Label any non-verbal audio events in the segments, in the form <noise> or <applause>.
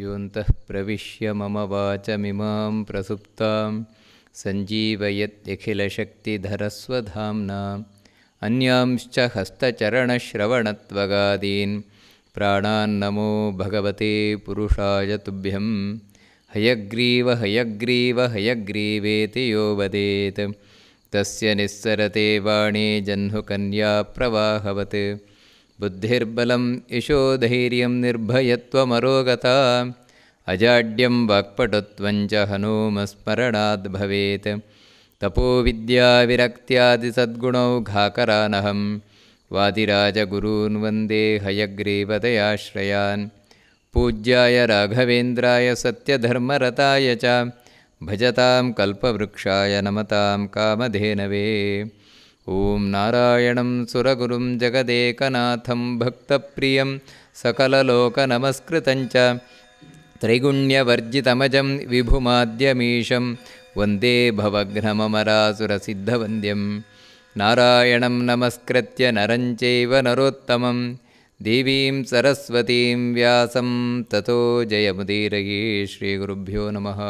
योऽन्तः प्रविश्य मम वाचमिमां प्रसुप्तां सञ्जीवयत्यखिलशक्तिधरस्वधाम्ना अन्यांश्च हस्तचरणश्रवणत्वगादीन् प्राणान्नमो भगवते पुरुषाय तुभ्यं हयग्रीव हयग्रीव हयग्रीवेति यो वदेत् तस्य निःसरते वाणी जह्नुकन्याप्रवाहवत् बुद्धिर्बलम् इशो धैर्यं निर्भयत्वमरोगता अजाड्यं वाक्पटुत्वञ्च च हनूमस्मरणाद्भवेत् तपोविद्याविरक्त्यादिसद्गुणौ घाकरानहं वादिराजगुरून् वन्दे हयग्रीवतयाश्रयान् पूज्याय राघवेन्द्राय सत्यधर्मरताय च भजतां कल्पवृक्षाय नमतां कामधेनवे ॐ नारायणं सुरगुरुं जगदेकनाथं भक्तप्रियं सकललोकनमस्कृतञ्च त्रैगुण्यवर्जितमजं विभुमाद्यमीशं वन्दे भवघ्नमरासुरसिद्धवन्द्यं नारायणं नमस्कृत्य नरञ्चैव नरोत्तमं देवीं सरस्वतीं व्यासं ततो जयमुदीरये श्रीगुरुभ्यो नमः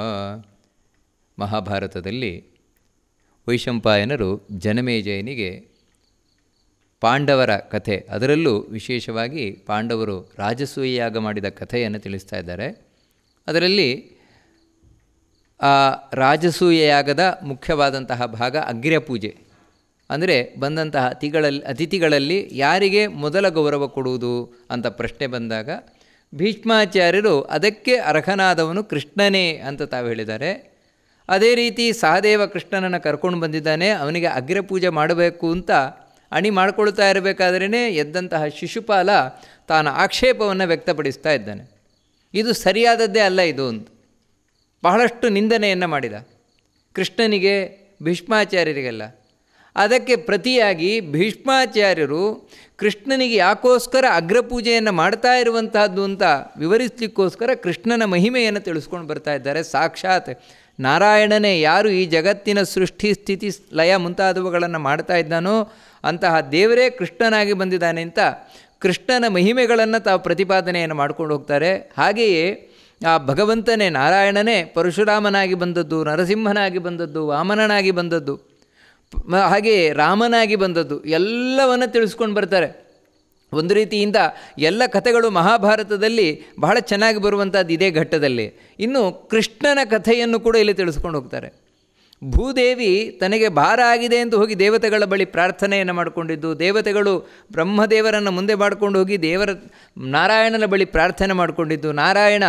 महाभारतदल्ली ವೈಶಂಪಾಯನರು ಜನಮೇಜಯನಿಗೆ ಪಾಂಡವರ ಕಥೆ ಅದರಲ್ಲೂ ವಿಶೇಷವಾಗಿ ಪಾಂಡವರು ರಾಜಸೂಯಾಗ ಮಾಡಿದ ಕಥೆಯನ್ನು ತಿಳಿಸ್ತಾ ಇದ್ದಾರೆ ಅದರಲ್ಲಿ ಆ ರಾಜಸೂಯಯಾಗದ ಮುಖ್ಯವಾದಂತಹ ಭಾಗ ಪೂಜೆ ಅಂದರೆ ಬಂದಂತಹ ಅತಿಗಳಲ್ಲಿ ಅತಿಥಿಗಳಲ್ಲಿ ಯಾರಿಗೆ ಮೊದಲ ಗೌರವ ಕೊಡುವುದು ಅಂತ ಪ್ರಶ್ನೆ ಬಂದಾಗ ಭೀಷ್ಮಾಚಾರ್ಯರು ಅದಕ್ಕೆ ಅರ್ಹನಾದವನು ಕೃಷ್ಣನೇ ಅಂತ ತಾವು ಹೇಳಿದ್ದಾರೆ ಅದೇ ರೀತಿ ಸಹದೇವ ಕೃಷ್ಣನನ್ನು ಕರ್ಕೊಂಡು ಬಂದಿದ್ದಾನೆ ಅವನಿಗೆ ಅಗ್ರಪೂಜೆ ಮಾಡಬೇಕು ಅಂತ ಅಣಿ ಮಾಡಿಕೊಳ್ತಾ ಇರಬೇಕಾದ್ರೇ ಎದ್ದಂತಹ ಶಿಶುಪಾಲ ತಾನು ಆಕ್ಷೇಪವನ್ನು ವ್ಯಕ್ತಪಡಿಸ್ತಾ ಇದ್ದಾನೆ ಇದು ಸರಿಯಾದದ್ದೇ ಅಲ್ಲ ಇದು ಅಂತ ಬಹಳಷ್ಟು ನಿಂದನೆಯನ್ನು ಮಾಡಿದ ಕೃಷ್ಣನಿಗೆ ಭೀಷ್ಮಾಚಾರ್ಯರಿಗೆಲ್ಲ ಅದಕ್ಕೆ ಪ್ರತಿಯಾಗಿ ಭೀಷ್ಮಾಚಾರ್ಯರು ಕೃಷ್ಣನಿಗೆ ಯಾಕೋಸ್ಕರ ಅಗ್ರಪೂಜೆಯನ್ನು ಮಾಡ್ತಾ ಇರುವಂತಹದ್ದು ಅಂತ ವಿವರಿಸಲಿಕ್ಕೋಸ್ಕರ ಕೃಷ್ಣನ ಮಹಿಮೆಯನ್ನು ತಿಳಿಸ್ಕೊಂಡು ಬರ್ತಾ ಇದ್ದಾರೆ ಸಾಕ್ಷಾತ್ ನಾರಾಯಣನೇ ಯಾರು ಈ ಜಗತ್ತಿನ ಸೃಷ್ಟಿ ಸ್ಥಿತಿ ಲಯ ಮುಂತಾದವುಗಳನ್ನು ಮಾಡ್ತಾ ಇದ್ದಾನೋ ಅಂತಹ ದೇವರೇ ಕೃಷ್ಣನಾಗಿ ಬಂದಿದ್ದಾನೆ ಅಂತ ಕೃಷ್ಣನ ಮಹಿಮೆಗಳನ್ನು ತಾವು ಪ್ರತಿಪಾದನೆಯನ್ನು ಮಾಡ್ಕೊಂಡು ಹೋಗ್ತಾರೆ ಹಾಗೆಯೇ ಆ ಭಗವಂತನೇ ನಾರಾಯಣನೇ ಪರಶುರಾಮನಾಗಿ ಬಂದದ್ದು ನರಸಿಂಹನಾಗಿ ಬಂದದ್ದು ವಾಮನನಾಗಿ ಬಂದದ್ದು ಹಾಗೆಯೇ ರಾಮನಾಗಿ ಬಂದದ್ದು ಎಲ್ಲವನ್ನು ತಿಳಿಸ್ಕೊಂಡು ಬರ್ತಾರೆ ಒಂದು ರೀತಿಯಿಂದ ಎಲ್ಲ ಕಥೆಗಳು ಮಹಾಭಾರತದಲ್ಲಿ ಬಹಳ ಚೆನ್ನಾಗಿ ಬರುವಂಥದ್ದು ಇದೇ ಘಟ್ಟದಲ್ಲಿ ಇನ್ನು ಕೃಷ್ಣನ ಕಥೆಯನ್ನು ಕೂಡ ಇಲ್ಲಿ ತಿಳಿಸ್ಕೊಂಡು ಹೋಗ್ತಾರೆ ಭೂದೇವಿ ತನಗೆ ಭಾರ ಆಗಿದೆ ಎಂದು ಹೋಗಿ ದೇವತೆಗಳ ಬಳಿ ಪ್ರಾರ್ಥನೆಯನ್ನು ಮಾಡಿಕೊಂಡಿದ್ದು ದೇವತೆಗಳು ಬ್ರಹ್ಮದೇವರನ್ನು ಮುಂದೆ ಮಾಡಿಕೊಂಡು ಹೋಗಿ ದೇವರ ನಾರಾಯಣನ ಬಳಿ ಪ್ರಾರ್ಥನೆ ಮಾಡಿಕೊಂಡಿದ್ದು ನಾರಾಯಣ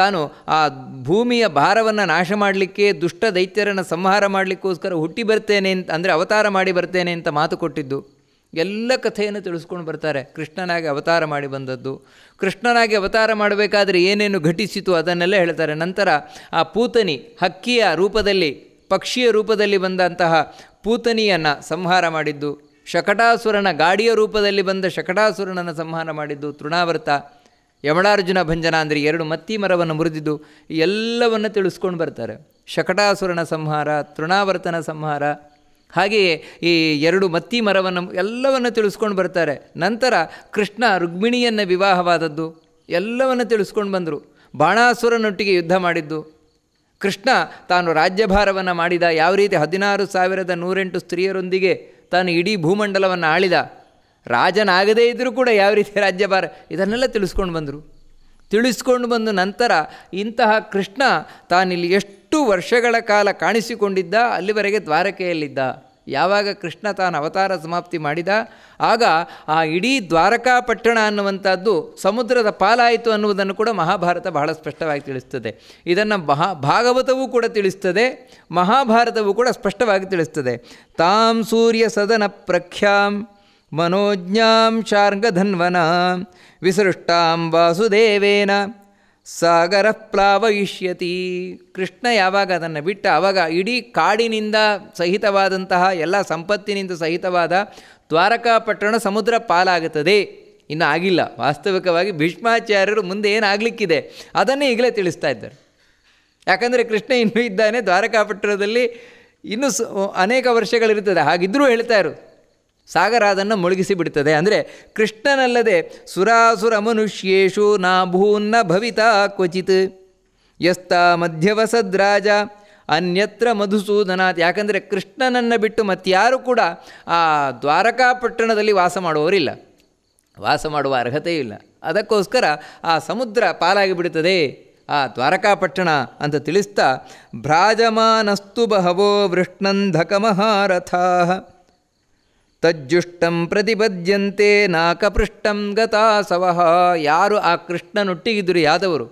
ತಾನು ಆ ಭೂಮಿಯ ಭಾರವನ್ನು ನಾಶ ಮಾಡಲಿಕ್ಕೆ ದುಷ್ಟ ದೈತ್ಯರನ್ನು ಸಂಹಾರ ಮಾಡಲಿಕ್ಕೋಸ್ಕರ ಹುಟ್ಟಿ ಬರ್ತೇನೆ ಅಂತ ಅಂದರೆ ಅವತಾರ ಮಾಡಿ ಬರ್ತೇನೆ ಅಂತ ಮಾತು ಕೊಟ್ಟಿದ್ದು ಎಲ್ಲ ಕಥೆಯನ್ನು ತಿಳಿಸ್ಕೊಂಡು ಬರ್ತಾರೆ ಕೃಷ್ಣನಾಗಿ ಅವತಾರ ಮಾಡಿ ಬಂದದ್ದು ಕೃಷ್ಣನಾಗಿ ಅವತಾರ ಮಾಡಬೇಕಾದ್ರೆ ಏನೇನು ಘಟಿಸಿತು ಅದನ್ನೆಲ್ಲ ಹೇಳ್ತಾರೆ ನಂತರ ಆ ಪೂತನಿ ಹಕ್ಕಿಯ ರೂಪದಲ್ಲಿ ಪಕ್ಷಿಯ ರೂಪದಲ್ಲಿ ಬಂದಂತಹ ಪೂತನಿಯನ್ನು ಸಂಹಾರ ಮಾಡಿದ್ದು ಶಕಟಾಸುರನ ಗಾಡಿಯ ರೂಪದಲ್ಲಿ ಬಂದ ಶಕಟಾಸುರನನ್ನು ಸಂಹಾರ ಮಾಡಿದ್ದು ತೃಣಾವರ್ತ ಯಮಳಾರ್ಜುನ ಭಂಜನ ಅಂದರೆ ಎರಡು ಮತ್ತಿ ಮರವನ್ನು ಮುರಿದಿದ್ದು ಎಲ್ಲವನ್ನು ತಿಳಿಸ್ಕೊಂಡು ಬರ್ತಾರೆ ಶಕಟಾಸುರನ ಸಂಹಾರ ತೃಣಾವರ್ತನ ಸಂಹಾರ ಹಾಗೆಯೇ ಈ ಎರಡು ಮತ್ತಿ ಮರವನ್ನು ಎಲ್ಲವನ್ನು ತಿಳಿಸ್ಕೊಂಡು ಬರ್ತಾರೆ ನಂತರ ಕೃಷ್ಣ ರುಕ್ಮಿಣಿಯನ್ನು ವಿವಾಹವಾದದ್ದು ಎಲ್ಲವನ್ನು ತಿಳಿಸ್ಕೊಂಡು ಬಂದರು ಬಾಣಾಸುರನೊಟ್ಟಿಗೆ ಯುದ್ಧ ಮಾಡಿದ್ದು ಕೃಷ್ಣ ತಾನು ರಾಜ್ಯಭಾರವನ್ನು ಮಾಡಿದ ಯಾವ ರೀತಿ ಹದಿನಾರು ಸಾವಿರದ ನೂರೆಂಟು ಸ್ತ್ರೀಯರೊಂದಿಗೆ ತಾನು ಇಡೀ ಭೂಮಂಡಲವನ್ನು ಆಳಿದ ರಾಜನಾಗದೇ ಇದ್ದರೂ ಕೂಡ ಯಾವ ರೀತಿ ರಾಜ್ಯಭಾರ ಇದನ್ನೆಲ್ಲ ತಿಳಿಸ್ಕೊಂಡು ಬಂದರು ತಿಳಿಸ್ಕೊಂಡು ಬಂದ ನಂತರ ಇಂತಹ ಕೃಷ್ಣ ತಾನಿಲ್ಲಿ ಎಷ್ಟು ಇಷ್ಟು ವರ್ಷಗಳ ಕಾಲ ಕಾಣಿಸಿಕೊಂಡಿದ್ದ ಅಲ್ಲಿವರೆಗೆ ದ್ವಾರಕೆಯಲ್ಲಿದ್ದ ಯಾವಾಗ ಕೃಷ್ಣ ತಾನು ಅವತಾರ ಸಮಾಪ್ತಿ ಮಾಡಿದ ಆಗ ಆ ಇಡೀ ದ್ವಾರಕಾ ಪಟ್ಟಣ ಅನ್ನುವಂಥದ್ದು ಸಮುದ್ರದ ಪಾಲಾಯಿತು ಅನ್ನುವುದನ್ನು ಕೂಡ ಮಹಾಭಾರತ ಬಹಳ ಸ್ಪಷ್ಟವಾಗಿ ತಿಳಿಸ್ತದೆ ಇದನ್ನು ಮಹಾ ಭಾಗವತವೂ ಕೂಡ ತಿಳಿಸ್ತದೆ ಮಹಾಭಾರತವೂ ಕೂಡ ಸ್ಪಷ್ಟವಾಗಿ ತಿಳಿಸ್ತದೆ ತಾಂ ಸೂರ್ಯ ಸದನ ಪ್ರಖ್ಯಾಂ ಮನೋಜ್ಞಾಂ ಶಾರ್ಗಧನ್ವನ ವಿಸೃಷ್ಟಾಂ ವಾಸುದೇವೇನ ಸಾಗರ ಪ್ಲಾವಯಿಷ್ಯತಿ ಕೃಷ್ಣ ಯಾವಾಗ ಅದನ್ನು ಬಿಟ್ಟ ಆವಾಗ ಇಡೀ ಕಾಡಿನಿಂದ ಸಹಿತವಾದಂತಹ ಎಲ್ಲ ಸಂಪತ್ತಿನಿಂದ ಸಹಿತವಾದ ದ್ವಾರಕಾಪಟ್ಟಣ ಸಮುದ್ರ ಪಾಲಾಗುತ್ತದೆ ಇನ್ನು ಆಗಿಲ್ಲ ವಾಸ್ತವಿಕವಾಗಿ ಭೀಷ್ಮಾಚಾರ್ಯರು ಮುಂದೆ ಏನಾಗಲಿಕ್ಕಿದೆ ಅದನ್ನೇ ಈಗಲೇ ತಿಳಿಸ್ತಾ ಇದ್ದಾರೆ ಯಾಕಂದರೆ ಕೃಷ್ಣ ಇನ್ನೂ ಇದ್ದಾನೆ ದ್ವಾರಕಾಪಟ್ಟಣದಲ್ಲಿ ಇನ್ನೂ ಅನೇಕ ವರ್ಷಗಳಿರ್ತದೆ ಹಾಗಿದ್ದರೂ ಹೇಳ್ತಾ ಇರು ಸಾಗರ ಅದನ್ನು ಮುಳುಗಿಸಿ ಬಿಡುತ್ತದೆ ಅಂದರೆ ಕೃಷ್ಣನಲ್ಲದೆ ಸುರಾಸುರ ಮನುಷ್ಯೇಶು ನಾ ಭೂನ್ನ ಭವಿತ ಕ್ವಚಿತ್ ಯಸ್ತ ಮಧ್ಯವಸದ್ರಾಜ ಅನ್ಯತ್ರ ಮಧುಸೂದನಾಥ್ ಯಾಕಂದರೆ ಕೃಷ್ಣನನ್ನು ಬಿಟ್ಟು ಮತ್ತಾರು ಕೂಡ ಆ ದ್ವಾರಕಾಪಟ್ಟಣದಲ್ಲಿ ವಾಸ ಮಾಡುವವರಿಲ್ಲ ವಾಸ ಮಾಡುವ ಅರ್ಹತೆಯೂ ಇಲ್ಲ ಅದಕ್ಕೋಸ್ಕರ ಆ ಸಮುದ್ರ ಪಾಲಾಗಿ ಬಿಡುತ್ತದೆ ಆ ದ್ವಾರಕಾಪಟ್ಟಣ ಅಂತ ತಿಳಿಸ್ತಾ ಭ್ರಾಜಮಾನಸ್ತು ಬಹವೋ ವೃಷ್ಣಂಧಕ ಮಹಾರಥಾ ತಜ್ಜುಷ್ಟಂ ಪ್ರತಿಪದ್ಯಂತೆ ನಾಕಪೃಷ್ಟಂ ಸವಹ ಯಾರು ಆ ಕೃಷ್ಣನೊಟ್ಟಿಗಿದ್ದರು ಯಾದವರು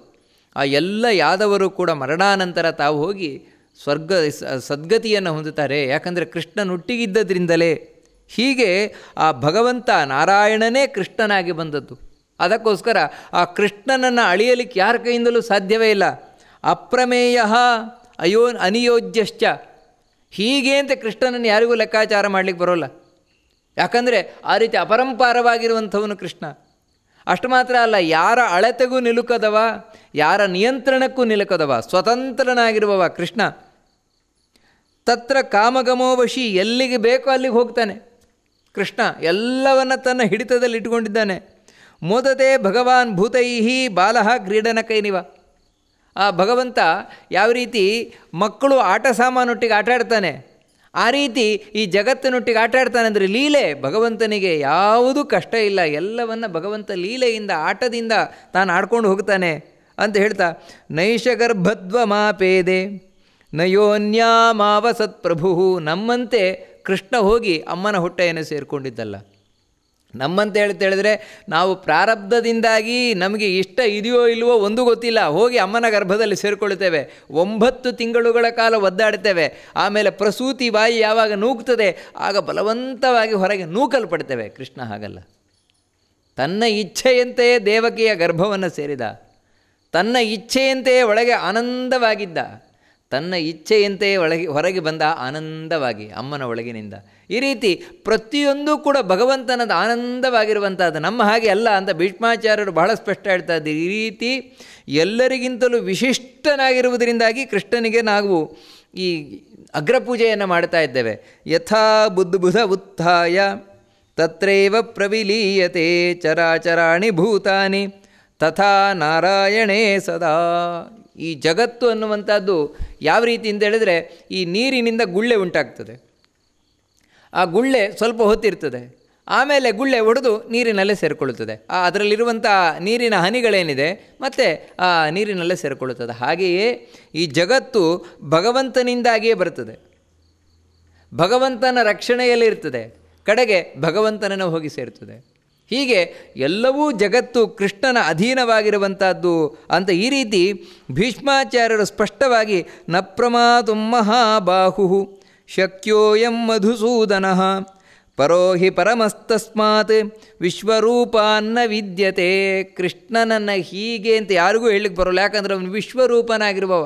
ಆ ಎಲ್ಲ ಯಾದವರು ಕೂಡ ಮರಣಾನಂತರ ತಾವು ಹೋಗಿ ಸ್ವರ್ಗ ಸದ್ಗತಿಯನ್ನು ಹೊಂದುತ್ತಾರೆ ಯಾಕಂದರೆ ಕೃಷ್ಣನೊಟ್ಟಿಗಿದ್ದದ್ರಿಂದಲೇ ಹೀಗೆ ಆ ಭಗವಂತ ನಾರಾಯಣನೇ ಕೃಷ್ಣನಾಗಿ ಬಂದದ್ದು ಅದಕ್ಕೋಸ್ಕರ ಆ ಕೃಷ್ಣನನ್ನು ಅಳಿಯಲಿಕ್ಕೆ ಯಾರ ಕೈಯಿಂದಲೂ ಸಾಧ್ಯವೇ ಇಲ್ಲ ಅಪ್ರಮೇಯ ಅಯೋ ಅನಿಯೋಜ್ಯಶ್ಚ ಹೀಗೆ ಅಂತ ಕೃಷ್ಣನನ್ನು ಯಾರಿಗೂ ಲೆಕ್ಕಾಚಾರ ಮಾಡಲಿಕ್ಕೆ ಬರೋಲ್ಲ ಯಾಕಂದರೆ ಆ ರೀತಿ ಅಪರಂಪಾರವಾಗಿರುವಂಥವನು ಕೃಷ್ಣ ಅಷ್ಟು ಮಾತ್ರ ಅಲ್ಲ ಯಾರ ಅಳತೆಗೂ ನಿಲುಕದವ ಯಾರ ನಿಯಂತ್ರಣಕ್ಕೂ ನಿಲುಕದವ ಸ್ವತಂತ್ರನಾಗಿರುವವ ಕೃಷ್ಣ ತತ್ರ ಕಾಮಗಮೋವಶಿ ಎಲ್ಲಿಗೆ ಬೇಕೋ ಅಲ್ಲಿಗೆ ಹೋಗ್ತಾನೆ ಕೃಷ್ಣ ಎಲ್ಲವನ್ನ ತನ್ನ ಹಿಡಿತದಲ್ಲಿ ಇಟ್ಕೊಂಡಿದ್ದಾನೆ ಮೋದತೆ ಭಗವಾನ್ ಭೂತೈಹಿ ಬಾಲಹ ಕೈನಿವ ಆ ಭಗವಂತ ಯಾವ ರೀತಿ ಮಕ್ಕಳು ಆಟ ಸಾಮಾನೊಟ್ಟಿಗೆ ಆಟಾಡ್ತಾನೆ ಆ ರೀತಿ ಈ ಜಗತ್ತಿನೊಟ್ಟಿಗೆ ಆಟ ಆಡ್ತಾನೆ ಅಂದರೆ ಲೀಲೆ ಭಗವಂತನಿಗೆ ಯಾವುದೂ ಕಷ್ಟ ಇಲ್ಲ ಎಲ್ಲವನ್ನ ಭಗವಂತ ಲೀಲೆಯಿಂದ ಆಟದಿಂದ ತಾನು ಆಡ್ಕೊಂಡು ಹೋಗ್ತಾನೆ ಅಂತ ಹೇಳ್ತಾ ನೈಷಗರ್ಭತ್ವ ಮಾಪೇದೆ ನಯೋನ್ಯಾಮಾವಸತ್ ಪ್ರಭು ನಮ್ಮಂತೆ ಕೃಷ್ಣ ಹೋಗಿ ಅಮ್ಮನ ಹೊಟ್ಟೆಯನ್ನು ಸೇರಿಕೊಂಡಿದ್ದಲ್ಲ ನಮ್ಮಂತ ಹೇಳಿದ್ರೆ ನಾವು ಪ್ರಾರಬ್ಧದಿಂದಾಗಿ ನಮಗೆ ಇಷ್ಟ ಇದೆಯೋ ಇಲ್ಲವೋ ಒಂದು ಗೊತ್ತಿಲ್ಲ ಹೋಗಿ ಅಮ್ಮನ ಗರ್ಭದಲ್ಲಿ ಸೇರಿಕೊಳ್ಳುತ್ತೇವೆ ಒಂಬತ್ತು ತಿಂಗಳುಗಳ ಕಾಲ ಒದ್ದಾಡ್ತೇವೆ ಆಮೇಲೆ ಪ್ರಸೂತಿ ಬಾಯಿ ಯಾವಾಗ ನೂಕ್ತದೆ ಆಗ ಬಲವಂತವಾಗಿ ಹೊರಗೆ ನೂಕಲ್ಪಡ್ತೇವೆ ಕೃಷ್ಣ ಹಾಗಲ್ಲ ತನ್ನ ಇಚ್ಛೆಯಂತೆಯೇ ದೇವಕಿಯ ಗರ್ಭವನ್ನು ಸೇರಿದ ತನ್ನ ಇಚ್ಛೆಯಂತೆಯೇ ಒಳಗೆ ಆನಂದವಾಗಿದ್ದ ತನ್ನ ಇಚ್ಛೆಯಂತೆ ಒಳಗೆ ಹೊರಗೆ ಬಂದ ಆನಂದವಾಗಿ ಅಮ್ಮನ ಒಳಗಿನಿಂದ ಈ ರೀತಿ ಪ್ರತಿಯೊಂದು ಕೂಡ ಭಗವಂತನದ ಆನಂದವಾಗಿರುವಂಥದ್ದು ನಮ್ಮ ಹಾಗೆ ಅಲ್ಲ ಅಂತ ಭೀಷ್ಮಾಚಾರ್ಯರು ಬಹಳ ಸ್ಪಷ್ಟ ಹೇಳ್ತಾ ಇದ್ದೀವಿ ಈ ರೀತಿ ಎಲ್ಲರಿಗಿಂತಲೂ ವಿಶಿಷ್ಟನಾಗಿರುವುದರಿಂದಾಗಿ ಕೃಷ್ಣನಿಗೆ ನಾವು ಈ ಅಗ್ರಪೂಜೆಯನ್ನು ಮಾಡ್ತಾ ಇದ್ದೇವೆ ಯಥಾ ಬುಧ ಉತ್ಥಾಯ ತತ್ರೇವ ಪ್ರವಿಲೀಯತೆ ಚರಾಚರಾಣಿ ಭೂತಾನಿ ತಥಾ ನಾರಾಯಣೇ ಸದಾ ಈ ಜಗತ್ತು ಅನ್ನುವಂಥದ್ದು ಯಾವ ರೀತಿ ಅಂತ ಹೇಳಿದರೆ ಈ ನೀರಿನಿಂದ ಗುಳ್ಳೆ ಉಂಟಾಗ್ತದೆ ಆ ಗುಳ್ಳೆ ಸ್ವಲ್ಪ ಹೊತ್ತಿರ್ತದೆ ಆಮೇಲೆ ಗುಳ್ಳೆ ಒಡೆದು ನೀರಿನಲ್ಲೇ ಸೇರಿಕೊಳ್ಳುತ್ತದೆ ಆ ಅದರಲ್ಲಿರುವಂಥ ನೀರಿನ ಹನಿಗಳೇನಿದೆ ಮತ್ತು ಆ ನೀರಿನಲ್ಲೇ ಸೇರಿಕೊಳ್ಳುತ್ತದೆ ಹಾಗೆಯೇ ಈ ಜಗತ್ತು ಭಗವಂತನಿಂದಾಗಿಯೇ ಬರುತ್ತದೆ ಭಗವಂತನ ರಕ್ಷಣೆಯಲ್ಲಿ ಇರ್ತದೆ ಕಡೆಗೆ ಭಗವಂತನನ್ನು ಹೋಗಿ ಸೇರ್ತದೆ ಹೀಗೆ ಎಲ್ಲವೂ ಜಗತ್ತು ಕೃಷ್ಣನ ಅಧೀನವಾಗಿರುವಂಥದ್ದು ಅಂತ ಈ ರೀತಿ ಭೀಷ್ಮಾಚಾರ್ಯರು ಸ್ಪಷ್ಟವಾಗಿ ನ ಪ್ರಮಾತು ಮಹಾಬಾಹು ಶಕ್ಯೋಯಂ ಮಧುಸೂದನ ಪರೋಹಿ ಪರಮಸ್ತಸ್ಮಾತ್ ವಿಶ್ವರೂಪಾನ್ನ ವಿದ್ಯತೆ ಕೃಷ್ಣನನ್ನು ಹೀಗೆ ಅಂತ ಯಾರಿಗೂ ಹೇಳಲಿಕ್ಕೆ ಬರೋಲ್ಲ ಯಾಕಂದರೆ ಅವನು ವಿಶ್ವರೂಪನಾಗಿರುವವ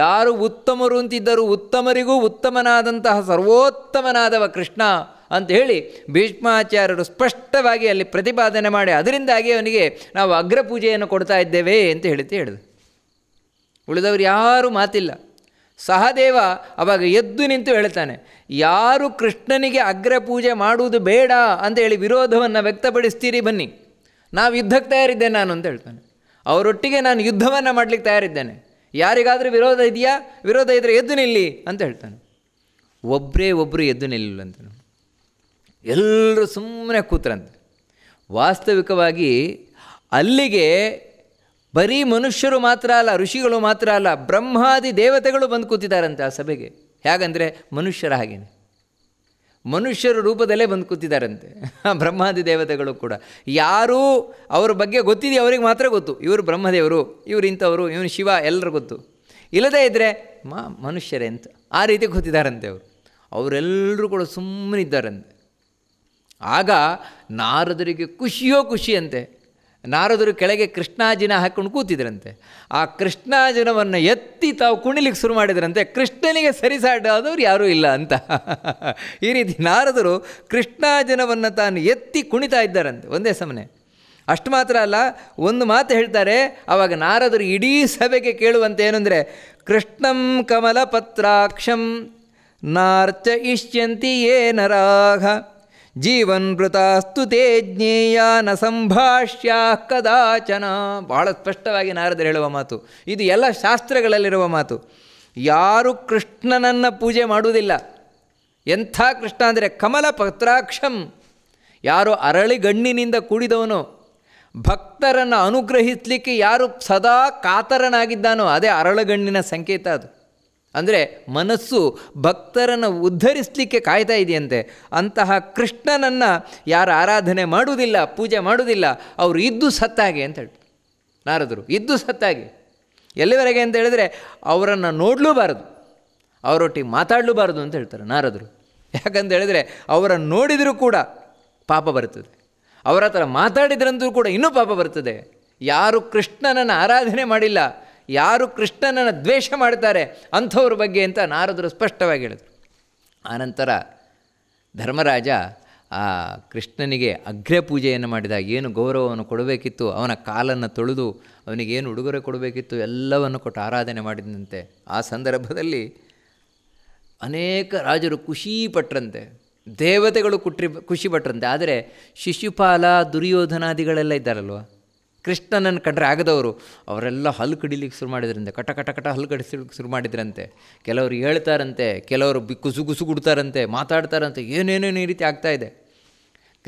ಯಾರು ಉತ್ತಮರು ಅಂತಿದ್ದರೂ ಉತ್ತಮರಿಗೂ ಉತ್ತಮನಾದಂತಹ ಸರ್ವೋತ್ತಮನಾದವ ಕೃಷ್ಣ ಅಂತ ಹೇಳಿ ಭೀಷ್ಮಾಚಾರ್ಯರು ಸ್ಪಷ್ಟವಾಗಿ ಅಲ್ಲಿ ಪ್ರತಿಪಾದನೆ ಮಾಡಿ ಅದರಿಂದಾಗಿ ಅವನಿಗೆ ನಾವು ಅಗ್ರಪೂಜೆಯನ್ನು ಕೊಡ್ತಾ ಇದ್ದೇವೆ ಅಂತ ಹೇಳಿ ಹೇಳಿದೆ ಉಳಿದವರು ಯಾರೂ ಮಾತಿಲ್ಲ ಸಹದೇವ ಅವಾಗ ಎದ್ದು ನಿಂತು ಹೇಳ್ತಾನೆ ಯಾರು ಕೃಷ್ಣನಿಗೆ ಅಗ್ರ ಪೂಜೆ ಮಾಡುವುದು ಬೇಡ ಅಂತ ಹೇಳಿ ವಿರೋಧವನ್ನು ವ್ಯಕ್ತಪಡಿಸ್ತೀರಿ ಬನ್ನಿ ನಾವು ಯುದ್ಧಕ್ಕೆ ತಯಾರಿದ್ದೇನೆ ನಾನು ಅಂತ ಹೇಳ್ತಾನೆ ಅವರೊಟ್ಟಿಗೆ ನಾನು ಯುದ್ಧವನ್ನು ಮಾಡಲಿಕ್ಕೆ ತಯಾರಿದ್ದೇನೆ ಯಾರಿಗಾದರೂ ವಿರೋಧ ಇದೆಯಾ ವಿರೋಧ ಇದ್ದರೆ ಎದ್ದು ನಿಲ್ಲಿ ಅಂತ ಹೇಳ್ತಾನೆ ಒಬ್ಬರೇ ಒಬ್ಬರು ಎದ್ದು ನಿಲ್ಲಂತ ಎಲ್ಲರೂ ಸುಮ್ಮನೆ ಕೂತ್ರಂತೆ ವಾಸ್ತವಿಕವಾಗಿ ಅಲ್ಲಿಗೆ ಬರೀ ಮನುಷ್ಯರು ಮಾತ್ರ ಅಲ್ಲ ಋಷಿಗಳು ಮಾತ್ರ ಅಲ್ಲ ಬ್ರಹ್ಮಾದಿ ದೇವತೆಗಳು ಬಂದು ಕೂತಿದ್ದಾರಂತೆ ಆ ಸಭೆಗೆ ಹೇಗಂದರೆ ಮನುಷ್ಯರ ಹಾಗೇನೆ ಮನುಷ್ಯರ ರೂಪದಲ್ಲೇ ಬಂದು ಕೂತಿದ್ದಾರಂತೆ <laughs> ಬ್ರಹ್ಮಾದಿ ದೇವತೆಗಳು ಕೂಡ ಯಾರೂ ಅವ್ರ ಬಗ್ಗೆ ಗೊತ್ತಿದೆಯೋ ಅವ್ರಿಗೆ ಮಾತ್ರ ಗೊತ್ತು ಇವರು ಬ್ರಹ್ಮದೇವರು ಇವರು ಇಂಥವರು ಇವನು ಶಿವ ಎಲ್ಲರೂ ಗೊತ್ತು ಇಲ್ಲದೇ ಇದ್ದರೆ ಮಾ ಮನುಷ್ಯರೇ ಅಂತ ಆ ರೀತಿ ಗೊತ್ತಿದ್ದಾರಂತೆ ಅವರು ಅವರೆಲ್ಲರೂ ಕೂಡ ಸುಮ್ಮನಿದ್ದಾರಂತೆ ಆಗ ನಾರದರಿಗೆ ಖುಷಿಯೋ ಖುಷಿಯಂತೆ ನಾರದರು ಕೆಳಗೆ ಕೃಷ್ಣಾಜಿನ ಹಾಕ್ಕೊಂಡು ಕೂತಿದ್ರಂತೆ ಆ ಕೃಷ್ಣಾಜಿನವನ್ನು ಎತ್ತಿ ತಾವು ಕುಣಿಲಿಕ್ಕೆ ಶುರು ಮಾಡಿದ್ರಂತೆ ಕೃಷ್ಣನಿಗೆ ಸರಿಸಾಡಾದವ್ರು ಯಾರೂ ಇಲ್ಲ ಅಂತ ಈ ರೀತಿ ನಾರದರು ಕೃಷ್ಣಾಜಿನವನ್ನು ತಾನು ಎತ್ತಿ ಕುಣಿತಾ ಇದ್ದಾರಂತೆ ಒಂದೇ ಸಮನೆ ಅಷ್ಟು ಮಾತ್ರ ಅಲ್ಲ ಒಂದು ಮಾತು ಹೇಳ್ತಾರೆ ಆವಾಗ ನಾರದರು ಇಡೀ ಸಭೆಗೆ ಕೇಳುವಂತೆ ಏನಂದರೆ ಕೃಷ್ಣಂ ಕಮಲ ಪತ್ರಾಕ್ಷಂ ನಾರ್ಚ ಇಷ್ಯಂತಿ ಏ ನರಾಘ ಜೀವನ್ಮೃತಾಸ್ತು ತೇ ಜ್ಞೇಯ ನ ಸಂಭಾಷ್ಯ ಕದಾಚನ ಬಹಳ ಸ್ಪಷ್ಟವಾಗಿ ನಾರದರು ಹೇಳುವ ಮಾತು ಇದು ಎಲ್ಲ ಶಾಸ್ತ್ರಗಳಲ್ಲಿರುವ ಮಾತು ಯಾರು ಕೃಷ್ಣನನ್ನು ಪೂಜೆ ಮಾಡುವುದಿಲ್ಲ ಎಂಥ ಕೃಷ್ಣ ಅಂದರೆ ಕಮಲ ಪತ್ರಾಕ್ಷಂ ಯಾರು ಅರಳಿಗಣ್ಣಿನಿಂದ ಕೂಡಿದವನು ಭಕ್ತರನ್ನು ಅನುಗ್ರಹಿಸಲಿಕ್ಕೆ ಯಾರು ಸದಾ ಕಾತರನಾಗಿದ್ದಾನೋ ಅದೇ ಅರಳಗಣ್ಣಿನ ಸಂಕೇತ ಅದು ಅಂದರೆ ಮನಸ್ಸು ಭಕ್ತರನ್ನು ಉದ್ಧರಿಸಲಿಕ್ಕೆ ಕಾಯ್ತಾ ಇದೆಯಂತೆ ಅಂತಹ ಕೃಷ್ಣನನ್ನು ಯಾರು ಆರಾಧನೆ ಮಾಡುವುದಿಲ್ಲ ಪೂಜೆ ಮಾಡುವುದಿಲ್ಲ ಅವರು ಇದ್ದು ಸತ್ತಾಗೆ ಅಂತ ಹೇಳಿ ನಾರದರು ಇದ್ದು ಸತ್ತಾಗೆ ಎಲ್ಲಿವರೆಗೆ ಅಂತ ಹೇಳಿದರೆ ಅವರನ್ನು ನೋಡಲೂಬಾರದು ಅವರೊಟ್ಟಿಗೆ ಮಾತಾಡಲೂಬಾರದು ಅಂತ ಹೇಳ್ತಾರೆ ನಾರದರು ಯಾಕಂತ ಹೇಳಿದರೆ ಅವರನ್ನು ನೋಡಿದರೂ ಕೂಡ ಪಾಪ ಬರ್ತದೆ ಅವರ ಹತ್ರ ಮಾತಾಡಿದ್ರಂತೂ ಕೂಡ ಇನ್ನೂ ಪಾಪ ಬರ್ತದೆ ಯಾರು ಕೃಷ್ಣನನ್ನು ಆರಾಧನೆ ಮಾಡಿಲ್ಲ ಯಾರು ಕೃಷ್ಣನನ್ನು ದ್ವೇಷ ಮಾಡ್ತಾರೆ ಅಂಥವ್ರ ಬಗ್ಗೆ ಅಂತ ನಾರದರು ಸ್ಪಷ್ಟವಾಗಿ ಹೇಳಿದರು ಆನಂತರ ಧರ್ಮರಾಜ ಆ ಕೃಷ್ಣನಿಗೆ ಅಗ್ರ ಪೂಜೆಯನ್ನು ಮಾಡಿದಾಗ ಏನು ಗೌರವವನ್ನು ಕೊಡಬೇಕಿತ್ತು ಅವನ ಕಾಲನ್ನು ತೊಳೆದು ಅವನಿಗೇನು ಉಡುಗೊರೆ ಕೊಡಬೇಕಿತ್ತು ಎಲ್ಲವನ್ನು ಕೊಟ್ಟು ಆರಾಧನೆ ಮಾಡಿದಂತೆ ಆ ಸಂದರ್ಭದಲ್ಲಿ ಅನೇಕ ರಾಜರು ಖುಷಿ ಪಟ್ಟರಂತೆ ದೇವತೆಗಳು ಕುಟ್ರಿ ಖುಷಿ ಆದರೆ ಶಿಶುಪಾಲ ದುರ್ಯೋಧನಾದಿಗಳೆಲ್ಲ ಇದ್ದಾರಲ್ವ ಕೃಷ್ಣನನ್ನು ಕಂಡ್ರೆ ಆಗದವರು ಅವರೆಲ್ಲ ಹಲ್ಲು ಕಡಿಲಿಕ್ಕೆ ಶುರು ಮಾಡಿದ್ರಂತೆ ಕಟ ಕಟ ಕಟ ಹಲ್ಲು ಕಡಿಸ್ಲಿಕ್ಕೆ ಶುರು ಮಾಡಿದ್ರಂತೆ ಕೆಲವರು ಹೇಳ್ತಾರಂತೆ ಕೆಲವರು ಬಿ ಕುಸು ಕೊಡ್ತಾರಂತೆ ಮಾತಾಡ್ತಾರಂತೆ ಏನೇನೇನು ಈ ರೀತಿ ಆಗ್ತಾ ಇದೆ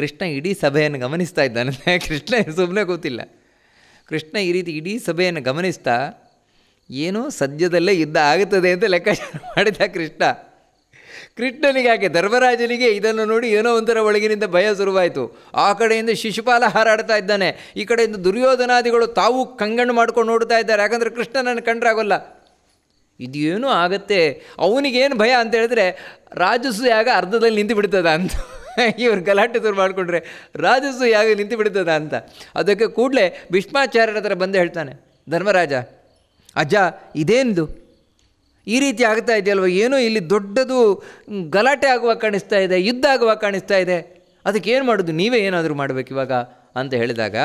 ಕೃಷ್ಣ ಇಡೀ ಸಭೆಯನ್ನು ಗಮನಿಸ್ತಾ ಇದ್ದಾನಂತೆ <laughs> ಕೃಷ್ಣ ಸುಮ್ಮನೆ ಗೊತ್ತಿಲ್ಲ ಕೃಷ್ಣ ಈ ರೀತಿ ಇಡೀ ಸಭೆಯನ್ನು ಗಮನಿಸ್ತಾ ಏನೋ ಸದ್ಯದಲ್ಲೇ ಯುದ್ಧ ಆಗುತ್ತದೆ ಅಂತ ಲೆಕ್ಕಾಚಾರ ಮಾಡಿದ ಕೃಷ್ಣ ಕೃಷ್ಣನಿಗೆ ಯಾಕೆ ಧರ್ಮರಾಜನಿಗೆ ಇದನ್ನು ನೋಡಿ ಏನೋ ಒಂಥರ ಒಳಗಿನಿಂದ ಭಯ ಶುರುವಾಯಿತು ಆ ಕಡೆಯಿಂದ ಶಿಶುಪಾಲ ಹಾರಾಡ್ತಾ ಇದ್ದಾನೆ ಈ ಕಡೆಯಿಂದ ದುರ್ಯೋಧನಾದಿಗಳು ತಾವು ಕಂಗಣ್ಣು ಮಾಡ್ಕೊಂಡು ನೋಡ್ತಾ ಇದ್ದಾರೆ ಯಾಕಂದರೆ ಕೃಷ್ಣನನ್ನು ಕಂಡ್ರಾಗೋಲ್ಲ ಇದೇನು ಆಗತ್ತೆ ಅವನಿಗೇನು ಭಯ ಅಂತ ಹೇಳಿದ್ರೆ ಯಾಗ ಅರ್ಧದಲ್ಲಿ ನಿಂತು ಬಿಡ್ತದ ಅಂತ ಇವರು ಗಲಾಟೆ ಶುರು ಮಾಡಿಕೊಂಡ್ರೆ ಯಾಗ ನಿಂತು ಬಿಡ್ತದ ಅಂತ ಅದಕ್ಕೆ ಕೂಡಲೇ ಭೀಷ್ಮಾಚಾರ್ಯರ ಹತ್ರ ಬಂದು ಹೇಳ್ತಾನೆ ಧರ್ಮರಾಜ ಅಜ್ಜ ಇದೇನ್ದು ಈ ರೀತಿ ಆಗ್ತಾ ಇದೆಯಲ್ವ ಏನೋ ಇಲ್ಲಿ ದೊಡ್ಡದು ಗಲಾಟೆ ಆಗುವಾಗ ಕಾಣಿಸ್ತಾ ಇದೆ ಯುದ್ಧ ಆಗುವ ಕಾಣಿಸ್ತಾ ಇದೆ ಅದಕ್ಕೆ ಏನು ಮಾಡೋದು ನೀವೇ ಏನಾದರೂ ಮಾಡಬೇಕು ಇವಾಗ ಅಂತ ಹೇಳಿದಾಗ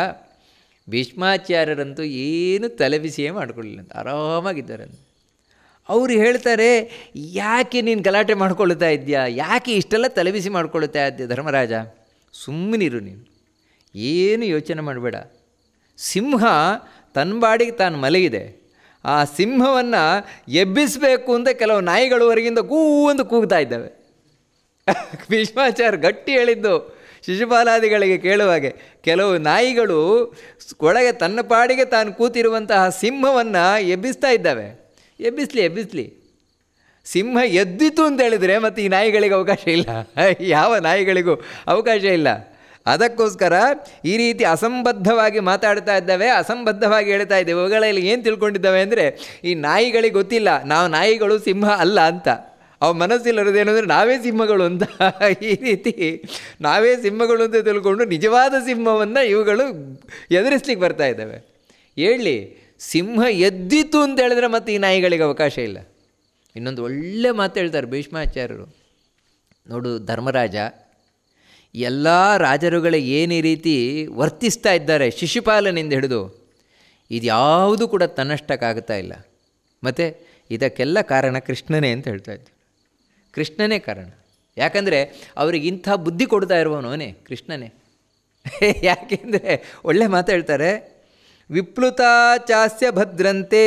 ಭೀಷ್ಮಾಚಾರ್ಯರಂತೂ ಏನು ತಲೆಬಿಸಿಯೇ ಮಾಡಿಕೊಳ್ಳಿಲ್ಲ ಅಂತ ಆರಾಮಾಗಿದ್ದಾರೆ ಅವರು ಹೇಳ್ತಾರೆ ಯಾಕೆ ನೀನು ಗಲಾಟೆ ಮಾಡ್ಕೊಳ್ತಾ ಇದೆಯಾ ಯಾಕೆ ಇಷ್ಟೆಲ್ಲ ತಲೆಬಿಸಿ ಮಾಡ್ಕೊಳ್ತಾ ಇದ್ದೀಯ ಧರ್ಮರಾಜ ಸುಮ್ಮನಿರು ನೀನು ಏನು ಯೋಚನೆ ಮಾಡಬೇಡ ಸಿಂಹ ತನ್ನ ಬಾಡಿಗೆ ತಾನು ಮಲಗಿದೆ ಆ ಸಿಂಹವನ್ನು ಎಬ್ಬಿಸಬೇಕು ಅಂತ ಕೆಲವು ನಾಯಿಗಳು ಹೊರಗಿಂದ ಕೂ ಅಂತ ಕೂಗ್ತಾ ಇದ್ದಾವೆ <laughs> ಭೀಷ್ಮಾಚಾರ್ಯ ಗಟ್ಟಿ ಹೇಳಿದ್ದು ಶಿಶುಪಾಲಾದಿಗಳಿಗೆ ಕೇಳುವಾಗೆ ಕೆಲವು ನಾಯಿಗಳು ಒಳಗೆ ತನ್ನ ಪಾಡಿಗೆ ತಾನು ಕೂತಿರುವಂತಹ ಸಿಂಹವನ್ನು ಎಬ್ಬಿಸ್ತಾ ಇದ್ದಾವೆ ಎಬ್ಬಿಸ್ಲಿ ಎಬ್ಬಿಸ್ಲಿ ಸಿಂಹ ಎದ್ದಿತು ಅಂತ ಹೇಳಿದರೆ ಮತ್ತು ಈ ನಾಯಿಗಳಿಗೆ ಅವಕಾಶ ಇಲ್ಲ <laughs> ಯಾವ ನಾಯಿಗಳಿಗೂ ಅವಕಾಶ ಇಲ್ಲ ಅದಕ್ಕೋಸ್ಕರ ಈ ರೀತಿ ಅಸಂಬದ್ಧವಾಗಿ ಮಾತಾಡ್ತಾ ಇದ್ದಾವೆ ಅಸಂಬದ್ಧವಾಗಿ ಹೇಳ್ತಾ ಇದ್ದೇವೆ ಇವುಗಳಲ್ಲಿ ಏನು ತಿಳ್ಕೊಂಡಿದ್ದಾವೆ ಅಂದರೆ ಈ ನಾಯಿಗಳಿಗೆ ಗೊತ್ತಿಲ್ಲ ನಾವು ನಾಯಿಗಳು ಸಿಂಹ ಅಲ್ಲ ಅಂತ ಅವ ಮನಸ್ಸಿಲ್ಲರದು ಏನಂದ್ರೆ ನಾವೇ ಸಿಂಹಗಳು ಅಂತ ಈ ರೀತಿ ನಾವೇ ಸಿಂಹಗಳು ಅಂತ ತಿಳ್ಕೊಂಡು ನಿಜವಾದ ಸಿಂಹವನ್ನು ಇವುಗಳು ಎದುರಿಸ್ಲಿಕ್ಕೆ ಬರ್ತಾ ಇದ್ದಾವೆ ಹೇಳಿ ಸಿಂಹ ಎದ್ದಿತು ಅಂತ ಹೇಳಿದ್ರೆ ಮತ್ತು ಈ ನಾಯಿಗಳಿಗೆ ಅವಕಾಶ ಇಲ್ಲ ಇನ್ನೊಂದು ಒಳ್ಳೆ ಮಾತು ಹೇಳ್ತಾರೆ ಭೀಷ್ಮಾಚಾರ್ಯರು ನೋಡು ಧರ್ಮರಾಜ ಎಲ್ಲ ರಾಜರುಗಳ ಏನೇ ರೀತಿ ವರ್ತಿಸ್ತಾ ಇದ್ದಾರೆ ಶಿಶುಪಾಲನಿಂದ ಹಿಡಿದು ಇದ್ಯಾವುದು ಕೂಡ ತನ್ನಷ್ಟಕ್ಕಾಗ್ತಾ ಇಲ್ಲ ಮತ್ತು ಇದಕ್ಕೆಲ್ಲ ಕಾರಣ ಕೃಷ್ಣನೇ ಅಂತ ಹೇಳ್ತಾ ಇದ್ದರು ಕೃಷ್ಣನೇ ಕಾರಣ ಯಾಕಂದರೆ ಅವ್ರಿಗೆ ಇಂಥ ಬುದ್ಧಿ ಕೊಡ್ತಾ ಇರುವವನೇ ಕೃಷ್ಣನೇ <laughs> ಯಾಕೆಂದರೆ ಒಳ್ಳೆ ಮಾತಾಡ್ತಾರೆ ವಿಪ್ಲುತಾ ಚಾಸ್ಯ ಭದ್ರಂತೆ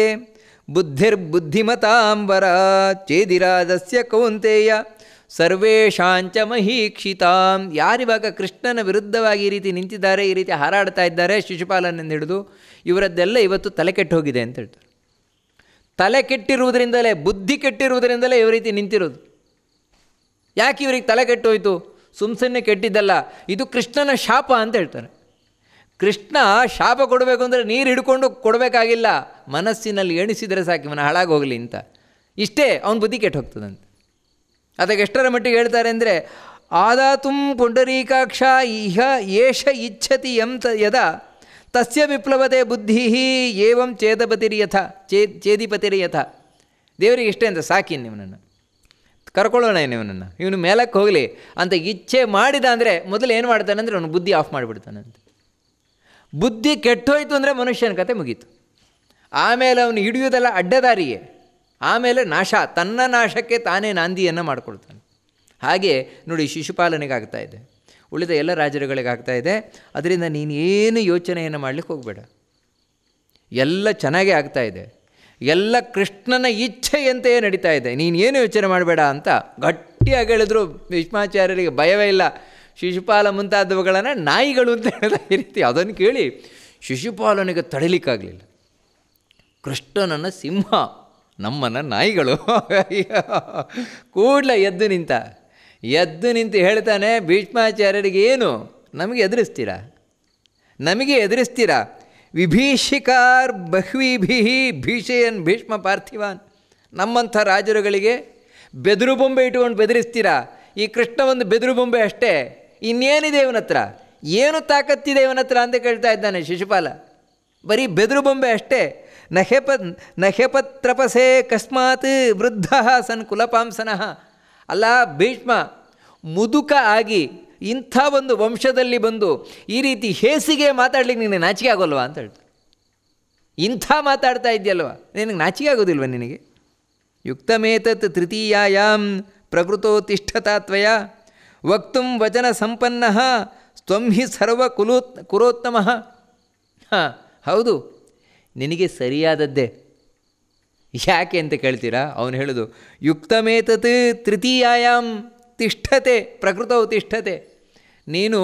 ಬುದ್ಧಿರ್ಬುದ್ಧಿಮತಾಂಬರ ಚೇದಿರಾಜಸ್ಯ ಕೌಂತೆಯ ಸರ್ವೇಶಾಂಚ ಮಹೀಕ್ಷಿತಾಂ ಯಾರಿವಾಗ ಕೃಷ್ಣನ ವಿರುದ್ಧವಾಗಿ ಈ ರೀತಿ ನಿಂತಿದ್ದಾರೆ ಈ ರೀತಿ ಹಾರಾಡ್ತಾ ಇದ್ದಾರೆ ಶಿಶುಪಾಲನನ್ನು ಹಿಡಿದು ಇವರದ್ದೆಲ್ಲ ಇವತ್ತು ತಲೆ ಕೆಟ್ಟು ಹೋಗಿದೆ ಅಂತ ಹೇಳ್ತಾರೆ ತಲೆ ಕೆಟ್ಟಿರುವುದರಿಂದಲೇ ಬುದ್ಧಿ ಕೆಟ್ಟಿರುವುದರಿಂದಲೇ ಇವ ರೀತಿ ನಿಂತಿರೋದು ಯಾಕೆ ಇವರಿಗೆ ತಲೆ ಕೆಟ್ಟೋಯ್ತು ಸುಮ್ಮನೆ ಕೆಟ್ಟಿದ್ದಲ್ಲ ಇದು ಕೃಷ್ಣನ ಶಾಪ ಅಂತ ಹೇಳ್ತಾರೆ ಕೃಷ್ಣ ಶಾಪ ಕೊಡಬೇಕು ಅಂದರೆ ನೀರು ಹಿಡ್ಕೊಂಡು ಕೊಡಬೇಕಾಗಿಲ್ಲ ಮನಸ್ಸಿನಲ್ಲಿ ಎಣಿಸಿದರೆ ಸಾಕು ಇವನ ಹಾಳಾಗಿ ಹೋಗಲಿ ಅಂತ ಇಷ್ಟೇ ಅವ್ನ ಬುದ್ಧಿ ಕೆಟ್ಟು ಹೋಗ್ತದಂತೆ ಅದಕ್ಕೆ ಎಷ್ಟರ ಮಟ್ಟಿಗೆ ಹೇಳ್ತಾರೆ ಅಂದರೆ ತುಂ ಪುಂಡರೀಕಾಕ್ಷ ಇಹ ಏಷ ಇಚ್ಛತಿ ತ ಯದ ತಸ್ಯ ವಿಪ್ಲವತೆ ಬುದ್ಧಿ ಏವಂ ಯಥ ಚೇ ಚೇದಿಪತಿರಿಯಥ ದೇವರಿಗೆ ಇಷ್ಟೇ ಅಂತ ಸಾಕಿ ನಿಮ್ಮನ್ನು ಕರ್ಕೊಳ್ಳೋಣ ಇವನನ್ನು ಇವನು ಮೇಲಕ್ಕೆ ಹೋಗಲಿ ಅಂತ ಇಚ್ಛೆ ಮಾಡಿದ ಅಂದರೆ ಮೊದಲು ಏನು ಮಾಡ್ತಾನೆ ಅಂದರೆ ಅವನು ಬುದ್ಧಿ ಆಫ್ ಮಾಡಿಬಿಡ್ತಾನಂತೆ ಬುದ್ಧಿ ಕೆಟ್ಟೋಯ್ತು ಅಂದರೆ ಮನುಷ್ಯನ ಕತೆ ಮುಗೀತು ಆಮೇಲೆ ಅವನು ಹಿಡಿಯೋದೆಲ್ಲ ಅಡ್ಡದಾರಿಯೇ ಆಮೇಲೆ ನಾಶ ತನ್ನ ನಾಶಕ್ಕೆ ತಾನೇ ನಾಂದಿಯನ್ನು ಮಾಡಿಕೊಡ್ತಾನೆ ಹಾಗೆ ನೋಡಿ ಶಿಶುಪಾಲನೆಗಾಗ್ತಾ ಇದೆ ಉಳಿದ ಎಲ್ಲ ರಾಜರುಗಳಿಗಾಗ್ತಾ ಇದೆ ಅದರಿಂದ ನೀನು ಏನು ಯೋಚನೆಯನ್ನು ಮಾಡಲಿಕ್ಕೆ ಹೋಗಬೇಡ ಎಲ್ಲ ಚೆನ್ನಾಗೇ ಆಗ್ತಾ ಇದೆ ಎಲ್ಲ ಕೃಷ್ಣನ ಇಚ್ಛೆಯಂತೆಯೇ ನಡೀತಾ ಇದೆ ನೀನು ಏನು ಯೋಚನೆ ಮಾಡಬೇಡ ಅಂತ ಗಟ್ಟಿಯಾಗಿ ಹೇಳಿದ್ರು ಭೀಷ್ಮಾಚಾರ್ಯರಿಗೆ ಭಯವೇ ಇಲ್ಲ ಶಿಶುಪಾಲ ಮುಂತಾದವುಗಳನ್ನು ನಾಯಿಗಳು ಅಂತ ಹೇಳಿದ ಈ ರೀತಿ ಅದನ್ನು ಕೇಳಿ ಶಿಶುಪಾಲನಿಗೆ ತಡಿಲಿಕ್ಕಾಗಲಿಲ್ಲ ಕೃಷ್ಣನನ್ನು ಸಿಂಹ ನಮ್ಮನ್ನ ನಾಯಿಗಳು ಕೂಡಲೇ ಎದ್ದು ನಿಂತ ಎದ್ದು ನಿಂತು ಹೇಳ್ತಾನೆ ಭೀಷ್ಮಾಚಾರ್ಯರಿಗೆ ಏನು ನಮಗೆ ಎದುರಿಸ್ತೀರಾ ನಮಗೆ ಎದುರಿಸ್ತೀರಾ ವಿಭೀಷಿಕಾರ್ ಬಹ್ವಿಭಿಹಿ ಭೀಷಯನ್ ಭೀಷ್ಮ ಪಾರ್ಥಿವಾನ್ ನಮ್ಮಂಥ ರಾಜರುಗಳಿಗೆ ಬೆದರು ಬೊಂಬೆ ಇಟ್ಟುಕೊಂಡು ಬೆದರಿಸ್ತೀರಾ ಈ ಕೃಷ್ಣ ಒಂದು ಬೆದರು ಬೊಂಬೆ ಅಷ್ಟೇ ಇನ್ನೇನಿದೆ ಇವನ ಹತ್ರ ಏನು ತಾಕತ್ತಿದೆ ಇವನ ಹತ್ರ ಅಂತ ಕೇಳ್ತಾ ಇದ್ದಾನೆ ಶಿಶುಪಾಲ ಬರೀ ಬೆದರು ಬೊಂಬೆ ಅಷ್ಟೇ ನಹೆಪ ನಹೆಪತ್ರಪಸೆ ಕಸ್ಮಾತ್ ವೃದ್ಧ ಸನ್ ಕುಲಪಾಂಸನ ಅಲ್ಲ ಭೀಷ್ಮ ಮುದುಕ ಆಗಿ ಇಂಥ ಒಂದು ವಂಶದಲ್ಲಿ ಬಂದು ಈ ರೀತಿ ಹೇಸಿಗೆ ಮಾತಾಡ್ಲಿಕ್ಕೆ ನಿನಗೆ ನಾಚಿಕೆ ಆಗೋಲ್ವಾ ಅಂತ ಹೇಳ್ತಾರೆ ಇಂಥ ಮಾತಾಡ್ತಾ ಇದೆಯಲ್ವ ನಿನಗೆ ನಾಚಿಕೆ ಆಗೋದಿಲ್ವ ನಿನಗೆ ಯುಕ್ತಮೇತತ್ ತೃತೀಯಾಂ ತ್ವಯ ವಕ್ತು ವಚನ ಸಂಪನ್ನ ತ್ವಂ ಹಿ ಸರ್ವ ಕುಲೋತ್ ಹಾಂ ಹೌದು ನಿನಗೆ ಸರಿಯಾದದ್ದೇ ಯಾಕೆ ಅಂತ ಕೇಳ್ತೀರಾ ಅವನು ಹೇಳೋದು ಯುಕ್ತಮೇತತ್ ತೃತೀಯಾಯಾಮ್ ತಿಷ್ಠತೆ ಪ್ರಕೃತವು ತಿಷ್ಠತೆ ನೀನು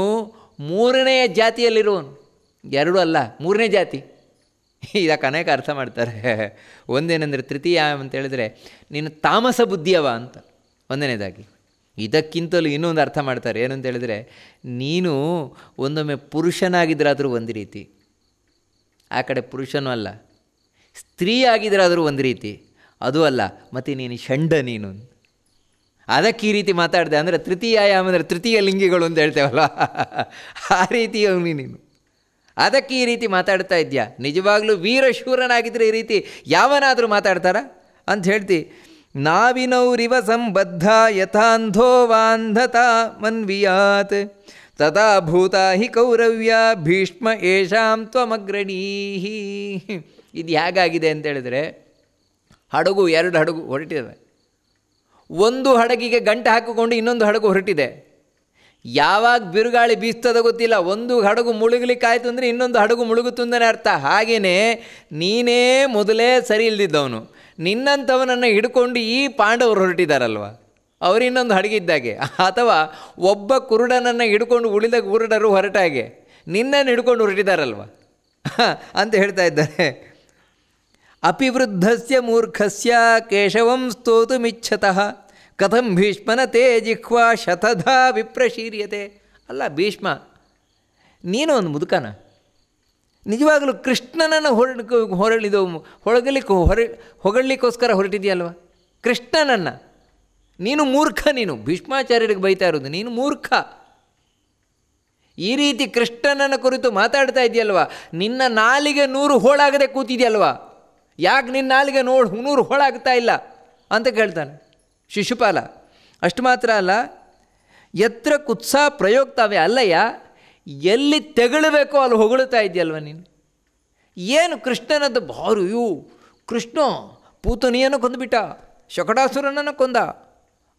ಮೂರನೆಯ ಜಾತಿಯಲ್ಲಿರುವನು ಎರಡು ಅಲ್ಲ ಮೂರನೇ ಜಾತಿ ಇದಕ್ಕೆ ಅನೇಕ ಅರ್ಥ ಮಾಡ್ತಾರೆ ಒಂದೇನೆಂದರೆ ತೃತೀಯಾಯಾಮ್ ಅಂತ ಹೇಳಿದ್ರೆ ನೀನು ತಾಮಸ ಬುದ್ಧಿಯವ ಅಂತ ಒಂದನೇದಾಗಿ ಇದಕ್ಕಿಂತಲೂ ಇನ್ನೊಂದು ಅರ್ಥ ಮಾಡ್ತಾರೆ ಏನಂತ ಅಂತ ನೀನು ಒಂದೊಮ್ಮೆ ಪುರುಷನಾಗಿದ್ದರಾದರೂ ಒಂದು ರೀತಿ ಆ ಕಡೆ ಪುರುಷನೂ ಅಲ್ಲ ಸ್ತ್ರೀ ಆಗಿದ್ರಾದರೂ ಒಂದು ರೀತಿ ಅದು ಅಲ್ಲ ಮತ್ತು ನೀನು ಷಂಡ ನೀನು ಅದಕ್ಕೆ ಈ ರೀತಿ ಮಾತಾಡಿದೆ ಅಂದರೆ ಆಯಾಮ ಅಂದರೆ ತೃತೀಯ ಲಿಂಗಿಗಳು ಅಂತ ಹೇಳ್ತೇವಲ್ಲ ಆ ರೀತಿ ನೀನು ಅದಕ್ಕೆ ಈ ರೀತಿ ಮಾತಾಡ್ತಾ ಇದೆಯಾ ನಿಜವಾಗ್ಲೂ ವೀರಶೂರನಾಗಿದ್ದರೆ ಈ ರೀತಿ ಯಾವನಾದರೂ ಮಾತಾಡ್ತಾರ ಅಂತ ಹೇಳ್ತಿ ನಾವಿನೌರಿವ ಸಂಬದ್ಧ ಯಥಾಂಧೋವಾಂಧತಾ ಮನ್ವಿಯಾತ್ ತಥಾ ಭೂತ ಹಿ ಕೌರವ್ಯ ಭೀಷ್ಮ ಏಷಾಂ ತ್ವಮಗ್ರಣೀಹಿ ಇದು ಹೇಗಾಗಿದೆ ಅಂತೇಳಿದರೆ ಹಡಗು ಎರಡು ಹಡಗು ಹೊರಟಿದೆ ಒಂದು ಹಡಗಿಗೆ ಗಂಟೆ ಹಾಕಿಕೊಂಡು ಇನ್ನೊಂದು ಹಡಗು ಹೊರಟಿದೆ ಯಾವಾಗ ಬಿರುಗಾಳಿ ಬೀಸ್ತದ ಗೊತ್ತಿಲ್ಲ ಒಂದು ಹಡಗು ಮುಳುಗಲಿಕ್ಕಾಯ್ತು ಅಂದರೆ ಇನ್ನೊಂದು ಹಡಗು ಮುಳುಗುತ್ತಂದೇ ಅರ್ಥ ಹಾಗೆಯೇ ನೀನೇ ಮೊದಲೇ ಸರಿ ಇಲ್ದಿದ್ದವನು ನಿನ್ನಂಥವನನ್ನು ಹಿಡ್ಕೊಂಡು ಈ ಪಾಂಡವರು ಹೊರಟಿದ್ದಾರಲ್ವ ಅವರಿನ್ನೊಂದು ಇದ್ದಾಗೆ ಅಥವಾ ಒಬ್ಬ ಕುರುಡನನ್ನು ಹಿಡ್ಕೊಂಡು ಉಳಿದ ಕುರುಡರು ಹೊರಟಾಗೆ ನಿನ್ನನ್ನು ಹಿಡ್ಕೊಂಡು ಹೊರಟಿದಾರಲ್ವ ಅಂತ ಹೇಳ್ತಾ ಇದ್ದಾರೆ ಅಪಿವೃದ್ಧಸ್ಯ ಮೂರ್ಖಸ್ಯ ಕೇಶವಂ ಸ್ತೋತುಮಿಚ್ಛತಃ ಕಥಂ ಭೀಷ್ಮನ ತೇ ಜಿಹ್ವಾ ವಿಪ್ರಶೀರ್ಯತೆ ಅಲ್ಲ ಭೀಷ್ಮ ನೀನು ಒಂದು ಮುದುಕನ ನಿಜವಾಗಲೂ ಕೃಷ್ಣನನ್ನು ಹೊರ ಹೊರಳಿದು ಹೊಳಗಲಿಕ್ಕೆ ಹೊರ ಹೊಗಳಿಕ್ಕೋಸ್ಕರ ಹೊರಟಿದೆಯಲ್ವ ಕೃಷ್ಣನನ್ನು ನೀನು ಮೂರ್ಖ ನೀನು ಭೀಷ್ಮಾಚಾರ್ಯರಿಗೆ ಬೈತಾ ಇರೋದು ನೀನು ಮೂರ್ಖ ಈ ರೀತಿ ಕೃಷ್ಣನನ್ನು ಕುರಿತು ಮಾತಾಡ್ತಾ ಇದೆಯಲ್ವ ನಿನ್ನ ನಾಲಿಗೆ ನೂರು ಹೋಳಾಗದೆ ಕೂತಿದೆಯಲ್ವ ಯಾಕೆ ನಿನ್ನ ನಾಲಿಗೆ ನೋಡು ನೂರು ಹೋಳಾಗ್ತಾ ಇಲ್ಲ ಅಂತ ಕೇಳ್ತಾನೆ ಶಿಶುಪಾಲ ಅಷ್ಟು ಮಾತ್ರ ಅಲ್ಲ ಎತ್ರ ಕುತ್ಸಾ ಪ್ರಯೋಗ್ತಾವೆ ಅಲ್ಲಯ್ಯ ಎಲ್ಲಿ ತೆಗಳಬೇಕೋ ಅಲ್ಲಿ ಹೊಗಳುತ್ತಾ ಇದೆಯಲ್ವ ನೀನು ಏನು ಕೃಷ್ಣನದ್ದು ಭಾರು ಇವು ಕೃಷ್ಣ ಪೂತನಿಯನ್ನು ಕೊಂದುಬಿಟ್ಟ ಶಕಟಾಸುರನನ್ನು ಕೊಂದ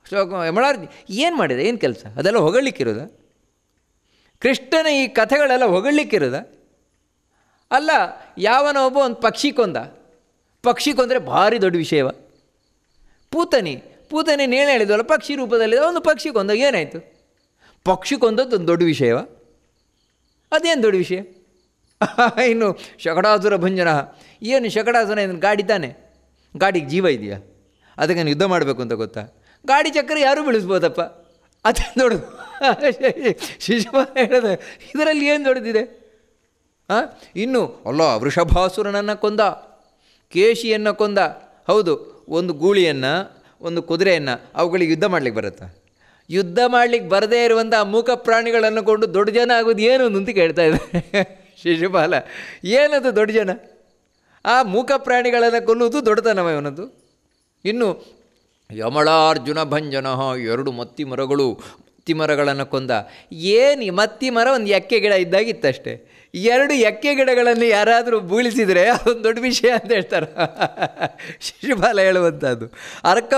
ಅಶೋಕ ಯಮಳಾರ್ಜಿ ಏನು ಮಾಡಿದೆ ಏನು ಕೆಲಸ ಅದೆಲ್ಲ ಹೊಗಳಿಕ್ಕಿರೋದ ಕೃಷ್ಣನ ಈ ಕಥೆಗಳೆಲ್ಲ ಹೊಗಳಿಕ್ಕಿರೋದ ಅಲ್ಲ ಯಾವನ ಒಬ್ಬ ಒಂದು ಪಕ್ಷಿ ಕೊಂದ ಪಕ್ಷಿ ಕೊಂದರೆ ಭಾರಿ ದೊಡ್ಡ ವಿಷಯವ ಪೂತನಿ ಪೂತನಿ ಏನು ಹೇಳಿದವಲ್ಲ ಪಕ್ಷಿ ರೂಪದಲ್ಲಿ ಒಂದು ಪಕ್ಷಿ ಕೊಂದ ಏನಾಯಿತು ಪಕ್ಷಿ ಕೊಂದದ್ದು ಒಂದು ದೊಡ್ಡ ವಿಷಯವ ಅದೇನು ದೊಡ್ಡ ವಿಷಯ <laughs> ಇನ್ನು ಶಕಟಾಸುರ ಭಂಜನ ಏನು ಶಕಟಾಸುರ ಏನು ಗಾಡಿ ತಾನೆ ಗಾಡಿಗೆ ಜೀವ ಇದೆಯಾ ಅದಕ್ಕೆ ಯುದ್ಧ ಮಾಡಬೇಕು ಅಂತ ಗೊತ್ತಾ ಗಾಡಿ ಚಕ್ರ ಯಾರು ಬೆಳೆಸ್ಬೋದಪ್ಪ ಅದೇ ದೊಡ್ಡದು <laughs> ಶಿಶುಬಾಲ ಹೇಳಿದೆ ಇದರಲ್ಲಿ ಏನು ದೊಡ್ಡದಿದೆ ಹಾಂ ಇನ್ನು ಅಲ್ಲ ವೃಷಭಾಸುರನನ್ನು ಕೊಂದ ಕೇಶಿಯನ್ನು ಕೊಂದ ಹೌದು ಒಂದು ಗೂಳಿಯನ್ನು ಒಂದು ಕುದುರೆಯನ್ನು ಅವುಗಳಿಗೆ ಯುದ್ಧ ಮಾಡಲಿಕ್ಕೆ ಬರುತ್ತೆ ಯುದ್ಧ ಮಾಡಲಿಕ್ಕೆ ಬರದೇ ಇರುವಂಥ ಮೂಕ ಪ್ರಾಣಿಗಳನ್ನು ಕೊಂಡು ದೊಡ್ಡ ಜನ ಆಗೋದು ಏನು ಅಂತ ಕೇಳ್ತಾ ಇದ್ದೆ <laughs> ಶಿಶುಪಾಲ ಏನದು ದೊಡ್ಡ ಜನ ಆ ಮೂಕ ಪ್ರಾಣಿಗಳನ್ನು ಕೊಲ್ಲುವುದು ದೊಡ್ಡತನವ ಇವನದ್ದು ಇನ್ನು ಯಮಳಾರ್ಜುನ ಭಂಜನ ಎರಡು ಮತ್ತಿ ಮರಗಳು ಮರಗಳನ್ನು ಕೊಂದ ಏನು ಮತ್ತಿ ಮರ ಒಂದು ಎಕ್ಕೆ ಗಿಡ ಇದ್ದಾಗಿತ್ತಷ್ಟೇ ಎರಡು ಎಕ್ಕೆ ಗಿಡಗಳನ್ನು ಯಾರಾದರೂ ಬೀಳಿಸಿದರೆ ಅದೊಂದು ದೊಡ್ಡ ವಿಷಯ ಅಂತ ಹೇಳ್ತಾರೆ ಶಿಶುಪಾಲ ಹೇಳುವಂಥದ್ದು ಅರ್ಕ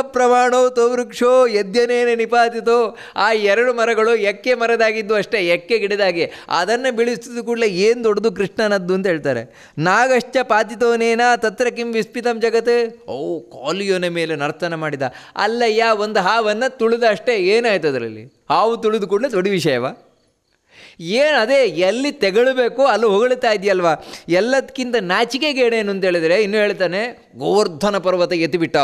ತೋ ತೋವೃಕ್ಷೋ ಯದ್ಯನೇನೆ ನಿಪಾತಿತೋ ಆ ಎರಡು ಮರಗಳು ಎಕ್ಕೆ ಮರದಾಗಿದ್ದು ಅಷ್ಟೇ ಎಕ್ಕೆ ಗಿಡದಾಗೆ ಅದನ್ನು ಬೀಳಿಸಿದ ಕೂಡಲೇ ಏನು ದೊಡ್ಡದು ಕೃಷ್ಣನದ್ದು ಅಂತ ಹೇಳ್ತಾರೆ ನಾಗಶ್ಚ ಪಾತಿತೋನೇನ ತತ್ರ ಕಿಂ ವಿಸ್ಪಿತಂ ಜಗತ್ತೆ ಓ ಕಾಲಿಯೋನ ಮೇಲೆ ನರ್ತನ ಮಾಡಿದ ಅಲ್ಲಯ್ಯ ಒಂದು ಹಾವನ್ನು ತುಳಿದ ಅಷ್ಟೇ ಏನಾಯ್ತು ಅದರಲ್ಲಿ ಹಾವು ತುಳಿದು ಕೂಡಲೇ ದೊಡ್ಡ ವಿಷಯವಾ ಏನು ಅದೇ ಎಲ್ಲಿ ತೆಗಳಬೇಕು ಅಲ್ಲಿ ಹೊಗಳ್ತಾ ಇದೆಯಲ್ವ ಎಲ್ಲದಕ್ಕಿಂತ ಅಂತ ಹೇಳಿದರೆ ಇನ್ನು ಹೇಳ್ತಾನೆ ಗೋವರ್ಧನ ಪರ್ವತ ಎತ್ತಿಬಿಟ್ಟ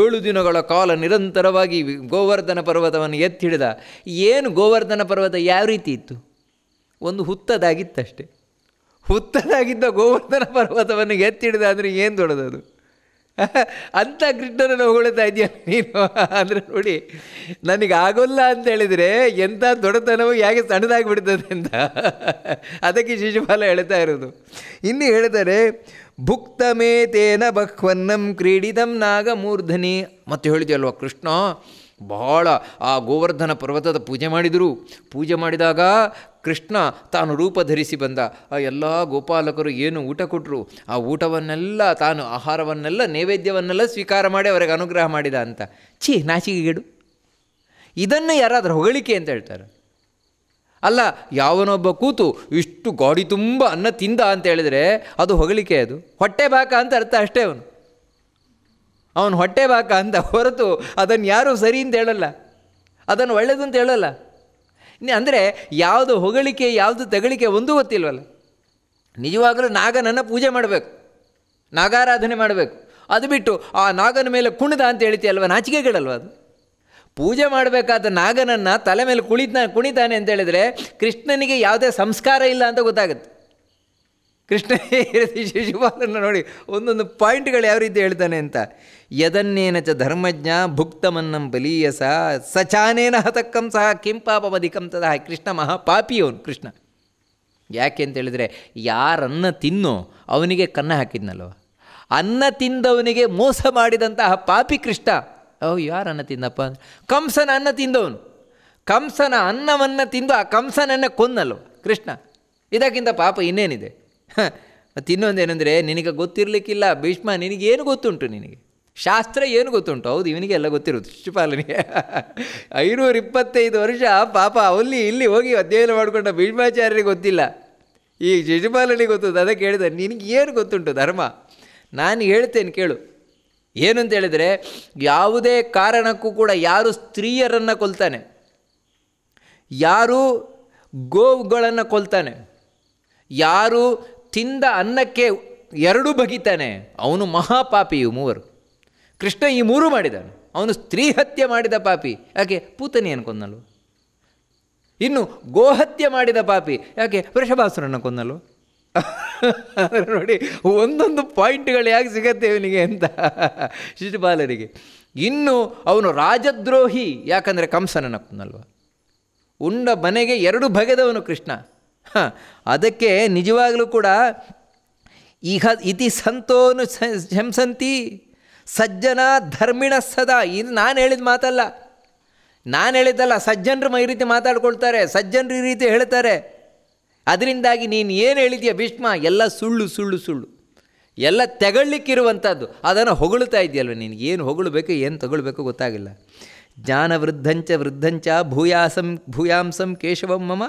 ಏಳು ದಿನಗಳ ಕಾಲ ನಿರಂತರವಾಗಿ ಗೋವರ್ಧನ ಪರ್ವತವನ್ನು ಎತ್ತಿಡಿದ ಏನು ಗೋವರ್ಧನ ಪರ್ವತ ಯಾವ ರೀತಿ ಇತ್ತು ಒಂದು ಹುತ್ತದಾಗಿತ್ತಷ್ಟೆ ಹುತ್ತದಾಗಿದ್ದ ಗೋವರ್ಧನ ಪರ್ವತವನ್ನು ಎತ್ತಿಡಿದ ಅಂದರೆ ಏನು ದೊಡ್ಡದದು <laughs> ಅಂಥ ಕೃಷ್ಣನನ್ನು ಹೊಗಳ್ತಾ ಇದೆಯಾ ನೀನು <laughs> ಅಂದರೆ ನೋಡಿ ನನಗೆ ಆಗೋಲ್ಲ ಅಂತ ಹೇಳಿದರೆ ಎಂಥ ದೊಡ್ಡತನವು ಹೇಗೆ ಬಿಡ್ತದೆ ಅಂತ <laughs> ಅದಕ್ಕೆ ಶಿಶುಪಾಲ ಹೇಳ್ತಾ ಇರೋದು ಇನ್ನು ಹೇಳಿದರೆ ಭುಕ್ತಮೇತೇನ ತೇನ ಬಹ್ವನ್ನಂ ನಾಗ ನಾಗಮೂರ್ಧನಿ ಮತ್ತು ಹೇಳಿದೆಯಲ್ವ ಕೃಷ್ಣ ಬಹಳ ಆ ಗೋವರ್ಧನ ಪರ್ವತದ ಪೂಜೆ ಮಾಡಿದರು ಪೂಜೆ ಮಾಡಿದಾಗ ಕೃಷ್ಣ ತಾನು ರೂಪ ಧರಿಸಿ ಬಂದ ಆ ಎಲ್ಲ ಗೋಪಾಲಕರು ಏನು ಊಟ ಕೊಟ್ಟರು ಆ ಊಟವನ್ನೆಲ್ಲ ತಾನು ಆಹಾರವನ್ನೆಲ್ಲ ನೈವೇದ್ಯವನ್ನೆಲ್ಲ ಸ್ವೀಕಾರ ಮಾಡಿ ಅವರಿಗೆ ಅನುಗ್ರಹ ಮಾಡಿದ ಅಂತ ಛೀ ಗಿಡು ಇದನ್ನು ಯಾರಾದರೂ ಹೊಗಳಿಕೆ ಅಂತ ಹೇಳ್ತಾರೆ ಅಲ್ಲ ಯಾವನೊಬ್ಬ ಕೂತು ಇಷ್ಟು ಗಾಡಿ ತುಂಬ ಅನ್ನ ತಿಂದ ಅಂತ ಹೇಳಿದರೆ ಅದು ಹೊಗಳಿಕೆ ಅದು ಹೊಟ್ಟೆ ಬಾಕ ಅಂತ ಅರ್ಥ ಅಷ್ಟೇ ಅವನು ಅವನು ಹೊಟ್ಟೆ ಬಾಕ ಅಂತ ಹೊರತು ಅದನ್ನು ಯಾರೂ ಸರಿ ಅಂತ ಹೇಳಲ್ಲ ಅದನ್ನು ಒಳ್ಳೆಯದು ಅಂತ ಹೇಳಲ್ಲ ಅಂದರೆ ಯಾವುದು ಹೊಗಳಿಕೆ ಯಾವುದು ತಗಳಿಕೆ ಒಂದೂ ಗೊತ್ತಿಲ್ವಲ್ಲ ನಿಜವಾಗಲೂ ನಾಗನನ್ನು ಪೂಜೆ ಮಾಡಬೇಕು ನಾಗಾರಾಧನೆ ಮಾಡಬೇಕು ಅದು ಬಿಟ್ಟು ಆ ನಾಗನ ಮೇಲೆ ಕುಣಿದ ಅಂತ ಹೇಳ್ತೀಯಲ್ವ ನಾಚಿಕೆಗಳಲ್ವ ಅದು ಪೂಜೆ ಮಾಡಬೇಕಾದ ನಾಗನನ್ನು ತಲೆ ಮೇಲೆ ಕುಳಿತ ಕುಣಿತಾನೆ ಅಂತ ಹೇಳಿದರೆ ಕೃಷ್ಣನಿಗೆ ಯಾವುದೇ ಸಂಸ್ಕಾರ ಇಲ್ಲ ಅಂತ ಗೊತ್ತಾಗುತ್ತೆ ಕೃಷ್ಣ ಶಿಶುಪಾಲನ್ನು ನೋಡಿ ಒಂದೊಂದು ಪಾಯಿಂಟ್ಗಳು ಯಾವ ರೀತಿ ಹೇಳ್ತಾನೆ ಅಂತ ಯದನ್ನೇನ ಚ ಧರ್ಮಜ್ಞ ಭುಕ್ತಮನ್ನಂ ಬಲೀಯಸ ಸಚಾನೇನ ಹತಕ್ಕಂ ಸಹ ಕಿಂಪಾಪಮಧಿಕಂ ತದ ಕೃಷ್ಣ ಮಹಾಪಾಪಿಯವನು ಕೃಷ್ಣ ಯಾಕೆ ಅಂತ ಹೇಳಿದರೆ ಯಾರನ್ನ ತಿನ್ನೋ ಅವನಿಗೆ ಕನ್ನ ಹಾಕಿದ್ನಲ್ವ ಅನ್ನ ತಿಂದವನಿಗೆ ಮೋಸ ಮಾಡಿದಂತಹ ಪಾಪಿ ಕೃಷ್ಣ ಓ ಅನ್ನ ತಿಂದಪ್ಪ ಕಂಸನ ಅನ್ನ ತಿಂದವನು ಕಂಸನ ಅನ್ನವನ್ನು ತಿಂದು ಆ ಕಂಸನನ್ನು ಕೊನ್ನಲ್ವ ಕೃಷ್ಣ ಇದಕ್ಕಿಂತ ಪಾಪ ಇನ್ನೇನಿದೆ <laughs> ಮತ್ತು ಇನ್ನೊಂದೇನೆಂದರೆ ನಿನಗೆ ಗೊತ್ತಿರಲಿಕ್ಕಿಲ್ಲ ಭೀಷ್ಮ ನಿನಗೇನು ಗೊತ್ತುಂಟು ನಿನಗೆ ಶಾಸ್ತ್ರ ಏನು ಗೊತ್ತುಂಟು ಹೌದು ಇವನಿಗೆಲ್ಲ ಗೊತ್ತಿರೋದು ಶಿಶುಪಾಲನಿಗೆ <laughs> ಐನೂರ ಇಪ್ಪತ್ತೈದು ವರ್ಷ ಪಾಪ ಅಲ್ಲಿ ಇಲ್ಲಿ ಹೋಗಿ ಅಧ್ಯಯನ ಮಾಡಿಕೊಂಡ ಭೀಷ್ಮಾಚಾರ್ಯರಿಗೆ ಗೊತ್ತಿಲ್ಲ ಈ ಶಿಶುಪಾಲನಿಗೆ ಗೊತ್ತದ ಅದಕ್ಕೆ ಹೇಳಿದ ನಿನಗೆ ಏನು ಗೊತ್ತುಂಟು ಧರ್ಮ ನಾನು ಹೇಳ್ತೇನೆ ಕೇಳು ಏನು ಅಂತ ಹೇಳಿದರೆ ಯಾವುದೇ ಕಾರಣಕ್ಕೂ ಕೂಡ ಯಾರು ಸ್ತ್ರೀಯರನ್ನು ಕೊಲ್ತಾನೆ ಯಾರು ಗೋಗಳನ್ನು ಕೊಲ್ತಾನೆ ಯಾರು ತಿಂದ ಅನ್ನಕ್ಕೆ ಎರಡು ಬಗಿತಾನೆ ಅವನು ಮಹಾಪಾಪಿ ಇವು ಮೂವರು ಕೃಷ್ಣ ಈ ಮೂರು ಮಾಡಿದನು ಅವನು ಸ್ತ್ರೀ ಹತ್ಯೆ ಮಾಡಿದ ಪಾಪಿ ಯಾಕೆ ಪೂತನಿ ಅನ್ಕೊಂದಲು ಇನ್ನು ಗೋಹತ್ಯೆ ಮಾಡಿದ ಪಾಪಿ ಯಾಕೆ ವೃಷಭಾಸುರನ ಕೊನ್ನಲು <laughs> ನೋಡಿ ಒಂದೊಂದು ಪಾಯಿಂಟ್ಗಳು ಯಾಕೆ ಸಿಗತ್ತೆ ಇವನಿಗೆ ಅಂತ <laughs> ಶಿಶುಪಾಲರಿಗೆ ಇನ್ನು ಅವನು ರಾಜದ್ರೋಹಿ ಯಾಕಂದರೆ ಕಂಸನನ್ನು ಕೊಂದಲ್ವ ಉಂಡ ಮನೆಗೆ ಎರಡು ಬಗೆದವನು ಕೃಷ್ಣ <laughs> ಅದಕ್ಕೆ ನಿಜವಾಗಲೂ ಕೂಡ ಇಹ ಇತಿ ಸಂತೋನು ಶಂಸಂತಿ ಸಜ್ಜನ ಧರ್ಮಿಣ ಸದಾ ಇದು ನಾನು ಹೇಳಿದ ಮಾತಲ್ಲ ನಾನು ಹೇಳಿದ್ದಲ್ಲ ಸಜ್ಜನರು ಈ ರೀತಿ ಮಾತಾಡ್ಕೊಳ್ತಾರೆ ಸಜ್ಜನರು ಈ ರೀತಿ ಹೇಳ್ತಾರೆ ಅದರಿಂದಾಗಿ ನೀನು ಏನು ಹೇಳಿದೀಯ ಭೀಷ್ಮ ಎಲ್ಲ ಸುಳ್ಳು ಸುಳ್ಳು ಸುಳ್ಳು ಎಲ್ಲ ತೆಗಳಲಿಕ್ಕಿರುವಂಥದ್ದು ಅದನ್ನು ಹೊಗಳುತ್ತಾ ಇದೆಯಲ್ವ ನಿನಗೆ ಏನು ಹೊಗಳಬೇಕು ಏನು ತಗೊಳ್ಬೇಕು ಗೊತ್ತಾಗಿಲ್ಲ ಜ್ಞಾನವೃದ್ಧಂಚ ವೃದ್ಧಂಚ ಭೂಯಾಸಂ ಭೂಯಾಂಸಂ ಕೇಶವಂ ಮಮ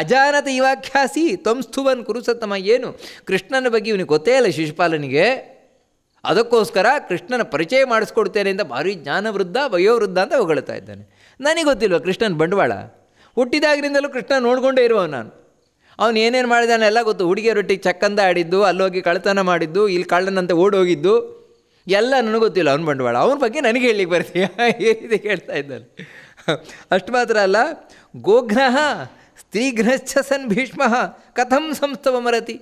ಅಜಾನತ ಇವಾಖ್ಯಾಸಿ ತ್ವಂಸ್ಥುವನ್ ಕುರುಸತ್ತಮ ಏನು ಕೃಷ್ಣನ ಬಗ್ಗೆ ಇವನಿಗೆ ಗೊತ್ತೇ ಇಲ್ಲ ಶಿಶುಪಾಲನಿಗೆ ಅದಕ್ಕೋಸ್ಕರ ಕೃಷ್ಣನ ಪರಿಚಯ ಮಾಡಿಸ್ಕೊಡ್ತೇನೆ ಅಂತ ಭಾರಿ ಜ್ಞಾನವೃದ್ಧ ವಯೋವೃದ್ಧ ಅಂತ ಹೊಗಳ್ತಾ ಇದ್ದಾನೆ ನನಗೆ ಗೊತ್ತಿಲ್ವ ಕೃಷ್ಣನ ಬಂಡವಾಳ ಹುಟ್ಟಿದಾಗಿನಿಂದಲೂ ಕೃಷ್ಣ ನೋಡಿಕೊಂಡೇ ಇರುವವ ನಾನು ಅವನು ಏನೇನು ಮಾಡಿದಾನೆ ಎಲ್ಲ ಗೊತ್ತು ಹುಡುಗಿಯರೊಟ್ಟಿಗೆ ಚಕ್ಕಂದ ಆಡಿದ್ದು ಅಲ್ಲೋಗಿ ಕಳ್ತನ ಮಾಡಿದ್ದು ಇಲ್ಲಿ ಕಳ್ಳನಂತೆ ಓಡೋಗಿದ್ದು ಎಲ್ಲ ನನಗೆ ಗೊತ್ತಿಲ್ಲ ಅವ್ನು ಬಂಡವಾಳ ಅವನ ಬಗ್ಗೆ ನನಗೆ ಹೇಳಲಿಕ್ಕೆ ಬರ್ತೀಯ ಏನಿದೆ ಹೇಳ್ತಾ <laughs> ಕೇಳ್ತಾ ಇದ್ದಾನೆ ಅಷ್ಟು ಮಾತ್ರ ಅಲ್ಲ ಗೋಗ್ರಹ ಸ್ತ್ರೀಗ್ರಹಶ್ಚ ಸನ್ ಭೀಷ್ಮ ಕಥಂ ಸಂಸ್ಥವ ಮರತಿ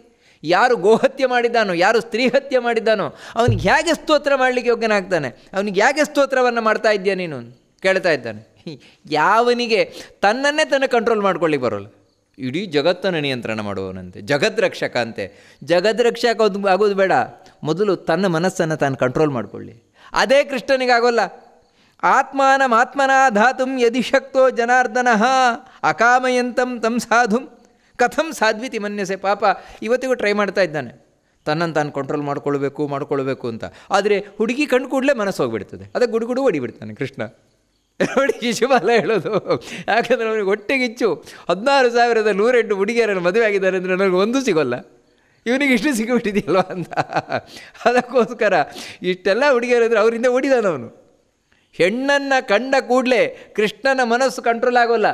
ಯಾರು ಗೋಹತ್ಯೆ ಮಾಡಿದ್ದಾನೋ ಯಾರು ಸ್ತ್ರೀ ಹತ್ಯೆ ಮಾಡಿದ್ದಾನೋ ಅವ್ನಿಗೆ ಹೇಗೆ ಸ್ತೋತ್ರ ಮಾಡಲಿಕ್ಕೆ ಯೋಗ್ಯನಾಗ್ತಾನೆ ಅವ್ನಿಗೆ ಹೇಗೆ ಸ್ತೋತ್ರವನ್ನು ಮಾಡ್ತಾ ಇದ್ದೀಯ ನೀನು ಕೇಳ್ತಾ ಇದ್ದಾನೆ <laughs> ಯಾವನಿಗೆ ತನ್ನನ್ನೇ ತನ್ನ ಕಂಟ್ರೋಲ್ ಮಾಡ್ಕೊಳ್ಳಿಕ್ಕೆ ಬರೋಲ್ಲ ಇಡೀ ಜಗತ್ತನ್ನು ನಿಯಂತ್ರಣ ಮಾಡುವವನಂತೆ ಜಗದ್ರಕ್ಷಕ ಅಂತೆ ಜಗದ್ರಕ್ಷಕ ಅದು ಆಗೋದು ಬೇಡ ಮೊದಲು ತನ್ನ ಮನಸ್ಸನ್ನು ತಾನು ಕಂಟ್ರೋಲ್ ಮಾಡಿಕೊಳ್ಳಿ ಅದೇ ಕೃಷ್ಣನಿಗಾಗೋಲ್ಲ ಆತ್ಮಾನಮಾತ್ಮನ ಧಾತುಂ ಶಕ್ತೋ ಜನಾರ್ದನ ಅಕಾಮಯಂತಂ ತಂ ಸಾಧುಂ ಕಥಂ ಸಾಧ್ವಿತಿ ಮನ್ಯಸೆ ಪಾಪ ಇವತ್ತಿಗೂ ಟ್ರೈ ಮಾಡ್ತಾ ಇದ್ದಾನೆ ತನ್ನನ್ನು ತಾನು ಕಂಟ್ರೋಲ್ ಮಾಡ್ಕೊಳ್ಬೇಕು ಮಾಡ್ಕೊಳ್ಬೇಕು ಅಂತ ಆದರೆ ಹುಡುಗಿ ಕಂಡು ಕೂಡಲೇ ಮನಸ್ಸು ಹೋಗ್ಬಿಡ್ತದೆ ಅದಕ್ಕೆ ಗುಡುಗುಡು ಹೊಡಿಬಿಡ್ತಾನೆ ಕೃಷ್ಣ ನೋಡಿ ಶುಭಾಲ ಹೇಳೋದು ಯಾಕಂದರೆ ಅವನಿಗೆ ಹೊಟ್ಟೆಗಿಚ್ಚು ಹದಿನಾರು ಸಾವಿರದ ನೂರೆಂಟು ಹುಡುಗಿಯರನ್ನು ಮದುವೆ ಆಗಿದ್ದಾರೆ ಅಂದರೆ ನನಗೆ ಒಂದು ಸಿಗೋಲ್ಲ ಇವನಿಗೆ ಇಷ್ಟು ಸಿಕ್ಕಿಬಿಟ್ಟಿದೆಯಲ್ವ ಅಂತ ಅದಕ್ಕೋಸ್ಕರ ಇಷ್ಟೆಲ್ಲ ಹುಡುಗಿಯರಿದ್ರೆ ಅವರಿಂದ ಓಡಿದಾನ ಅವನು ಹೆಣ್ಣನ್ನು ಕಂಡ ಕೂಡಲೇ ಕೃಷ್ಣನ ಮನಸ್ಸು ಕಂಟ್ರೋಲ್ ಆಗೋಲ್ಲ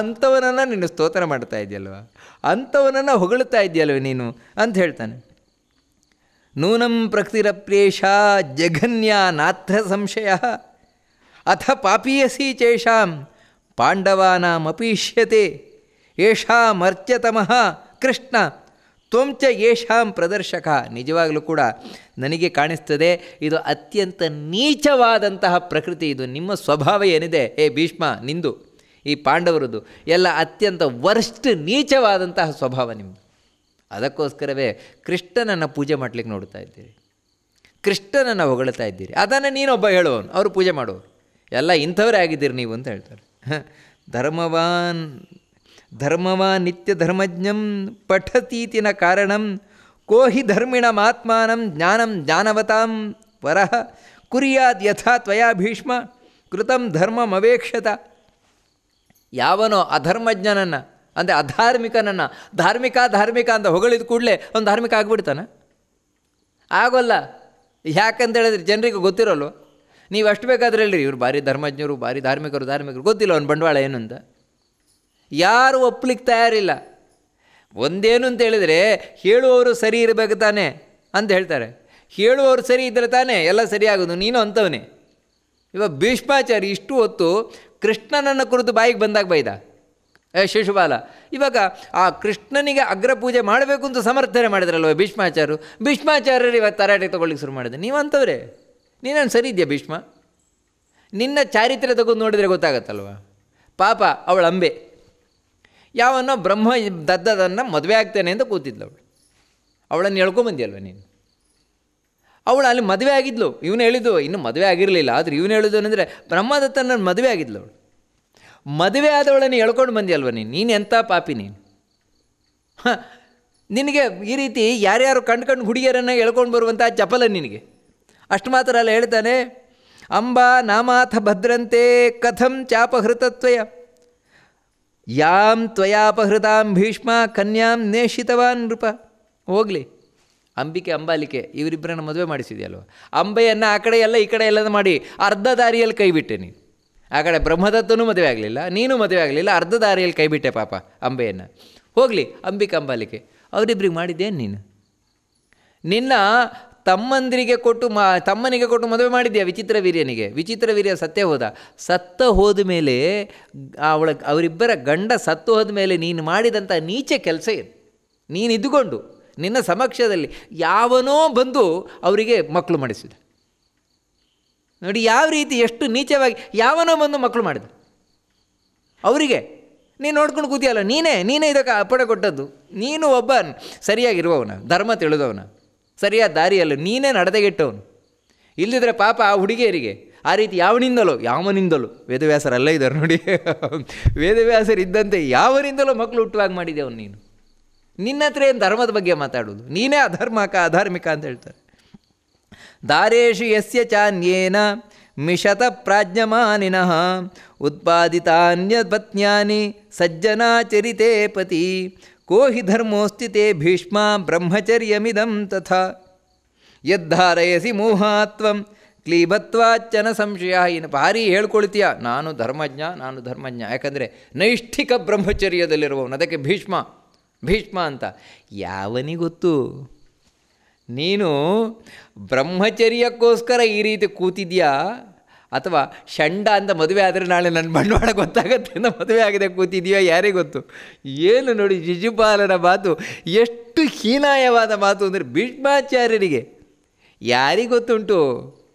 ಅಂಥವನನ್ನು ನೀನು ಸ್ತೋತ್ರ ಮಾಡ್ತಾ ಇದೆಯಲ್ವ ಅಂಥವನನ್ನು ಹೊಗಳುತ್ತಾ ಇದೆಯಲ್ವ ನೀನು ಅಂತ ಹೇಳ್ತಾನೆ ನೂನಂ ಪ್ರಕೃತಿರಪ್ರೇಷ ಜಘನ್ಯ ನಾಥ ಸಂಶಯ ಅಥ ಪಾಪೀಯಸಿ ಚೇಷಾಂ ಪಾಂಡವಾನಾಮಪೀಷ್ಯತೆ ಏಷಾಮರ್ಚ್ಯತಮಃ ಕೃಷ್ಣ ತ್ವಂಚ ಯಶಾಂ ಪ್ರದರ್ಶಕ ನಿಜವಾಗಲೂ ಕೂಡ ನನಗೆ ಕಾಣಿಸ್ತದೆ ಇದು ಅತ್ಯಂತ ನೀಚವಾದಂತಹ ಪ್ರಕೃತಿ ಇದು ನಿಮ್ಮ ಸ್ವಭಾವ ಏನಿದೆ ಹೇ ಭೀಷ್ಮ ನಿಂದು ಈ ಪಾಂಡವರದು ಎಲ್ಲ ಅತ್ಯಂತ ವರ್ಷ್ಟ್ ನೀಚವಾದಂತಹ ಸ್ವಭಾವ ನಿಮ್ಮದು ಅದಕ್ಕೋಸ್ಕರವೇ ಕೃಷ್ಣನನ್ನು ಪೂಜೆ ಮಾಡಲಿಕ್ಕೆ ನೋಡ್ತಾ ಇದ್ದೀರಿ ಕೃಷ್ಣನನ್ನು ಹೊಗಳ್ತಾ ಇದ್ದೀರಿ ಅದನ್ನು ನೀನೊಬ್ಬ ಹೇಳುವನು ಅವರು ಪೂಜೆ ಮಾಡೋರು ಎಲ್ಲ ಇಂಥವರೇ ಆಗಿದ್ದೀರಿ ನೀವು ಅಂತ ಹೇಳ್ತಾರೆ ಧರ್ಮವಾನ್ ಧರ್ಮವಾ ನಿತ್ಯ ಧರ್ಮಜ್ಞಂ ಪಠತೀತಿನ ಕಾರಣಂ ಕೋಹಿ ಧರ್ಮಿಣ ಆತ್ಮಾನಂ ಜ್ಞಾನಂ ಜ್ಞಾನವತಾಂ ವರಹ ಕುರಿಯಾದ್ ಯಥಾ ತ್ವಯಾ ಭೀಷ್ಮ ಕೃತಂ ಧರ್ಮಮವೇಕ್ಷತ ಯಾವನೋ ಅಧರ್ಮಜ್ಞನನ್ನು ಅಂದರೆ ಅಧಾರ್ಮಿಕನನ್ನು ಧಾರ್ಮಿಕ ಧಾರ್ಮಿಕ ಅಂತ ಹೊಗಳಿದ ಕೂಡಲೇ ಅವ್ನು ಧಾರ್ಮಿಕ ಆಗ್ಬಿಡ್ತಾನೆ ಆಗೋಲ್ಲ ಯಾಕಂತ ಹೇಳಿದ್ರೆ ಜನರಿಗೆ ಗೊತ್ತಿರೋಲ್ವ ನೀವು ಅಷ್ಟು ಬೇಕಾದ್ರೆ ಹೇಳ್ರಿ ಇವ್ರು ಭಾರಿ ಧರ್ಮಜ್ಞರು ಭಾರಿ ಧಾರ್ಮಿಕರು ಧಾರ್ಮಿಕರು ಗೊತ್ತಿಲ್ಲ ಅವ್ನು ಬಂಡವಾಳ ಏನು ಅಂತ ಯಾರು ಒಪ್ಪಲಿಕ್ಕೆ ತಯಾರಿಲ್ಲ ಒಂದೇನು ಅಂತ ಹೇಳಿದರೆ ಹೇಳುವವರು ಸರಿ ಇರಬೇಕು ತಾನೆ ಅಂತ ಹೇಳ್ತಾರೆ ಹೇಳುವವರು ಸರಿ ಇದ್ದರೆ ತಾನೇ ಎಲ್ಲ ಸರಿಯಾಗೋದು ನೀನು ಅಂತವನೇ ಇವಾಗ ಭೀಷ್ಮಾಚಾರಿ ಇಷ್ಟು ಹೊತ್ತು ಕೃಷ್ಣನನ್ನು ಕುರಿತು ಬಾಯಿಗೆ ಬಂದಾಗ ಬೈದ ಏ ಶಿಶುಬಾಲ ಇವಾಗ ಆ ಕೃಷ್ಣನಿಗೆ ಅಗ್ರ ಪೂಜೆ ಮಾಡಬೇಕು ಅಂತ ಸಮರ್ಥನೆ ಮಾಡಿದ್ರಲ್ವ ಭೀಷ್ಮಾಚಾರ್ಯ ಭೀಷ್ಮಾಚಾರ್ಯರು ಇವಾಗ ತರಾಟೆ ತೊಗೊಳ್ಳಿಕ್ಕೆ ಶುರು ಮಾಡಿದೆ ಅಂಥವ್ರೆ ನೀನೇನು ಸರಿ ಇದೆಯಾ ಭೀಷ್ಮ ನಿನ್ನ ಚಾರಿತ್ರ್ಯ ತಗೊಂಡು ನೋಡಿದರೆ ಗೊತ್ತಾಗತ್ತಲ್ವ ಪಾಪ ಅವಳ ಅಂಬೆ ಯಾವನ್ನೋ ಬ್ರಹ್ಮ ದದ್ದದನ್ನು ಮದುವೆ ಆಗ್ತಾನೆ ಅಂತ ಕೂತಿದ್ಲು ಅವಳು ಅವಳನ್ನು ಹೇಳ್ಕೊಂಬಂದಿಯಲ್ವ ನೀನು ಅವಳು ಅಲ್ಲಿ ಮದುವೆ ಆಗಿದ್ಲು ಇವನು ಹೇಳಿದ್ದು ಇನ್ನು ಮದುವೆ ಆಗಿರಲಿಲ್ಲ ಆದರೆ ಇವನು ಹೇಳಿದ್ದು ಅಂದರೆ ಬ್ರಹ್ಮದತ್ತನ ಮದುವೆ ಆಗಿದ್ಲು ಅವಳು ಮದುವೆ ಆದವಳನ್ನು ಹೇಳ್ಕೊಂಡು ಅಲ್ವ ನೀನು ನೀನು ಎಂಥ ಪಾಪಿ ನೀನು ಹಾಂ ನಿನಗೆ ಈ ರೀತಿ ಯಾರ್ಯಾರು ಕಂಡು ಕಂಡು ಹುಡುಗಿಯರನ್ನು ಎಳ್ಕೊಂಡು ಬರುವಂಥ ಚಪಲ ನಿನಗೆ ಅಷ್ಟು ಮಾತ್ರ ಅಲ್ಲ ಹೇಳ್ತಾನೆ ಅಂಬಾ ನಾಮಾಥ ಭದ್ರಂತೆ ಕಥಂ ಚಾಪಹೃತತ್ವಯ ಯಾಂ ತ್ವಯಾಪಹೃತಾಂ ಭೀಷ್ಮ ಕನ್ಯಾಂ ನೇಷಿತವಾನ್ ನೃಪ ಹೋಗಲಿ ಅಂಬಿಕೆ ಅಂಬಾಲಿಕೆ ಇವರಿಬ್ಬರನ್ನ ಮದುವೆ ಮಾಡಿಸಿದೆಯಲ್ವ ಅಂಬೆಯನ್ನು ಆ ಕಡೆ ಎಲ್ಲ ಈ ಕಡೆ ಎಲ್ಲ ಮಾಡಿ ಅರ್ಧ ದಾರಿಯಲ್ಲಿ ಕೈಬಿಟ್ಟೆ ನೀನು ಆ ಕಡೆ ಬ್ರಹ್ಮದತ್ತನೂ ಮದುವೆ ಆಗಲಿಲ್ಲ ನೀನು ಮದುವೆ ಆಗಲಿಲ್ಲ ಅರ್ಧ ದಾರಿಯಲ್ಲಿ ಕೈಬಿಟ್ಟೆ ಪಾಪ ಅಂಬೆಯನ್ನು ಹೋಗಲಿ ಅಂಬಿಕೆ ಅಂಬಾಲಿಕೆ ಅವರಿಬ್ಬರಿಗೆ ಮಾಡಿದ್ದೇನು ನೀನು ನಿನ್ನ ತಮ್ಮಂದಿರಿಗೆ ಕೊಟ್ಟು ಮಾ ತಮ್ಮನಿಗೆ ಕೊಟ್ಟು ಮದುವೆ ಮಾಡಿದ್ಯಾ ವಿಚಿತ್ರ ವೀರ್ಯನಿಗೆ ವಿಚಿತ್ರ ವೀರ್ಯ ಸತ್ಯ ಹೋದ ಸತ್ತ ಹೋದ ಮೇಲೆ ಅವಳ ಅವರಿಬ್ಬರ ಗಂಡ ಸತ್ತು ಹೋದ ಮೇಲೆ ನೀನು ಮಾಡಿದಂಥ ನೀಚೆ ಕೆಲಸ ಏನು ನೀನು ಇದ್ದುಕೊಂಡು ನಿನ್ನ ಸಮಕ್ಷದಲ್ಲಿ ಯಾವನೋ ಬಂದು ಅವರಿಗೆ ಮಕ್ಕಳು ಮಾಡಿಸಿದ ನೋಡಿ ಯಾವ ರೀತಿ ಎಷ್ಟು ನೀಚವಾಗಿ ಯಾವನೋ ಬಂದು ಮಕ್ಕಳು ಮಾಡಿದ ಅವರಿಗೆ ನೀನು ನೋಡ್ಕೊಂಡು ಕೂತಿಯಲ್ಲ ನೀನೇ ನೀನೇ ಇದಕ್ಕೆ ಅಪ್ಪಣೆ ಕೊಟ್ಟದ್ದು ನೀನು ಒಬ್ಬ ಸರಿಯಾಗಿರುವವನ ಧರ್ಮ ತಿಳಿದವನ ಸರಿಯಾದ ದಾರಿಯಲ್ಲ ನೀನೇ ನಡೆದಗೆಟ್ಟವನು ಇಲ್ಲದಿದ್ರೆ ಪಾಪ ಆ ಹುಡುಗಿಯರಿಗೆ ಆ ರೀತಿ ಯಾವನಿಂದಲೋ ಯಾವನಿಂದಲೋ ವೇದವ್ಯಾಸರಲ್ಲ ಇದ್ದಾರೆ ನೋಡಿ ವೇದವ್ಯಾಸರಿದ್ದಂತೆ ಯಾವನಿಂದಲೋ ಮಕ್ಕಳು ಹುಟ್ಟುವಾಗ ಮಾಡಿದೆವನು ನೀನು ನಿನ್ನ ಹತ್ರ ಏನು ಧರ್ಮದ ಬಗ್ಗೆ ಮಾತಾಡೋದು ನೀನೇ ಅಧರ್ಮಕ ಅಧಾರ್ಮಿಕ ಅಂತ ಹೇಳ್ತಾರೆ ದಾರೇಶು ಯಸ್ಯ ಚಾನ್ಯೇನ ಮಿಷತ ಪ್ರಾಜ್ಞಮಾನಿನಃ ಉತ್ಪಾದಿತಾನ್ಯಪತ್ನ್ಯಾನಿ ಸಜ್ಜನಾಚರಿತೆ ಪತಿ ಕೋ ಹಿ ಧರ್ಮೋಸ್ತಿ ತೇ ಭೀಷ್ಮ ಬ್ರಹ್ಮಚರ್ಯಮಿದಂ ತಥ ಯದ್ಧಾರಯಸಿ ಮೋಹಾತ್ವಂ ಕ್ಲೀಬತ್ವಾಚ್ಚನ ಸಂಶಯ ಇನ್ನು ಭಾರಿ ಹೇಳ್ಕೊಳ್ತೀಯ ನಾನು ಧರ್ಮಜ್ಞ ನಾನು ಧರ್ಮಜ್ಞ ಯಾಕಂದರೆ ನೈಷ್ಠಿಕ ಬ್ರಹ್ಮಚರ್ಯದಲ್ಲಿರುವವನು ಅದಕ್ಕೆ ಭೀಷ್ಮ ಭೀಷ್ಮ ಅಂತ ಗೊತ್ತು ನೀನು ಬ್ರಹ್ಮಚರ್ಯಕ್ಕೋಸ್ಕರ ಈ ರೀತಿ ಕೂತಿದ್ಯಾ ಅಥವಾ ಷಂಡ ಅಂತ ಮದುವೆ ಆದರೆ ನಾಳೆ ನನ್ನ ಬಂಡವಾಳ ಗೊತ್ತಾಗತ್ತೆ ಅಂತ ಮದುವೆ ಆಗಿದೆ ಕೂತಿದೆಯೋ ಯಾರೇ ಗೊತ್ತು ಏನು ನೋಡಿ ಜಿಜುಪಾಲನ ಮಾತು ಎಷ್ಟು ಹೀನಾಯವಾದ ಮಾತು ಅಂದರೆ ಭೀಷ್ಮಾಚಾರ್ಯರಿಗೆ ಯಾರಿಗೊತ್ತುಂಟು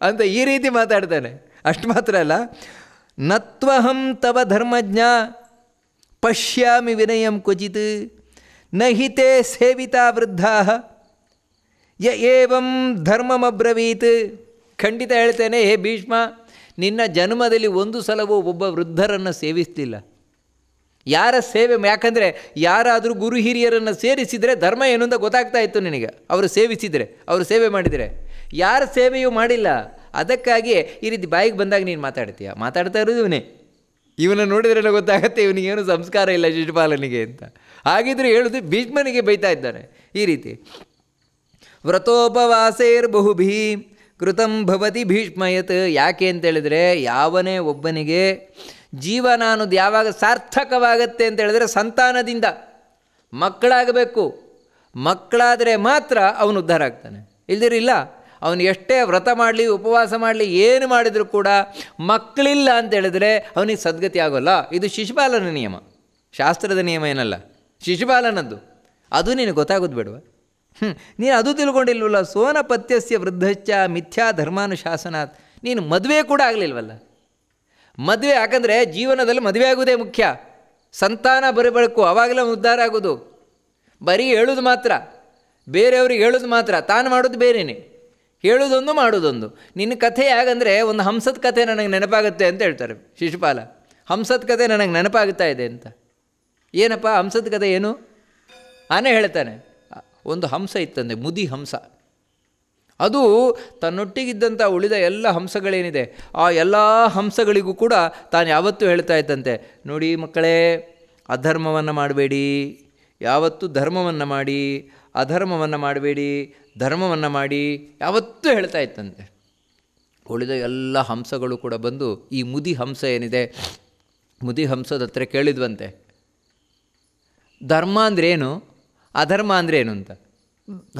ಅಂತ ಈ ರೀತಿ ಮಾತಾಡ್ತಾನೆ ಅಷ್ಟು ಮಾತ್ರ ಅಲ್ಲ ನತ್ವಹಂ ತವ ಧರ್ಮಜ್ಞ ಪಶ್ಯಾಮಿ ವಿನಯಂ ಕ್ವಚಿತ್ ನಹಿತೆ ಸೇವಿತಾ ವೃದ್ಧಾ ಯ ಏವಂ ಧರ್ಮಮಬ್ರವೀತ್ ಖಂಡಿತ ಹೇಳ್ತೇನೆ ಹೇ ಭೀಷ್ಮ ನಿನ್ನ ಜನ್ಮದಲ್ಲಿ ಒಂದು ಸಲವೂ ಒಬ್ಬ ವೃದ್ಧರನ್ನು ಸೇವಿಸ್ತಿಲ್ಲ ಯಾರ ಸೇವೆ ಯಾಕಂದರೆ ಯಾರಾದರೂ ಗುರು ಹಿರಿಯರನ್ನು ಸೇರಿಸಿದರೆ ಧರ್ಮ ಏನು ಅಂತ ಗೊತ್ತಾಗ್ತಾ ಇತ್ತು ನಿನಗೆ ಅವರು ಸೇವಿಸಿದರೆ ಅವರು ಸೇವೆ ಮಾಡಿದರೆ ಯಾರ ಸೇವೆಯೂ ಮಾಡಿಲ್ಲ ಅದಕ್ಕಾಗಿ ಈ ರೀತಿ ಬಾಯಿಗೆ ಬಂದಾಗ ನೀನು ಮಾತಾಡ್ತೀಯ ಮಾತಾಡ್ತಾ ಇರೋದು ಇವನೇ ಇವನ ನೋಡಿದ್ರೆಲ್ಲ ಗೊತ್ತಾಗತ್ತೆ ಇವನಿಗೇನು ಸಂಸ್ಕಾರ ಇಲ್ಲ ಶಿಶುಪಾಲನಿಗೆ ಅಂತ ಹಾಗಿದ್ರೆ ಹೇಳುದು ಭೀಷ್ಮನಿಗೆ ಬೈತಾ ಇದ್ದಾನೆ ಈ ರೀತಿ ವ್ರತೋಪವಾಸೇರ್ ಭೀಮ್ ಕೃತಂ ಭವತಿ ಭೀಷ್ಮಯತ್ ಯಾಕೆ ಅಂತೇಳಿದರೆ ಯಾವನೇ ಒಬ್ಬನಿಗೆ ಜೀವನ ಅನ್ನೋದು ಯಾವಾಗ ಸಾರ್ಥಕವಾಗತ್ತೆ ಅಂತ ಸಂತಾನದಿಂದ ಮಕ್ಕಳಾಗಬೇಕು ಮಕ್ಕಳಾದರೆ ಮಾತ್ರ ಅವನು ಉದ್ಧಾರ ಆಗ್ತಾನೆ ಇಲ್ದಿರಿಲ್ಲ ಅವನು ಎಷ್ಟೇ ವ್ರತ ಮಾಡಲಿ ಉಪವಾಸ ಮಾಡಲಿ ಏನು ಮಾಡಿದರೂ ಕೂಡ ಮಕ್ಕಳಿಲ್ಲ ಅಂತ ಅವನಿಗೆ ಸದ್ಗತಿ ಆಗೋಲ್ಲ ಇದು ಶಿಶುಪಾಲನ ನಿಯಮ ಶಾಸ್ತ್ರದ ನಿಯಮ ಏನಲ್ಲ ಶಿಶುಪಾಲನದ್ದು ಅದು ನೀನು ಗೊತ್ತಾಗೋದು ಬೇಡವಾ ಹ್ಞೂ ನೀನು ಅದು ತಿಳ್ಕೊಂಡಿಲ್ವಲ್ಲ ಸೋನಪತ್ಯಸ್ಯ ವೃದ್ಧಶ್ಚ ಮಿಥ್ಯಾ ಧರ್ಮಾನುಶಾಸನಾತ್ ನೀನು ಮದುವೆ ಕೂಡ ಆಗಲಿಲ್ವಲ್ಲ ಮದುವೆ ಯಾಕಂದರೆ ಜೀವನದಲ್ಲಿ ಮದುವೆ ಆಗುವುದೇ ಮುಖ್ಯ ಸಂತಾನ ಬರಬೇಕು ಆವಾಗಲೇ ಉದ್ಧಾರ ಆಗೋದು ಬರೀ ಹೇಳೋದು ಮಾತ್ರ ಬೇರೆಯವ್ರಿಗೆ ಹೇಳೋದು ಮಾತ್ರ ತಾನು ಮಾಡೋದು ಬೇರೆಯೇ ಹೇಳೋದೊಂದು ಮಾಡೋದೊಂದು ನಿನ್ನ ಕಥೆ ಯಾಗಂದರೆ ಒಂದು ಹಂಸದ ಕಥೆ ನನಗೆ ನೆನಪಾಗುತ್ತೆ ಅಂತ ಹೇಳ್ತಾರೆ ಶಿಶುಪಾಲ ಹಂಸದ ಕಥೆ ನನಗೆ ನೆನಪಾಗುತ್ತಾ ಇದೆ ಅಂತ ಏನಪ್ಪ ಹಂಸದ ಕಥೆ ಏನು ಆನೆ ಹೇಳ್ತಾನೆ ಒಂದು ಹಂಸ ಇತ್ತಂದೆ ಮುದಿ ಹಂಸ ಅದು ತನ್ನೊಟ್ಟಿಗಿದ್ದಂಥ ಉಳಿದ ಎಲ್ಲ ಹಂಸಗಳೇನಿದೆ ಆ ಎಲ್ಲ ಹಂಸಗಳಿಗೂ ಕೂಡ ತಾನು ಯಾವತ್ತೂ ಹೇಳ್ತಾ ಇದ್ದಂತೆ ನೋಡಿ ಮಕ್ಕಳೇ ಅಧರ್ಮವನ್ನು ಮಾಡಬೇಡಿ ಯಾವತ್ತೂ ಧರ್ಮವನ್ನು ಮಾಡಿ ಅಧರ್ಮವನ್ನು ಮಾಡಬೇಡಿ ಧರ್ಮವನ್ನು ಮಾಡಿ ಯಾವತ್ತೂ ಹೇಳ್ತಾ ಇತ್ತಂತೆ ಉಳಿದ ಎಲ್ಲ ಹಂಸಗಳು ಕೂಡ ಬಂದು ಈ ಮುದಿ ಹಂಸ ಏನಿದೆ ಮುದಿ ಹಂಸದ ಹತ್ರ ಕೇಳಿದ್ವಂತೆ ಧರ್ಮ ಅಂದ್ರೇನು ಅಧರ್ಮ ಅಂದರೆ ಏನು ಅಂತ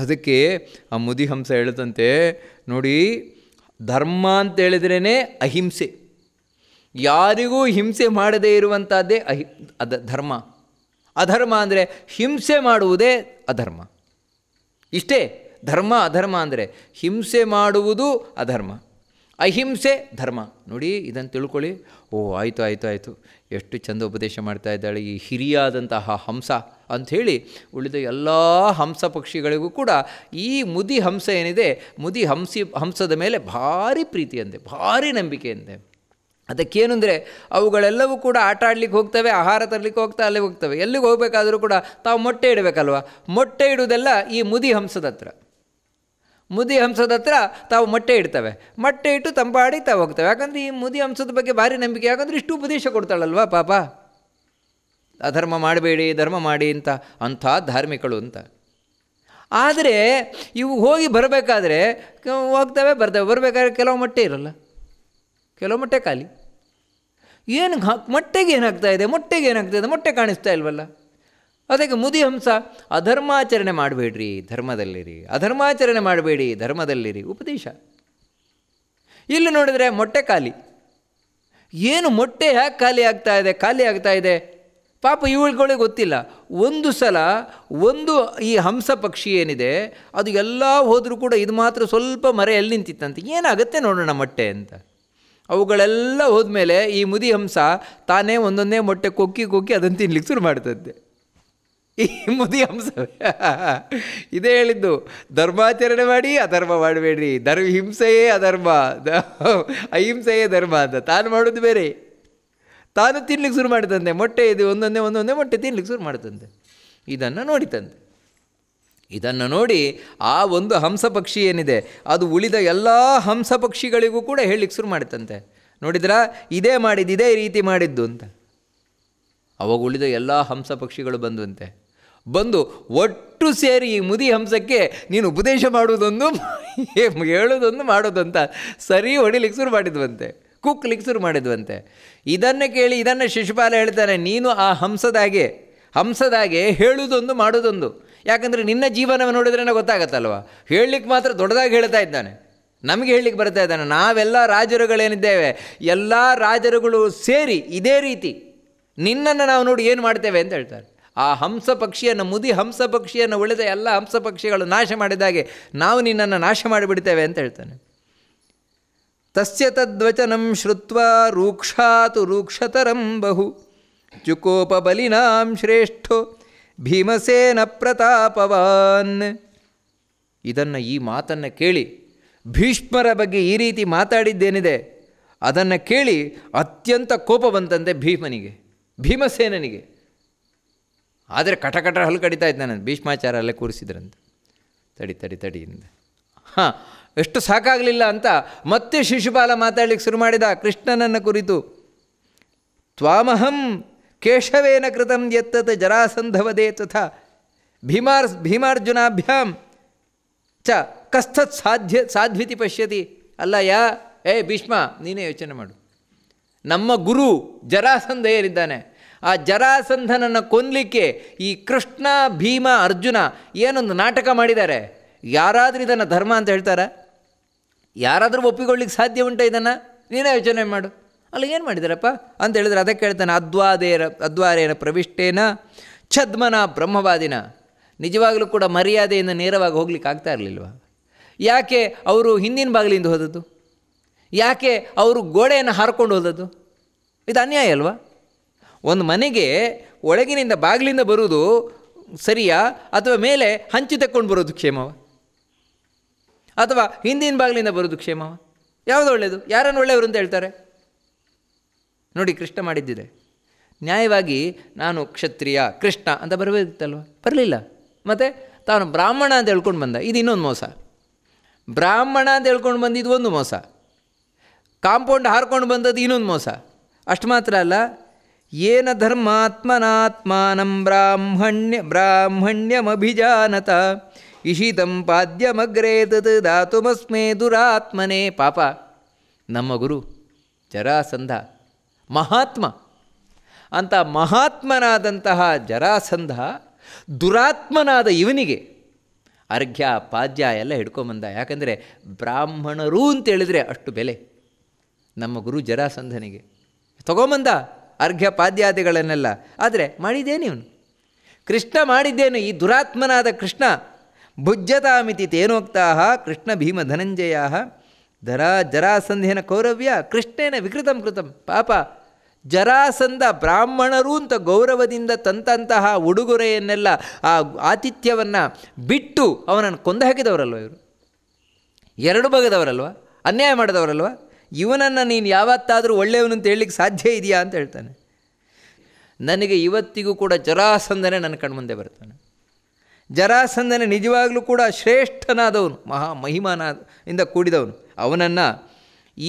ಅದಕ್ಕೆ ಆ ಮುದಿ ಹಂಸ ಹೇಳದಂತೆ ನೋಡಿ ಧರ್ಮ ಅಂತ ಹೇಳಿದ್ರೇ ಅಹಿಂಸೆ ಯಾರಿಗೂ ಹಿಂಸೆ ಮಾಡದೇ ಇರುವಂಥದ್ದೇ ಅಹಿ ಅದ ಧರ್ಮ ಅಧರ್ಮ ಅಂದರೆ ಹಿಂಸೆ ಮಾಡುವುದೇ ಅಧರ್ಮ ಇಷ್ಟೇ ಧರ್ಮ ಅಧರ್ಮ ಅಂದರೆ ಹಿಂಸೆ ಮಾಡುವುದು ಅಧರ್ಮ ಅಹಿಂಸೆ ಧರ್ಮ ನೋಡಿ ಇದನ್ನು ತಿಳ್ಕೊಳ್ಳಿ ಓ ಆಯಿತು ಆಯಿತು ಆಯಿತು ಎಷ್ಟು ಚಂದ ಉಪದೇಶ ಮಾಡ್ತಾ ಇದ್ದಾಳೆ ಈ ಹಿರಿಯಾದಂತಹ ಹಂಸ ಅಂಥೇಳಿ ಉಳಿದ ಎಲ್ಲ ಹಂಸ ಪಕ್ಷಿಗಳಿಗೂ ಕೂಡ ಈ ಮುದಿ ಹಂಸ ಏನಿದೆ ಮುದಿ ಹಂಸಿ ಹಂಸದ ಮೇಲೆ ಭಾರಿ ಅಂದೆ ಭಾರಿ ನಂಬಿಕೆಯಂತೆ ಅದಕ್ಕೇನು ಅಂದರೆ ಅವುಗಳೆಲ್ಲವೂ ಕೂಡ ಆಟ ಆಡ್ಲಿಕ್ಕೆ ಹೋಗ್ತವೆ ಆಹಾರ ತರಲಿಕ್ಕೆ ಹೋಗ್ತಾ ಅಲ್ಲಿಗೆ ಹೋಗ್ತವೆ ಎಲ್ಲಿಗೆ ಹೋಗಬೇಕಾದರೂ ಕೂಡ ತಾವು ಮೊಟ್ಟೆ ಇಡಬೇಕಲ್ವ ಮೊಟ್ಟೆ ಇಡುವುದೆಲ್ಲ ಈ ಮುದಿ ಹಂಸದ ಹತ್ರ ಮುದಿ ಹಂಸದ ಹತ್ರ ತಾವು ಮೊಟ್ಟೆ ಇಡ್ತವೆ ಮೊಟ್ಟೆ ಇಟ್ಟು ತಂಪಾಡಿ ತಾವು ಹೋಗ್ತವೆ ಯಾಕಂದರೆ ಈ ಮುದಿ ಹಂಸದ ಬಗ್ಗೆ ಭಾರಿ ನಂಬಿಕೆ ಯಾಕಂದರೆ ಇಷ್ಟು ಉಪದೇಶ ಕೊಡ್ತಾಳಲ್ವಾ ಪಾಪ ಅಧರ್ಮ ಮಾಡಬೇಡಿ ಧರ್ಮ ಮಾಡಿ ಅಂತ ಅಂಥ ಧಾರ್ಮಿಕಳು ಅಂತ ಆದರೆ ಇವು ಹೋಗಿ ಬರಬೇಕಾದ್ರೆ ಹೋಗ್ತವೆ ಬರ್ತವೆ ಬರಬೇಕಾದ್ರೆ ಕೆಲವು ಮೊಟ್ಟೆ ಇರಲ್ಲ ಕೆಲವು ಮೊಟ್ಟೆ ಖಾಲಿ ಏನು ಮೊಟ್ಟೆಗೆ ಏನಾಗ್ತಾ ಇದೆ ಮೊಟ್ಟೆಗೆ ಏನಾಗ್ತಾ ಇದೆ ಮೊಟ್ಟೆ ಕಾಣಿಸ್ತಾ ಇಲ್ವಲ್ಲ ಅದಕ್ಕೆ ಮುದಿಹಂಸ ಅಧರ್ಮಾಚರಣೆ ಮಾಡಬೇಡ್ರಿ ಧರ್ಮದಲ್ಲಿರಿ ಅಧರ್ಮಾಚರಣೆ ಮಾಡಬೇಡಿ ಧರ್ಮದಲ್ಲಿರಿ ಉಪದೇಶ ಇಲ್ಲಿ ನೋಡಿದರೆ ಮೊಟ್ಟೆ ಖಾಲಿ ಏನು ಮೊಟ್ಟೆ ಯಾಕೆ ಖಾಲಿ ಆಗ್ತಾ ಇದೆ ಖಾಲಿ ಆಗ್ತಾ ಇದೆ ಪಾಪ ಇವುಗಳಿಗೆ ಗೊತ್ತಿಲ್ಲ ಒಂದು ಸಲ ಒಂದು ಈ ಹಂಸ ಪಕ್ಷಿ ಏನಿದೆ ಅದು ಎಲ್ಲ ಹೋದರೂ ಕೂಡ ಇದು ಮಾತ್ರ ಸ್ವಲ್ಪ ಮರೆ ಎಲ್ಲಿ ನಿಂತಿತ್ತಂತೆ ಏನಾಗುತ್ತೆ ನೋಡೋಣ ಮೊಟ್ಟೆ ಅಂತ ಅವುಗಳೆಲ್ಲ ಹೋದ್ಮೇಲೆ ಈ ಮುದಿ ಹಂಸ ತಾನೇ ಒಂದೊಂದೇ ಮೊಟ್ಟೆ ಕೊಕ್ಕಿ ಕೊಕ್ಕಿ ಅದನ್ನು ತಿನ್ಲಿಕ್ಕೆ ಶುರು ಮಾಡ್ತದೆ ಈ ಮುದಿ ಹಂಸ ಇದೇ ಹೇಳಿದ್ದು ಧರ್ಮಾಚರಣೆ ಮಾಡಿ ಅಧರ್ಮ ಮಾಡಬೇಡಿ ಧರ್ಮ ಹಿಂಸೆಯೇ ಅಧರ್ಮ ಅಹಿಂಸೆಯೇ ಧರ್ಮ ಅಂತ ತಾನು ಮಾಡೋದು ಬೇರೆ ತಾನು ತಿನ್ಲಿಕ್ಕೆ ಶುರು ಮಾಡಿದಂತೆ ಮೊಟ್ಟೆ ಇದು ಒಂದೊಂದೇ ಒಂದೊಂದೇ ಮೊಟ್ಟೆ ತಿನ್ಲಿಕ್ಕೆ ಶುರು ಮಾಡಿದಂತೆ ಇದನ್ನು ನೋಡಿತಂತೆ ಇದನ್ನು ನೋಡಿ ಆ ಒಂದು ಹಂಸ ಪಕ್ಷಿ ಏನಿದೆ ಅದು ಉಳಿದ ಎಲ್ಲ ಹಂಸ ಪಕ್ಷಿಗಳಿಗೂ ಕೂಡ ಹೇಳಲಿಕ್ಕೆ ಶುರು ಮಾಡಿತಂತೆ ನೋಡಿದ್ರಾ ಇದೇ ಮಾಡಿದ್ದು ಇದೇ ರೀತಿ ಮಾಡಿದ್ದು ಅಂತ ಅವಾಗ ಉಳಿದ ಎಲ್ಲ ಹಂಸ ಪಕ್ಷಿಗಳು ಬಂದಂತೆ ಬಂದು ಒಟ್ಟು ಸೇರಿ ಈ ಮುದಿ ಹಂಸಕ್ಕೆ ನೀನು ಉಪದೇಶ ಮಾಡುವುದೊಂದು <laughs> ಹೇಳೋದೊಂದು ಮಾಡೋದಂತ ಸರಿ ಹೊಡಿಲಿಕ್ಕೆ ಶುರು ಮಾಡಿದ್ವಂತೆ ಕುಕ್ಲಿಕ್ಕೆ ಶುರು ಮಾಡಿದ್ವಂತೆ ಇದನ್ನು ಕೇಳಿ ಇದನ್ನು ಶಿಶುಪಾಲ ಹೇಳ್ತಾನೆ ನೀನು ಆ ಹಂಸದಾಗೆ ಹಂಸದಾಗೆ ಹೇಳುವುದೊಂದು ಮಾಡೋದೊಂದು ಯಾಕಂದರೆ ನಿನ್ನ ಜೀವನವನ್ನು ನೋಡಿದ್ರೆ ಗೊತ್ತಾಗತ್ತಲ್ವ ಹೇಳಲಿಕ್ಕೆ ಮಾತ್ರ ದೊಡ್ಡದಾಗಿ ಹೇಳ್ತಾ ಇದ್ದಾನೆ ನಮಗೆ ಹೇಳಲಿಕ್ಕೆ ಬರ್ತಾ ಇದ್ದಾನೆ ನಾವೆಲ್ಲ ರಾಜರುಗಳೇನಿದ್ದೇವೆ ಎಲ್ಲ ರಾಜರುಗಳು ಸೇರಿ ಇದೇ ರೀತಿ ನಿನ್ನನ್ನು ನಾವು ನೋಡಿ ಏನು ಮಾಡ್ತೇವೆ ಅಂತ ಹೇಳ್ತಾರೆ ಆ ಹಂಸ ಪಕ್ಷಿಯನ್ನು ಮುದಿ ಹಂಸ ಪಕ್ಷಿಯನ್ನು ಉಳಿದ ಎಲ್ಲ ಹಂಸ ಪಕ್ಷಿಗಳು ನಾಶ ಮಾಡಿದಾಗೆ ನಾವು ನಿನ್ನನ್ನು ನಾಶ ಮಾಡಿಬಿಡ್ತೇವೆ ಅಂತ ಹೇಳ್ತಾನೆ ತಸ್ಯ ತದ್ವಚನಂ ಶ್ರುತ್ವ ರೂಕ್ಷಾತು ರೂಕ್ಷತರಂ ಬಹು ಚುಕೋಪ ಬಲಿನಾಂ ಶ್ರೇಷ್ಠೋ ಭೀಮಸೇನ ಪ್ರತಾಪವಾನ್ ಇದನ್ನು ಈ ಮಾತನ್ನು ಕೇಳಿ ಭೀಷ್ಮರ ಬಗ್ಗೆ ಈ ರೀತಿ ಮಾತಾಡಿದ್ದೇನಿದೆ ಅದನ್ನು ಕೇಳಿ ಅತ್ಯಂತ ಕೋಪ ಬಂತಂತೆ ಭೀಮನಿಗೆ ಭೀಮಸೇನನಿಗೆ ಆದರೆ ಕಟಕಟ ಹಲ್ಲು ಕಡಿತಾ ಇದ್ದ ನಾನು ಭೀಷ್ಮಾಚಾರ ಅಲ್ಲೇ ಕೂರಿಸಿದ್ರಂತ ತಡಿ ತಡಿ ತಡಿಯಿಂದ ಹಾಂ ಎಷ್ಟು ಸಾಕಾಗಲಿಲ್ಲ ಅಂತ ಮತ್ತೆ ಶಿಶುಪಾಲ ಮಾತಾಡಲಿಕ್ಕೆ ಶುರು ಮಾಡಿದ ಕೃಷ್ಣನನ್ನು ಕುರಿತು ತ್ವಾಮಹಂ ಕೇಶವೇನ ಕೃತಂ ಎತ್ತತ್ ಜರಾಸಂಧವದೇ ತಥಾ ಭೀಮಾರ್ ಭೀಮಾರ್ಜುನಾಭ್ಯಾಂ ಚ ಕಸ್ಥತ್ ಸಾಧ್ಯ ಸಾಧ್ವಿತಿ ಪಶ್ಯತಿ ಅಲ್ಲ ಯಾ ಏ ಭೀಷ್ಮ ನೀನೇ ಯೋಚನೆ ಮಾಡು ನಮ್ಮ ಗುರು ಜರಾಸಂಧ ಏನಿದ್ದಾನೆ ಆ ಜರಾಸಂಧನನ್ನು ಕೊಂದಲಿಕ್ಕೆ ಈ ಕೃಷ್ಣ ಭೀಮ ಅರ್ಜುನ ಏನೊಂದು ನಾಟಕ ಮಾಡಿದ್ದಾರೆ ಯಾರಾದರೂ ಇದನ್ನು ಧರ್ಮ ಅಂತ ಹೇಳ್ತಾರೆ ಯಾರಾದರೂ ಒಪ್ಪಿಕೊಳ್ಳಿಕ್ಕೆ ಸಾಧ್ಯ ಉಂಟ ಇದನ್ನು ನೀನೇ ಯೋಚನೆ ಮಾಡು ಅಲ್ಲಿ ಏನು ಮಾಡಿದಾರಪ್ಪ ಅಂತ ಹೇಳಿದ್ರೆ ಅದಕ್ಕೆ ಹೇಳ್ತಾನೆ ಅದ್ವಾದೇರ ಅದ್ವಾರೇನ ಪ್ರವಿಷ್ಟೇನ ಛದ್ಮನ ಬ್ರಹ್ಮವಾದಿನ ನಿಜವಾಗಲೂ ಕೂಡ ಮರ್ಯಾದೆಯಿಂದ ನೇರವಾಗಿ ಹೋಗ್ಲಿಕ್ಕೆ ಆಗ್ತಾ ಇರಲಿಲ್ವ ಯಾಕೆ ಅವರು ಹಿಂದಿನ ಬಾಗಿಲಿಂದ ಹೋದದ್ದು ಯಾಕೆ ಅವರು ಗೋಡೆಯನ್ನು ಹಾರ್ಕೊಂಡು ಹೋದದ್ದು ಇದು ಅನ್ಯಾಯ ಅಲ್ವಾ ಒಂದು ಮನೆಗೆ ಒಳಗಿನಿಂದ ಬಾಗಿಲಿಂದ ಬರುವುದು ಸರಿಯಾ ಅಥವಾ ಮೇಲೆ ಹಂಚಿ ತಕ್ಕೊಂಡು ಬರೋದು ಕ್ಷೇಮವ ಅಥವಾ ಹಿಂದಿನ ಬಾಗಿಲಿಂದ ಬರೋದು ಕ್ಷೇಮವ ಯಾವುದು ಒಳ್ಳೆಯದು ಯಾರನ್ನು ಒಳ್ಳೆಯವರು ಅಂತ ಹೇಳ್ತಾರೆ ನೋಡಿ ಕೃಷ್ಣ ಮಾಡಿದ್ದಿದೆ ನ್ಯಾಯವಾಗಿ ನಾನು ಕ್ಷತ್ರಿಯ ಕೃಷ್ಣ ಅಂತ ಬರಬೇಕಿತ್ತಲ್ವ ಬರಲಿಲ್ಲ ಮತ್ತು ತಾನು ಬ್ರಾಹ್ಮಣ ಅಂತ ಹೇಳ್ಕೊಂಡು ಬಂದ ಇದು ಇನ್ನೊಂದು ಮೋಸ ಬ್ರಾಹ್ಮಣ ಅಂತ ಹೇಳ್ಕೊಂಡು ಬಂದಿದ್ದು ಒಂದು ಮೋಸ ಕಾಂಪೌಂಡ್ ಹಾರ್ಕೊಂಡು ಬಂದದ್ದು ಇನ್ನೊಂದು ಮೋಸ ಅಷ್ಟು ಮಾತ್ರ ಅಲ್ಲ ಏನ ಧರ್ಮಾತ್ಮನಾತ್ಮಾನಂ ಬ್ರಾಹ್ಮಣ್ಯ ಬ್ರಾಹ್ಮಣ್ಯಮಭಿಜಾನತ ಇಶಿತಂ ಪಾದ್ಯಮಗ್ರೇ ತತ್ ದಾತುಮಸ್ಮೇ ದುರಾತ್ಮನೇ ಪಾಪ ನಮ್ಮ ಗುರು ಜರಾಸಂಧ ಮಹಾತ್ಮ ಅಂತ ಮಹಾತ್ಮನಾದಂತಹ ಜರಾಸಂಧ ದುರಾತ್ಮನಾದ ಇವನಿಗೆ ಅರ್ಘ್ಯ ಪಾದ್ಯ ಎಲ್ಲ ಹಿಡ್ಕೊಂಬಂದ ಯಾಕಂದರೆ ಬ್ರಾಹ್ಮಣರು ಅಂತೇಳಿದರೆ ಅಷ್ಟು ಬೆಲೆ ನಮ್ಮ ಗುರು ಜರಾಸಂಧನಿಗೆ ತಗೊಂಬಂದ ಅರ್ಘ್ಯ ಆದರೆ ಆದರೆ ಇವನು ಕೃಷ್ಣ ಮಾಡಿದ್ದೇನು ಈ ದುರಾತ್ಮನಾದ ಕೃಷ್ಣ ಭುಜ್ಯತಾಮಿತಿ ತೇನೋಕ್ತಾಹ ಕೃಷ್ಣ ಭೀಮ ಧನಂಜಯ ಜರಾ ಜರಾಸಂಧೇನ ಕೌರವ್ಯ ಕೃಷ್ಣೇನ ವಿಕೃತಂ ಕೃತಂ ಪಾಪ ಜರಾಸಂಧ ಬ್ರಾಹ್ಮಣರು ಅಂತ ಗೌರವದಿಂದ ತಂತಹ ಉಡುಗೊರೆಯನ್ನೆಲ್ಲ ಆ ಆತಿಥ್ಯವನ್ನು ಬಿಟ್ಟು ಅವನನ್ನು ಕೊಂದು ಹಾಕಿದವರಲ್ವ ಇವರು ಎರಡು ಬಗೆದವರಲ್ವ ಅನ್ಯಾಯ ಮಾಡಿದವರಲ್ವ ಇವನನ್ನು ನೀನು ಯಾವತ್ತಾದರೂ ಒಳ್ಳೆಯವನು ಅಂತ ಹೇಳಲಿಕ್ಕೆ ಸಾಧ್ಯ ಇದೆಯಾ ಅಂತ ಹೇಳ್ತಾನೆ ನನಗೆ ಇವತ್ತಿಗೂ ಕೂಡ ಜರಾಸಂದನೆ ನನ್ನ ಕಣ್ಮುಂದೆ ಬರ್ತಾನೆ ಜರಾಸಂದನೆ ನಿಜವಾಗಲೂ ಕೂಡ ಶ್ರೇಷ್ಠನಾದವನು ಮಹಾ ಮಹಿಮಾನಾದ ಇಂದ ಕೂಡಿದವನು ಅವನನ್ನು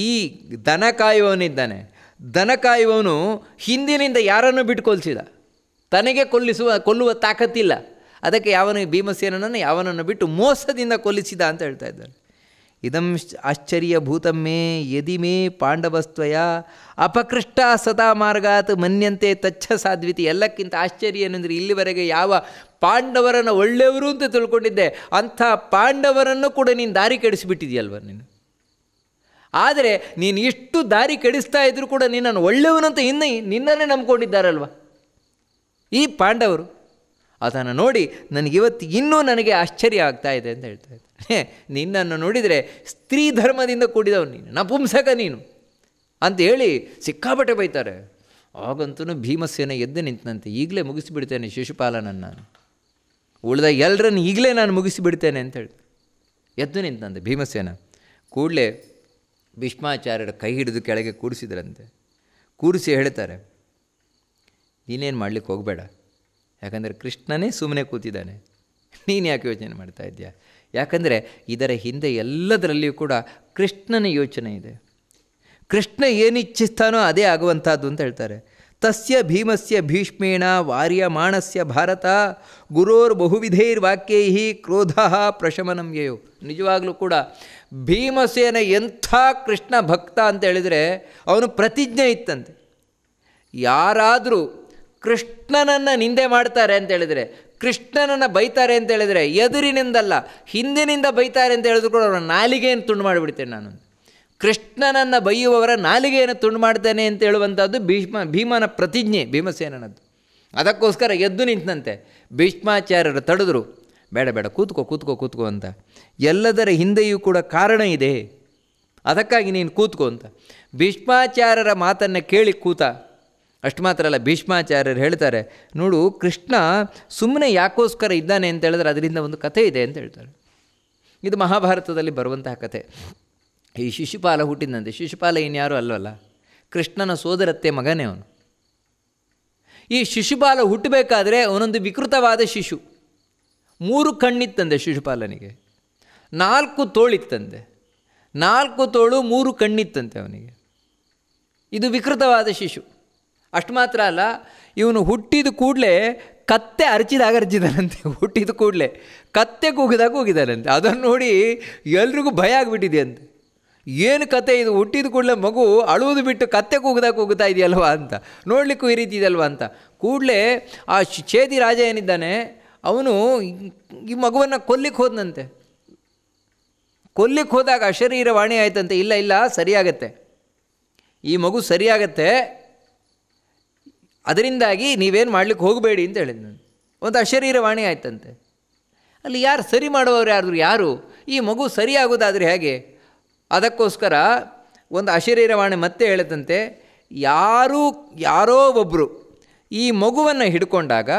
ಈ ದನ ಕಾಯುವವನಿದ್ದಾನೆ ದನ ಕಾಯುವವನು ಹಿಂದಿನಿಂದ ಯಾರನ್ನು ಕೊಲ್ಸಿದ ತನಗೆ ಕೊಲ್ಲಿಸುವ ಕೊಲ್ಲುವ ತಾಕತ್ತಿಲ್ಲ ಅದಕ್ಕೆ ಯಾವನಿಗೆ ಭೀಮಸೇನನ್ನು ಯಾವನನ್ನು ಬಿಟ್ಟು ಮೋಸದಿಂದ ಕೊಲ್ಲಿಸಿದ ಅಂತ ಹೇಳ್ತಾ ಇದ್ದಾನೆ ಇದಂ ಆಶ್ಚರ್ಯಭೂತ ಮೇ ಯದಿ ಮೇ ಪಾಂಡವಸ್ತ್ವಯ ಅಪಕೃಷ್ಟ ಸದಾ ಮಾರ್ಗಾತ್ ಮನ್ಯಂತೆ ತಚ್ಛ ಸಾಧ್ವಿತಿ ಎಲ್ಲಕ್ಕಿಂತ ಆಶ್ಚರ್ಯ ಏನಂದರೆ ಇಲ್ಲಿವರೆಗೆ ಯಾವ ಪಾಂಡವರನ್ನು ಒಳ್ಳೆಯವರು ಅಂತ ತಿಳ್ಕೊಂಡಿದ್ದೆ ಅಂಥ ಪಾಂಡವರನ್ನು ಕೂಡ ನೀನು ದಾರಿ ಕೆಡಿಸಿಬಿಟ್ಟಿದೆಯಲ್ವ ನೀನು ಆದರೆ ನೀನು ಇಷ್ಟು ದಾರಿ ಕೆಡಿಸ್ತಾ ಇದ್ರು ಕೂಡ ನಿನ್ನನ್ನು ಒಳ್ಳೆಯವನಂತ ಇನ್ನೇ ನಿನ್ನನ್ನೇ ನಂಬ್ಕೊಂಡಿದ್ದಾರಲ್ವ ಈ ಪಾಂಡವರು ಅದನ್ನು ನೋಡಿ ನನಗಿವತ್ತು ಇನ್ನೂ ನನಗೆ ಆಶ್ಚರ್ಯ ಆಗ್ತಾ ಇದೆ ಅಂತ ಹೇಳ್ತಾ ಇದ್ದೆ ನಿನ್ನನ್ನು ನೋಡಿದರೆ ಸ್ತ್ರೀ ಧರ್ಮದಿಂದ ಕೂಡಿದವನು ನೀನು ಪುಂಸಕ ನೀನು ಅಂತ ಹೇಳಿ ಸಿಕ್ಕಾಪಟ್ಟೆ ಬೈತಾರೆ ಆಗಂತೂ ಭೀಮಸೇನ ಎದ್ದು ನಿಂತನಂತೆ ಈಗಲೇ ಮುಗಿಸಿಬಿಡ್ತೇನೆ ಶಿಶುಪಾಲನನ್ನು ನಾನು ಉಳಿದ ಎಲ್ಲರನ್ನು ಈಗಲೇ ನಾನು ಮುಗಿಸಿಬಿಡ್ತೇನೆ ಅಂತ ಹೇಳಿ ಎದ್ದು ನಿಂತಂತೆ ಭೀಮಸೇನ ಕೂಡಲೇ ಭೀಷ್ಮಾಚಾರ್ಯರ ಕೈ ಹಿಡಿದು ಕೆಳಗೆ ಕೂರಿಸಿದ್ರಂತೆ ಕೂರಿಸಿ ಹೇಳ್ತಾರೆ ನೀನೇನು ಮಾಡಲಿಕ್ಕೆ ಹೋಗಬೇಡ ಯಾಕಂದರೆ ಕೃಷ್ಣನೇ ಸುಮ್ಮನೆ ಕೂತಿದ್ದಾನೆ ನೀನು ಯಾಕೆ ಯೋಚನೆ ಮಾಡ್ತಾ ಇದ್ದೀಯಾ ಯಾಕಂದರೆ ಇದರ ಹಿಂದೆ ಎಲ್ಲದರಲ್ಲಿಯೂ ಕೂಡ ಕೃಷ್ಣನ ಯೋಚನೆ ಇದೆ ಕೃಷ್ಣ ಏನಿಚ್ಛಿಸ್ತಾನೋ ಅದೇ ಆಗುವಂಥದ್ದು ಅಂತ ಹೇಳ್ತಾರೆ ತಸ್ಯ ಭೀಮಸ್ಯ ಭೀಷ್ಮೇಣ ವಾರ್ಯ ಮಾಣಸ್ಯ ಭಾರತ ಗುರೋರ್ ಬಹುವಿಧೈರ್ವಾಕ್ಯೈ ಕ್ರೋಧ ಪ್ರಶಮನಂ ಯಯೋ ನಿಜವಾಗಲೂ ಕೂಡ ಭೀಮಸೇನ ಎಂಥ ಕೃಷ್ಣ ಭಕ್ತ ಅಂತ ಹೇಳಿದರೆ ಅವನು ಪ್ರತಿಜ್ಞೆ ಇತ್ತಂತೆ ಯಾರಾದರೂ ಕೃಷ್ಣನನ್ನು ನಿಂದೆ ಮಾಡ್ತಾರೆ ಅಂತ ಹೇಳಿದರೆ ಕೃಷ್ಣನನ್ನು ಬೈತಾರೆ ಅಂತ ಹೇಳಿದರೆ ಎದುರಿನಿಂದಲ್ಲ ಹಿಂದಿನಿಂದ ಬೈತಾರೆ ಅಂತ ಹೇಳಿದ್ರು ಕೂಡ ಅವರ ನಾಲಿಗೆಯನ್ನು ತುಂಡು ಮಾಡಿಬಿಡ್ತೇನೆ ನಾನು ಕೃಷ್ಣನನ್ನು ಬೈಯುವವರ ನಾಲಿಗೆಯನ್ನು ತುಂಡು ಮಾಡ್ತೇನೆ ಅಂತ ಹೇಳುವಂಥದ್ದು ಭೀಷ್ಮ ಭೀಮನ ಪ್ರತಿಜ್ಞೆ ಭೀಮಸೇನನದ್ದು ಅದಕ್ಕೋಸ್ಕರ ಎದ್ದು ನಿಂತಂತೆ ಭೀಷ್ಮಾಚಾರ್ಯರು ತಡೆದ್ರು ಬೇಡ ಬೇಡ ಕೂತ್ಕೋ ಕೂತ್ಕೋ ಕೂತ್ಕೋ ಅಂತ ಎಲ್ಲದರ ಹಿಂದೆಯೂ ಕೂಡ ಕಾರಣ ಇದೆ ಅದಕ್ಕಾಗಿ ನೀನು ಕೂತ್ಕೋ ಅಂತ ಭೀಷ್ಮಾಚಾರ್ಯರ ಮಾತನ್ನು ಕೇಳಿ ಕೂತ ಅಷ್ಟು ಮಾತ್ರ ಅಲ್ಲ ಭೀಷ್ಮಾಚಾರ್ಯರು ಹೇಳ್ತಾರೆ ನೋಡು ಕೃಷ್ಣ ಸುಮ್ಮನೆ ಯಾಕೋಸ್ಕರ ಇದ್ದಾನೆ ಅಂತ ಹೇಳಿದ್ರೆ ಅದರಿಂದ ಒಂದು ಕಥೆ ಇದೆ ಅಂತ ಹೇಳ್ತಾರೆ ಇದು ಮಹಾಭಾರತದಲ್ಲಿ ಬರುವಂತಹ ಕಥೆ ಈ ಶಿಶುಪಾಲ ಹುಟ್ಟಿದಂತೆ ಶಿಶುಪಾಲ ಇನ್ಯಾರು ಅಲ್ಲವಲ್ಲ ಕೃಷ್ಣನ ಸೋದರತ್ತೆ ಮಗನೇ ಅವನು ಈ ಶಿಶುಪಾಲ ಹುಟ್ಟಬೇಕಾದ್ರೆ ಅವನೊಂದು ವಿಕೃತವಾದ ಶಿಶು ಮೂರು ಕಣ್ಣಿತ್ತಂದೆ ಶಿಶುಪಾಲನಿಗೆ ನಾಲ್ಕು ತೋಳಿತ್ತಂತೆ ನಾಲ್ಕು ತೋಳು ಮೂರು ಕಣ್ಣಿತ್ತಂತೆ ಅವನಿಗೆ ಇದು ವಿಕೃತವಾದ ಶಿಶು ಅಷ್ಟು ಮಾತ್ರ ಅಲ್ಲ ಇವನು ಹುಟ್ಟಿದ ಕೂಡಲೇ ಕತ್ತೆ ಅರಚಿದಾಗ ಅರಚಿದಾನಂತೆ ಹುಟ್ಟಿದ ಕೂಡಲೇ ಕತ್ತೆ ಕೂಗಿದಾಗ ಕೂಗಿದಾನಂತೆ ಅದನ್ನು ನೋಡಿ ಎಲ್ರಿಗೂ ಭಯ ಆಗಿಬಿಟ್ಟಿದೆಯಂತೆ ಏನು ಕತೆ ಇದು ಹುಟ್ಟಿದ ಕೂಡಲೇ ಮಗು ಅಳುವುದು ಬಿಟ್ಟು ಕತ್ತೆ ಕೂಗಿದಾಗ ಕೂಗುತ್ತಾ ಇದೆಯಲ್ವಾ ಅಂತ ನೋಡಲಿಕ್ಕೂ ಈ ರೀತಿ ಇದೆಯಲ್ವಾ ಅಂತ ಕೂಡಲೇ ಆ ಛೇದಿ ರಾಜ ಏನಿದ್ದಾನೆ ಅವನು ಈ ಮಗುವನ್ನು ಕೊಲ್ಲಿಕ್ಕೆ ಹೋದನಂತೆ ಕೊಲ್ಲಿಕ್ಕೆ ಹೋದಾಗ ಅಶರೀರ ವಾಣಿ ಆಯ್ತಂತೆ ಇಲ್ಲ ಇಲ್ಲ ಸರಿಯಾಗತ್ತೆ ಈ ಮಗು ಸರಿಯಾಗತ್ತೆ ಅದರಿಂದಾಗಿ ನೀವೇನು ಮಾಡಲಿಕ್ಕೆ ಹೋಗಬೇಡಿ ಅಂತ ಹೇಳಿದ್ ನಾನು ಒಂದು ಅಶರೀರವಾಣಿ ಆಯ್ತಂತೆ ಅಲ್ಲಿ ಯಾರು ಸರಿ ಮಾಡುವವರು ಯಾರು ಯಾರು ಈ ಮಗು ಆಗೋದಾದರೆ ಹೇಗೆ ಅದಕ್ಕೋಸ್ಕರ ಒಂದು ಅಶರೀರವಾಣಿ ಮತ್ತೆ ಹೇಳದಂತೆ ಯಾರೂ ಯಾರೋ ಒಬ್ಬರು ಈ ಮಗುವನ್ನು ಹಿಡ್ಕೊಂಡಾಗ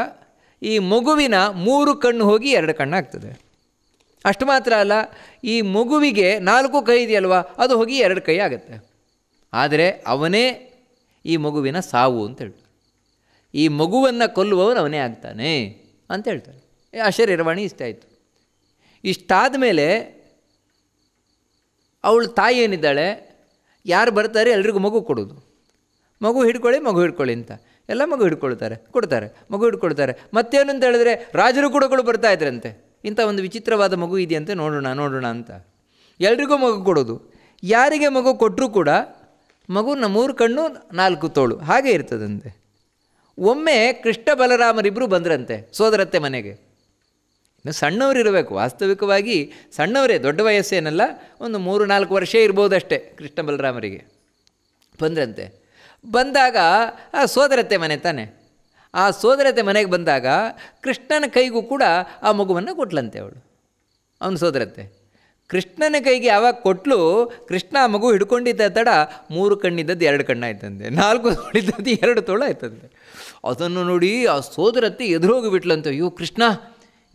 ಈ ಮಗುವಿನ ಮೂರು ಕಣ್ಣು ಹೋಗಿ ಎರಡು ಕಣ್ಣು ಆಗ್ತದೆ ಅಷ್ಟು ಮಾತ್ರ ಅಲ್ಲ ಈ ಮಗುವಿಗೆ ನಾಲ್ಕು ಕೈ ಇದೆಯಲ್ವ ಅದು ಹೋಗಿ ಎರಡು ಕೈ ಆಗುತ್ತೆ ಆದರೆ ಅವನೇ ಈ ಮಗುವಿನ ಸಾವು ಅಂತೇಳಿ ಈ ಮಗುವನ್ನು ಕೊಲ್ಲುವವನು ಅವನೇ ಆಗ್ತಾನೆ ಅಂತ ಹೇಳ್ತಾರೆ ಶರೀರವಾಣಿ ಇಷ್ಟ ಆಯಿತು ಇಷ್ಟಾದ ಮೇಲೆ ಅವಳು ತಾಯಿ ಏನಿದ್ದಾಳೆ ಯಾರು ಬರ್ತಾರೆ ಎಲ್ರಿಗೂ ಮಗು ಕೊಡೋದು ಮಗು ಹಿಡ್ಕೊಳ್ಳಿ ಮಗು ಹಿಡ್ಕೊಳ್ಳಿ ಅಂತ ಎಲ್ಲ ಮಗು ಹಿಡ್ಕೊಳ್ತಾರೆ ಕೊಡ್ತಾರೆ ಮಗು ಹಿಡ್ಕೊಳ್ತಾರೆ ಮತ್ತೇನು ಅಂತ ಹೇಳಿದ್ರೆ ರಾಜರು ಕೂಡ ಬರ್ತಾ ಇದ್ರಂತೆ ಇಂಥ ಒಂದು ವಿಚಿತ್ರವಾದ ಮಗು ಇದೆಯಂತೆ ನೋಡೋಣ ನೋಡೋಣ ಅಂತ ಎಲ್ರಿಗೂ ಮಗು ಕೊಡೋದು ಯಾರಿಗೆ ಮಗು ಕೊಟ್ಟರೂ ಕೂಡ ಮಗು ನಮ್ಮೂರು ಕಣ್ಣು ನಾಲ್ಕು ತೋಳು ಹಾಗೆ ಇರ್ತದಂತೆ ಒಮ್ಮೆ ಕೃಷ್ಣ ಬಲರಾಮರಿಬ್ಬರು ಬಂದರಂತೆ ಸೋದರತ್ತೆ ಮನೆಗೆ ಇನ್ನು ಇರಬೇಕು ವಾಸ್ತವಿಕವಾಗಿ ಸಣ್ಣವರೇ ದೊಡ್ಡ ವಯಸ್ಸೇನಲ್ಲ ಒಂದು ಮೂರು ನಾಲ್ಕು ವರ್ಷ ಇರ್ಬೋದಷ್ಟೇ ಕೃಷ್ಣ ಬಲರಾಮರಿಗೆ ಬಂದ್ರಂತೆ ಬಂದಾಗ ಆ ಸೋದರತ್ತೆ ಮನೆ ತಾನೆ ಆ ಸೋದರತೆ ಮನೆಗೆ ಬಂದಾಗ ಕೃಷ್ಣನ ಕೈಗೂ ಕೂಡ ಆ ಮಗುವನ್ನು ಕೊಟ್ಲಂತೆ ಅವಳು ಅವನ ಸೋದರತ್ತೆ ಕೃಷ್ಣನ ಕೈಗೆ ಯಾವಾಗ ಕೊಟ್ಟಲು ಕೃಷ್ಣ ಮಗು ಹಿಡ್ಕೊಂಡಿದ್ದ ತಡ ಮೂರು ಕಣ್ಣಿದ್ದದ್ದು ಎರಡು ಕಣ್ಣಾಯ್ತಂತೆ ನಾಲ್ಕು ತೋಳಿದ್ದದ್ದು ಎರಡು ತೋಳು ಆಯ್ತಂತೆ ಅದನ್ನು ನೋಡಿ ಆ ಸೋದರತ್ತೆ ಎದುರೋಗಿಬಿಟ್ಲಂತೆ ಅಯ್ಯೋ ಕೃಷ್ಣ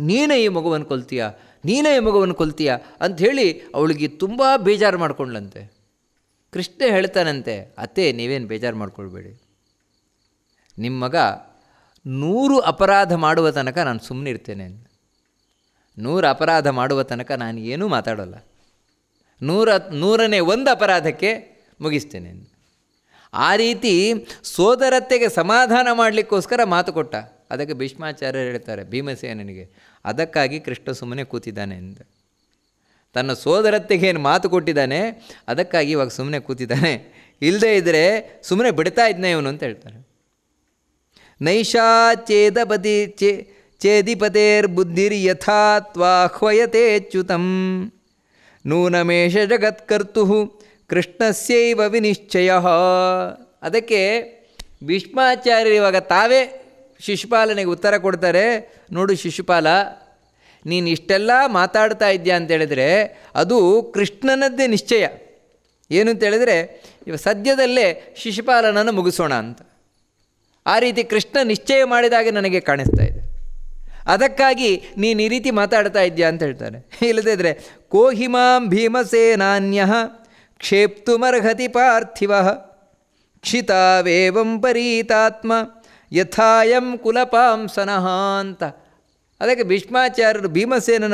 ನೀನೇ ಈ ಮಗುವನ್ನು ಕೊಲ್ತೀಯ ನೀನೇ ಈ ಮಗುವನ್ನು ಕೊಲ್ತೀಯ ಅಂಥೇಳಿ ಅವಳಿಗೆ ತುಂಬ ಬೇಜಾರು ಮಾಡಿಕೊಂಡ್ಲಂತೆ ಕೃಷ್ಣ ಹೇಳ್ತಾನಂತೆ ಅತ್ತೆ ನೀವೇನು ಬೇಜಾರು ಮಾಡ್ಕೊಳ್ಬೇಡಿ ನಿಮ್ಮ ಮಗ ನೂರು ಅಪರಾಧ ಮಾಡುವ ತನಕ ನಾನು ಸುಮ್ಮನೆ ಇರ್ತೇನೆ ನೂರು ಅಪರಾಧ ಮಾಡುವ ತನಕ ನಾನು ಏನೂ ಮಾತಾಡೋಲ್ಲ ನೂರ ನೂರನೇ ಒಂದು ಅಪರಾಧಕ್ಕೆ ಮುಗಿಸ್ತೇನೆ ಆ ರೀತಿ ಸೋದರತ್ತೆಗೆ ಸಮಾಧಾನ ಮಾಡಲಿಕ್ಕೋಸ್ಕರ ಮಾತು ಕೊಟ್ಟ ಅದಕ್ಕೆ ಭೀಷ್ಮಾಚಾರ್ಯರು ಹೇಳ್ತಾರೆ ಭೀಮಸೇನನಿಗೆ ಅದಕ್ಕಾಗಿ ಕೃಷ್ಣ ಸುಮ್ಮನೆ ಕೂತಿದ್ದಾನೆ ಅಂತ ತನ್ನ ಸೋದರತ್ತೆಗೆ ಏನು ಮಾತು ಕೊಟ್ಟಿದ್ದಾನೆ ಅದಕ್ಕಾಗಿ ಇವಾಗ ಸುಮ್ಮನೆ ಕೂತಿದ್ದಾನೆ ಇಲ್ಲದೆ ಇದ್ದರೆ ಸುಮ್ಮನೆ ಬಿಡ್ತಾ ಇದ್ನ ಇವನು ಅಂತ ಹೇಳ್ತಾರೆ ನೈಷಾ ಚೇದಪತಿ ಚೇ ಚೇದಿಪತೇರ್ ಬುದ್ಧಿರ್ ಯಥಾತ್ವಾಹ್ವಯತೆ ಚ್ಯುತಂ ನೂನಮೇಷ ಜಗತ್ಕರ್ತು ಕೃಷ್ಣಸ್ಯೈವ ವಿನಿಶ್ಚಯ ಅದಕ್ಕೆ ಭೀಷ್ಮಾಚಾರ್ಯರು ಇವಾಗ ತಾವೇ ಶಿಶುಪಾಲನಿಗೆ ಉತ್ತರ ಕೊಡ್ತಾರೆ ನೋಡು ಶಿಶುಪಾಲ ನೀನು ಇಷ್ಟೆಲ್ಲ ಮಾತಾಡ್ತಾ ಇದೆಯಾ ಅಂತೇಳಿದರೆ ಅದು ಕೃಷ್ಣನದ್ದೇ ನಿಶ್ಚಯ ಏನು ಅಂತೇಳಿದರೆ ಇವ ಸದ್ಯದಲ್ಲೇ ಶಿಶುಪಾಲನನ್ನು ಮುಗಿಸೋಣ ಅಂತ ಆ ರೀತಿ ಕೃಷ್ಣ ನಿಶ್ಚಯ ಮಾಡಿದಾಗ ನನಗೆ ಕಾಣಿಸ್ತಾ ಇದೆ ಅದಕ್ಕಾಗಿ ನೀನು ಈ ರೀತಿ ಮಾತಾಡ್ತಾ ಇದೆಯಾ ಅಂತ ಹೇಳ್ತಾರೆ ಇಲ್ಲದಿದ್ದರೆ ಕೋಹಿಮಾಂ ಭೀಮಸೇನಾನ್ಯ ಕ್ಷೇಪ್ತುಮರ್ಹತಿ ಪಾರ್ಥಿವ ಕ್ಷಿತಾವೇವಂ ಪರೀತಾತ್ಮ ಯಥಾಯಂ ಕುಲಪಾಂಸನಃ ಅಂತ ಅದಕ್ಕೆ ಭೀಷ್ಮಾಚಾರ್ಯರು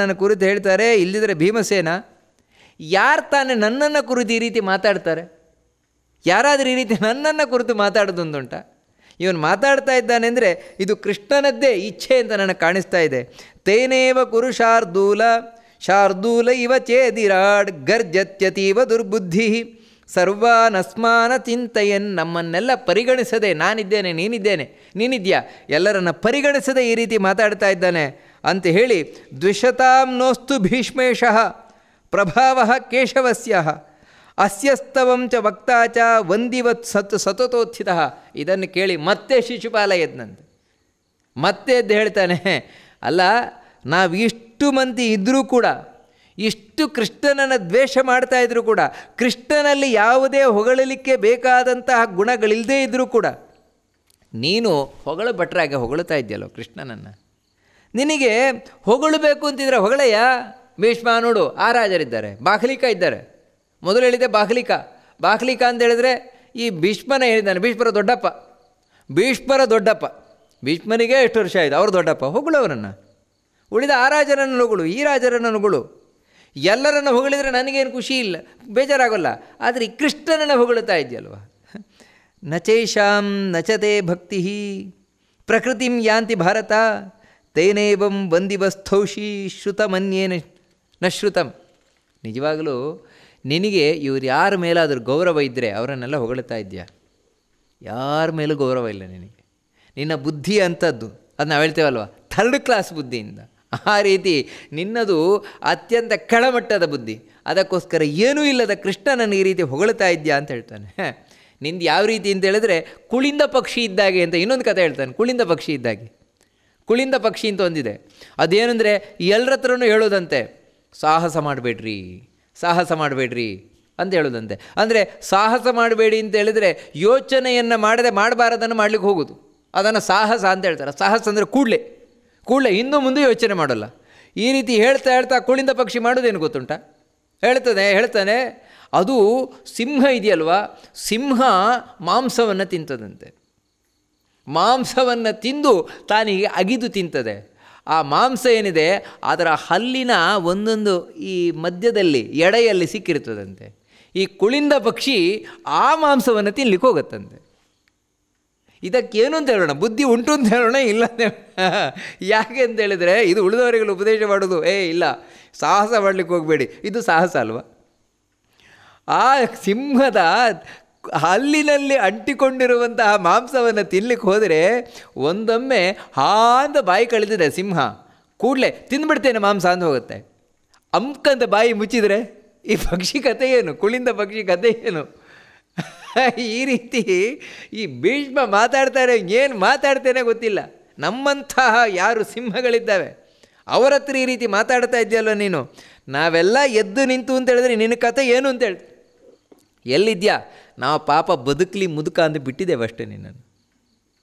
ನನ್ನ ಕುರಿತು ಹೇಳ್ತಾರೆ ಇಲ್ಲಿದ್ರೆ ಭೀಮಸೇನ ಯಾರು ತಾನೇ ನನ್ನನ್ನು ಕುರಿತು ಈ ರೀತಿ ಮಾತಾಡ್ತಾರೆ ಯಾರಾದರೂ ಈ ರೀತಿ ನನ್ನನ್ನು ಕುರಿತು ಮಾತಾಡೋದೊಂದುಂಟ ಇವನು ಮಾತಾಡ್ತಾ ಇದ್ದಾನೆ ಅಂದರೆ ಇದು ಕೃಷ್ಣನದ್ದೇ ಇಚ್ಛೆ ಅಂತ ನನಗೆ ಕಾಣಿಸ್ತಾ ಇದೆ ತೇನೇವ ಕುರುಷಾರ್ಧೂಲ ಶಾರ್ದೂಲ ಇವ ಚೇದಿರಾಡ್ ಗರ್ಜತ್ಯತೀವ ದುರ್ಬುದ್ಧಿ ಸರ್ವಾನಸ್ಮಾನ ಚಿಂತೆಯನ್ ನಮ್ಮನ್ನೆಲ್ಲ ಪರಿಗಣಿಸದೆ ನಾನಿದ್ದೇನೆ ನೀನಿದ್ದೇನೆ ನೀನಿದ್ಯಾ ಎಲ್ಲರನ್ನು ಪರಿಗಣಿಸದೆ ಈ ರೀತಿ ಮಾತಾಡ್ತಾ ಇದ್ದಾನೆ ಅಂತ ಹೇಳಿ ದ್ವಿಷತಾಂ ನೋಸ್ತು ಭೀಷ್ಮೇಶ ಪ್ರಭಾವ ಕೇಶವಸ್ಯ ಅಸ್ಯಸ್ತವಂ ಚ ವಕ್ತಾಚ ವಂದಿವತ್ ಸತ್ ಸತತೋತ್ಥಿತ ಇದನ್ನು ಕೇಳಿ ಮತ್ತೆ ಶಿಶುಪಾಲ ಎದ್ದಂತೆ ಮತ್ತೆ ಎದ್ದು ಹೇಳ್ತಾನೆ ಅಲ್ಲ ನಾವು ಇಷ್ಟು ಇಷ್ಟು ಮಂದಿ ಇದ್ದರೂ ಕೂಡ ಇಷ್ಟು ಕೃಷ್ಣನನ್ನು ದ್ವೇಷ ಮಾಡ್ತಾ ಇದ್ದರೂ ಕೂಡ ಕೃಷ್ಣನಲ್ಲಿ ಯಾವುದೇ ಹೊಗಳಲಿಕ್ಕೆ ಬೇಕಾದಂತಹ ಗುಣಗಳಿಲ್ಲದೇ ಇದ್ದರೂ ಕೂಡ ನೀನು ಹೊಗಳ ಭಟ್ರಾಗೆ ಹೊಗಳುತ್ತಾ ಇದೆಯಲ್ಲೋ ಕೃಷ್ಣನನ್ನು ನಿನಗೆ ಹೊಗಳಬೇಕು ಅಂತಿದ್ರೆ ಹೊಗಳಯ್ಯ ಭೀಷ್ಮ ನೋಡು ಆ ರಾಜರಿದ್ದಾರೆ ಬಾಹ್ಲಿಕ ಇದ್ದಾರೆ ಮೊದಲು ಹೇಳಿದೆ ಬಾಹ್ಲಿಕ ಬಾಹ್ಲಿಕ ಅಂತ ಹೇಳಿದ್ರೆ ಈ ಭೀಷ್ಮನ ಹೇಳಿದ್ದಾನೆ ಭೀಷ್ಮರ ದೊಡ್ಡಪ್ಪ ಭೀಷ್ಮರ ದೊಡ್ಡಪ್ಪ ಭೀಷ್ಮನಿಗೆ ಎಷ್ಟು ವರ್ಷ ಆಯಿತು ಅವ್ರ ದೊಡ್ಡಪ್ಪ ಹೊಗಳವನನ್ನು ಉಳಿದ ಆ ರಾಜರನ್ನು ನುಗಳು ಈ ರಾಜರನ್ನು ನುಗಳು ಎಲ್ಲರನ್ನು ಹೊಗಳಿದರೆ ನನಗೇನು ಖುಷಿ ಇಲ್ಲ ಬೇಜಾರಾಗೋಲ್ಲ ಆದರೆ ಈ ಕೃಷ್ಣನನ್ನು ಹೊಗಳುತ್ತಾ ಇದೆಯಲ್ವ ನಚೇಷಾಂ ನಚತೆ ಭಕ್ತಿ ಪ್ರಕೃತಿಂ ಯಾಂತಿ ಭಾರತ ತೇನೇವಂ ಬಂದಿವಸ್ಥೌಷಿ ಶ್ರುತಮನ್ಯೇನ ಶ್ರುತಂ ನಿಜವಾಗಲೂ ನಿನಗೆ ಇವ್ರು ಯಾರ ಮೇಲಾದರೂ ಗೌರವ ಇದ್ದರೆ ಅವರನ್ನೆಲ್ಲ ಹೊಗಳುತ್ತಾ ಇದೆಯಾ ಯಾರ ಮೇಲೂ ಗೌರವ ಇಲ್ಲ ನಿನಗೆ ನಿನ್ನ ಬುದ್ಧಿ ಅಂಥದ್ದು ಅದು ನಾವು ಹೇಳ್ತೇವಲ್ವ ಥರ್ಡ್ ಕ್ಲಾಸ್ ಬುದ್ಧಿಯಿಂದ ಆ ರೀತಿ ನಿನ್ನದು ಅತ್ಯಂತ ಕೆಳಮಟ್ಟದ ಬುದ್ಧಿ ಅದಕ್ಕೋಸ್ಕರ ಏನೂ ಇಲ್ಲದ ಕೃಷ್ಣನನ್ನು ಈ ರೀತಿ ಹೊಗಳ್ತಾ ಇದೆಯಾ ಅಂತ ಹೇಳ್ತಾನೆ ನಿಂದು ಯಾವ ರೀತಿ ಅಂತ ಹೇಳಿದ್ರೆ ಕುಳಿಂದ ಪಕ್ಷಿ ಇದ್ದಾಗೆ ಅಂತ ಇನ್ನೊಂದು ಕಥೆ ಹೇಳ್ತಾನೆ ಕುಳಿಂದ ಪಕ್ಷಿ ಇದ್ದಾಗೆ ಕುಳಿಂದ ಪಕ್ಷಿ ಅಂತ ಒಂದಿದೆ ಅದೇನೆಂದರೆ ಹತ್ರನೂ ಹೇಳೋದಂತೆ ಸಾಹಸ ಮಾಡಬೇಡ್ರಿ ಸಾಹಸ ಮಾಡಬೇಡ್ರಿ ಅಂತ ಹೇಳೋದಂತೆ ಅಂದರೆ ಸಾಹಸ ಮಾಡಬೇಡಿ ಅಂತ ಹೇಳಿದರೆ ಯೋಚನೆಯನ್ನು ಮಾಡದೆ ಮಾಡಬಾರದನ್ನು ಮಾಡಲಿಕ್ಕೆ ಹೋಗೋದು ಅದನ್ನು ಸಾಹಸ ಅಂತ ಹೇಳ್ತಾರೆ ಸಾಹಸ ಅಂದರೆ ಕೂಡಲೇ ಕೂಳೆ ಇನ್ನು ಮುಂದೆ ಯೋಚನೆ ಮಾಡೋಲ್ಲ ಈ ರೀತಿ ಹೇಳ್ತಾ ಹೇಳ್ತಾ ಕುಳಿಂದ ಪಕ್ಷಿ ಮಾಡೋದೇನು ಗೊತ್ತುಂಟ ಹೇಳ್ತಾನೆ ಹೇಳ್ತಾನೆ ಅದು ಸಿಂಹ ಇದೆಯಲ್ವಾ ಸಿಂಹ ಮಾಂಸವನ್ನು ತಿಂತದಂತೆ ಮಾಂಸವನ್ನು ತಿಂದು ತಾನಿಗೆ ಅಗಿದು ತಿಂತದೆ ಆ ಮಾಂಸ ಏನಿದೆ ಅದರ ಹಲ್ಲಿನ ಒಂದೊಂದು ಈ ಮಧ್ಯದಲ್ಲಿ ಎಡೆಯಲ್ಲಿ ಸಿಕ್ಕಿರ್ತದಂತೆ ಈ ಕುಳಿಂದ ಪಕ್ಷಿ ಆ ಮಾಂಸವನ್ನು ತಿನ್ಲಿಕ್ಕೆ ಹೋಗುತ್ತಂತೆ ಇದಕ್ಕೇನು ಅಂತ ಹೇಳೋಣ ಬುದ್ಧಿ ಉಂಟು ಅಂತ ಹೇಳೋಣ ಇಲ್ಲ <laughs> ಯಾಕೆ ಅಂತ ಹೇಳಿದರೆ ಇದು ಉಳಿದವರಿಗೆಲ್ಲ ಉಪದೇಶ ಮಾಡೋದು ಏ ಇಲ್ಲ ಸಾಹಸ ಮಾಡಲಿಕ್ಕೆ ಹೋಗಬೇಡಿ ಇದು ಸಾಹಸ ಅಲ್ವಾ ಆ ಸಿಂಹದ ಹಲ್ಲಿನಲ್ಲಿ ಅಂಟಿಕೊಂಡಿರುವಂತಹ ಮಾಂಸವನ್ನು ತಿನ್ನಲಿಕ್ಕೆ ಹೋದರೆ ಒಂದೊಮ್ಮೆ ಹಾ ಅಂತ ಬಾಯಿ ಕಳೆದಿದೆ ಸಿಂಹ ಕೂಡಲೇ ತಿಂದುಬಿಡ್ತೇನೆ ಮಾಂಸ ಅಂತ ಹೋಗುತ್ತೆ ಅಂಕಂತ ಬಾಯಿ ಮುಚ್ಚಿದರೆ ಈ ಪಕ್ಷಿ ಕಥೆ ಏನು ಕುಳಿಂದ ಪಕ್ಷಿ ಕಥೆ ಏನು <laughs> ಈ ರೀತಿ ಈ ಭೀಷ್ಮ ಮಾತಾಡ್ತಾರೆ ಏನು ಮಾತಾಡ್ತೇನೆ ಗೊತ್ತಿಲ್ಲ ನಮ್ಮಂತಹ ಯಾರು ಸಿಂಹಗಳಿದ್ದಾವೆ ಅವರ ಹತ್ರ ಈ ರೀತಿ ಮಾತಾಡ್ತಾ ಇದೆಯಲ್ಲ ನೀನು ನಾವೆಲ್ಲ ಎದ್ದು ನಿಂತು ಅಂತ ಹೇಳಿದ್ರೆ ನಿನ್ನ ಕತೆ ಏನು ಅಂತೇಳಿ ಎಲ್ಲಿದ್ಯಾ ನಾವು ಪಾಪ ಬದುಕಲಿ ಮುದುಕ ಅಂತ ಬಿಟ್ಟಿದ್ದೇವೆ ಅಷ್ಟೇ ನಿನ್ನನ್ನು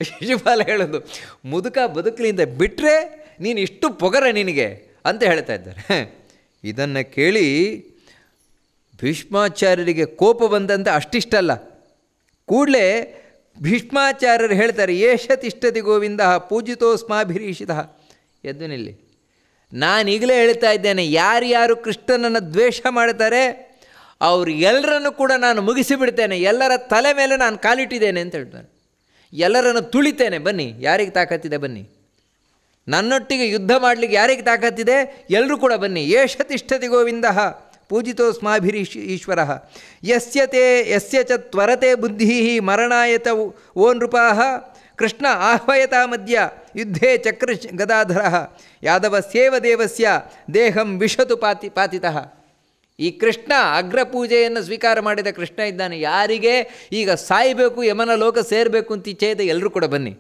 ಶಿಶುಪಾಲ ಹೇಳೋದು ಮುದುಕ ಅಂತ ಬಿಟ್ಟರೆ ನೀನು ಇಷ್ಟು ಪೊಗರ ನಿನಗೆ ಅಂತ ಹೇಳ್ತಾ ಇದ್ದಾರೆ ಇದನ್ನು ಕೇಳಿ ಭೀಷ್ಮಾಚಾರ್ಯರಿಗೆ ಕೋಪ ಬಂದಂತೆ ಅಷ್ಟಿಷ್ಟಲ್ಲ ಕೂಡಲೇ ಭೀಷ್ಮಾಚಾರ್ಯರು ಹೇಳ್ತಾರೆ ಏಷ ತಿಷ್ಟತಿ ಗೋವಿಂದ ಪೂಜಿತೋಸ್ಮಾಭಿರೀಷಿತ ಎದ್ದು ನಿಲ್ಲಿ ನಾನೀಗಲೇ ಹೇಳ್ತಾ ಇದ್ದೇನೆ ಯಾರ್ಯಾರು ಕೃಷ್ಣನನ್ನು ದ್ವೇಷ ಮಾಡ್ತಾರೆ ಅವರು ಎಲ್ಲರನ್ನು ಕೂಡ ನಾನು ಮುಗಿಸಿಬಿಡ್ತೇನೆ ಎಲ್ಲರ ತಲೆ ಮೇಲೆ ನಾನು ಕಾಲಿಟ್ಟಿದ್ದೇನೆ ಅಂತ ಹೇಳ್ತಾನೆ ಎಲ್ಲರನ್ನು ತುಳಿತೇನೆ ಬನ್ನಿ ಯಾರಿಗೆ ತಾಕತ್ತಿದೆ ಬನ್ನಿ ನನ್ನೊಟ್ಟಿಗೆ ಯುದ್ಧ ಮಾಡಲಿಕ್ಕೆ ಯಾರಿಗೆ ತಾಕತ್ತಿದೆ ಎಲ್ಲರೂ ಕೂಡ ಬನ್ನಿ ಏಷ ತಿಷ್ಟತಿ ಗೋವಿಂದ ಪೂಜಿತೋಸ್ಮಾಭಿರೀಶ್ ಈಶ್ವರ ಯಸ್ಯ ತೇ ಯಸ್ಯ ಚ ತ್ವರತೆ ಬುದ್ಧಿ ಮರಣಾಯತ ಓ ನೃಪ ಕೃಷ್ಣ ಆಹ್ವಯತಾ ಮಧ್ಯ ಯುದ್ಧೇ ಚಕ್ರ ಗದಾಧರ ಯಾದವಸ್ಯೇವ ದೇವಸ್ಯ ದೇಹಂ ವಿಷತು ಪಾತಿ ಪಾತಿತಃ ಈ ಕೃಷ್ಣ ಅಗ್ರಪೂಜೆಯನ್ನು ಸ್ವೀಕಾರ ಮಾಡಿದ ಕೃಷ್ಣ ಇದ್ದಾನೆ ಯಾರಿಗೆ ಈಗ ಸಾಯಬೇಕು ಯಮನ ಲೋಕ ಸೇರಬೇಕು ಅಂತ ಇಚ್ಛೆ ಇದೆ ಎಲ್ಲರೂ ಕೂಡ ಬನ್ನಿ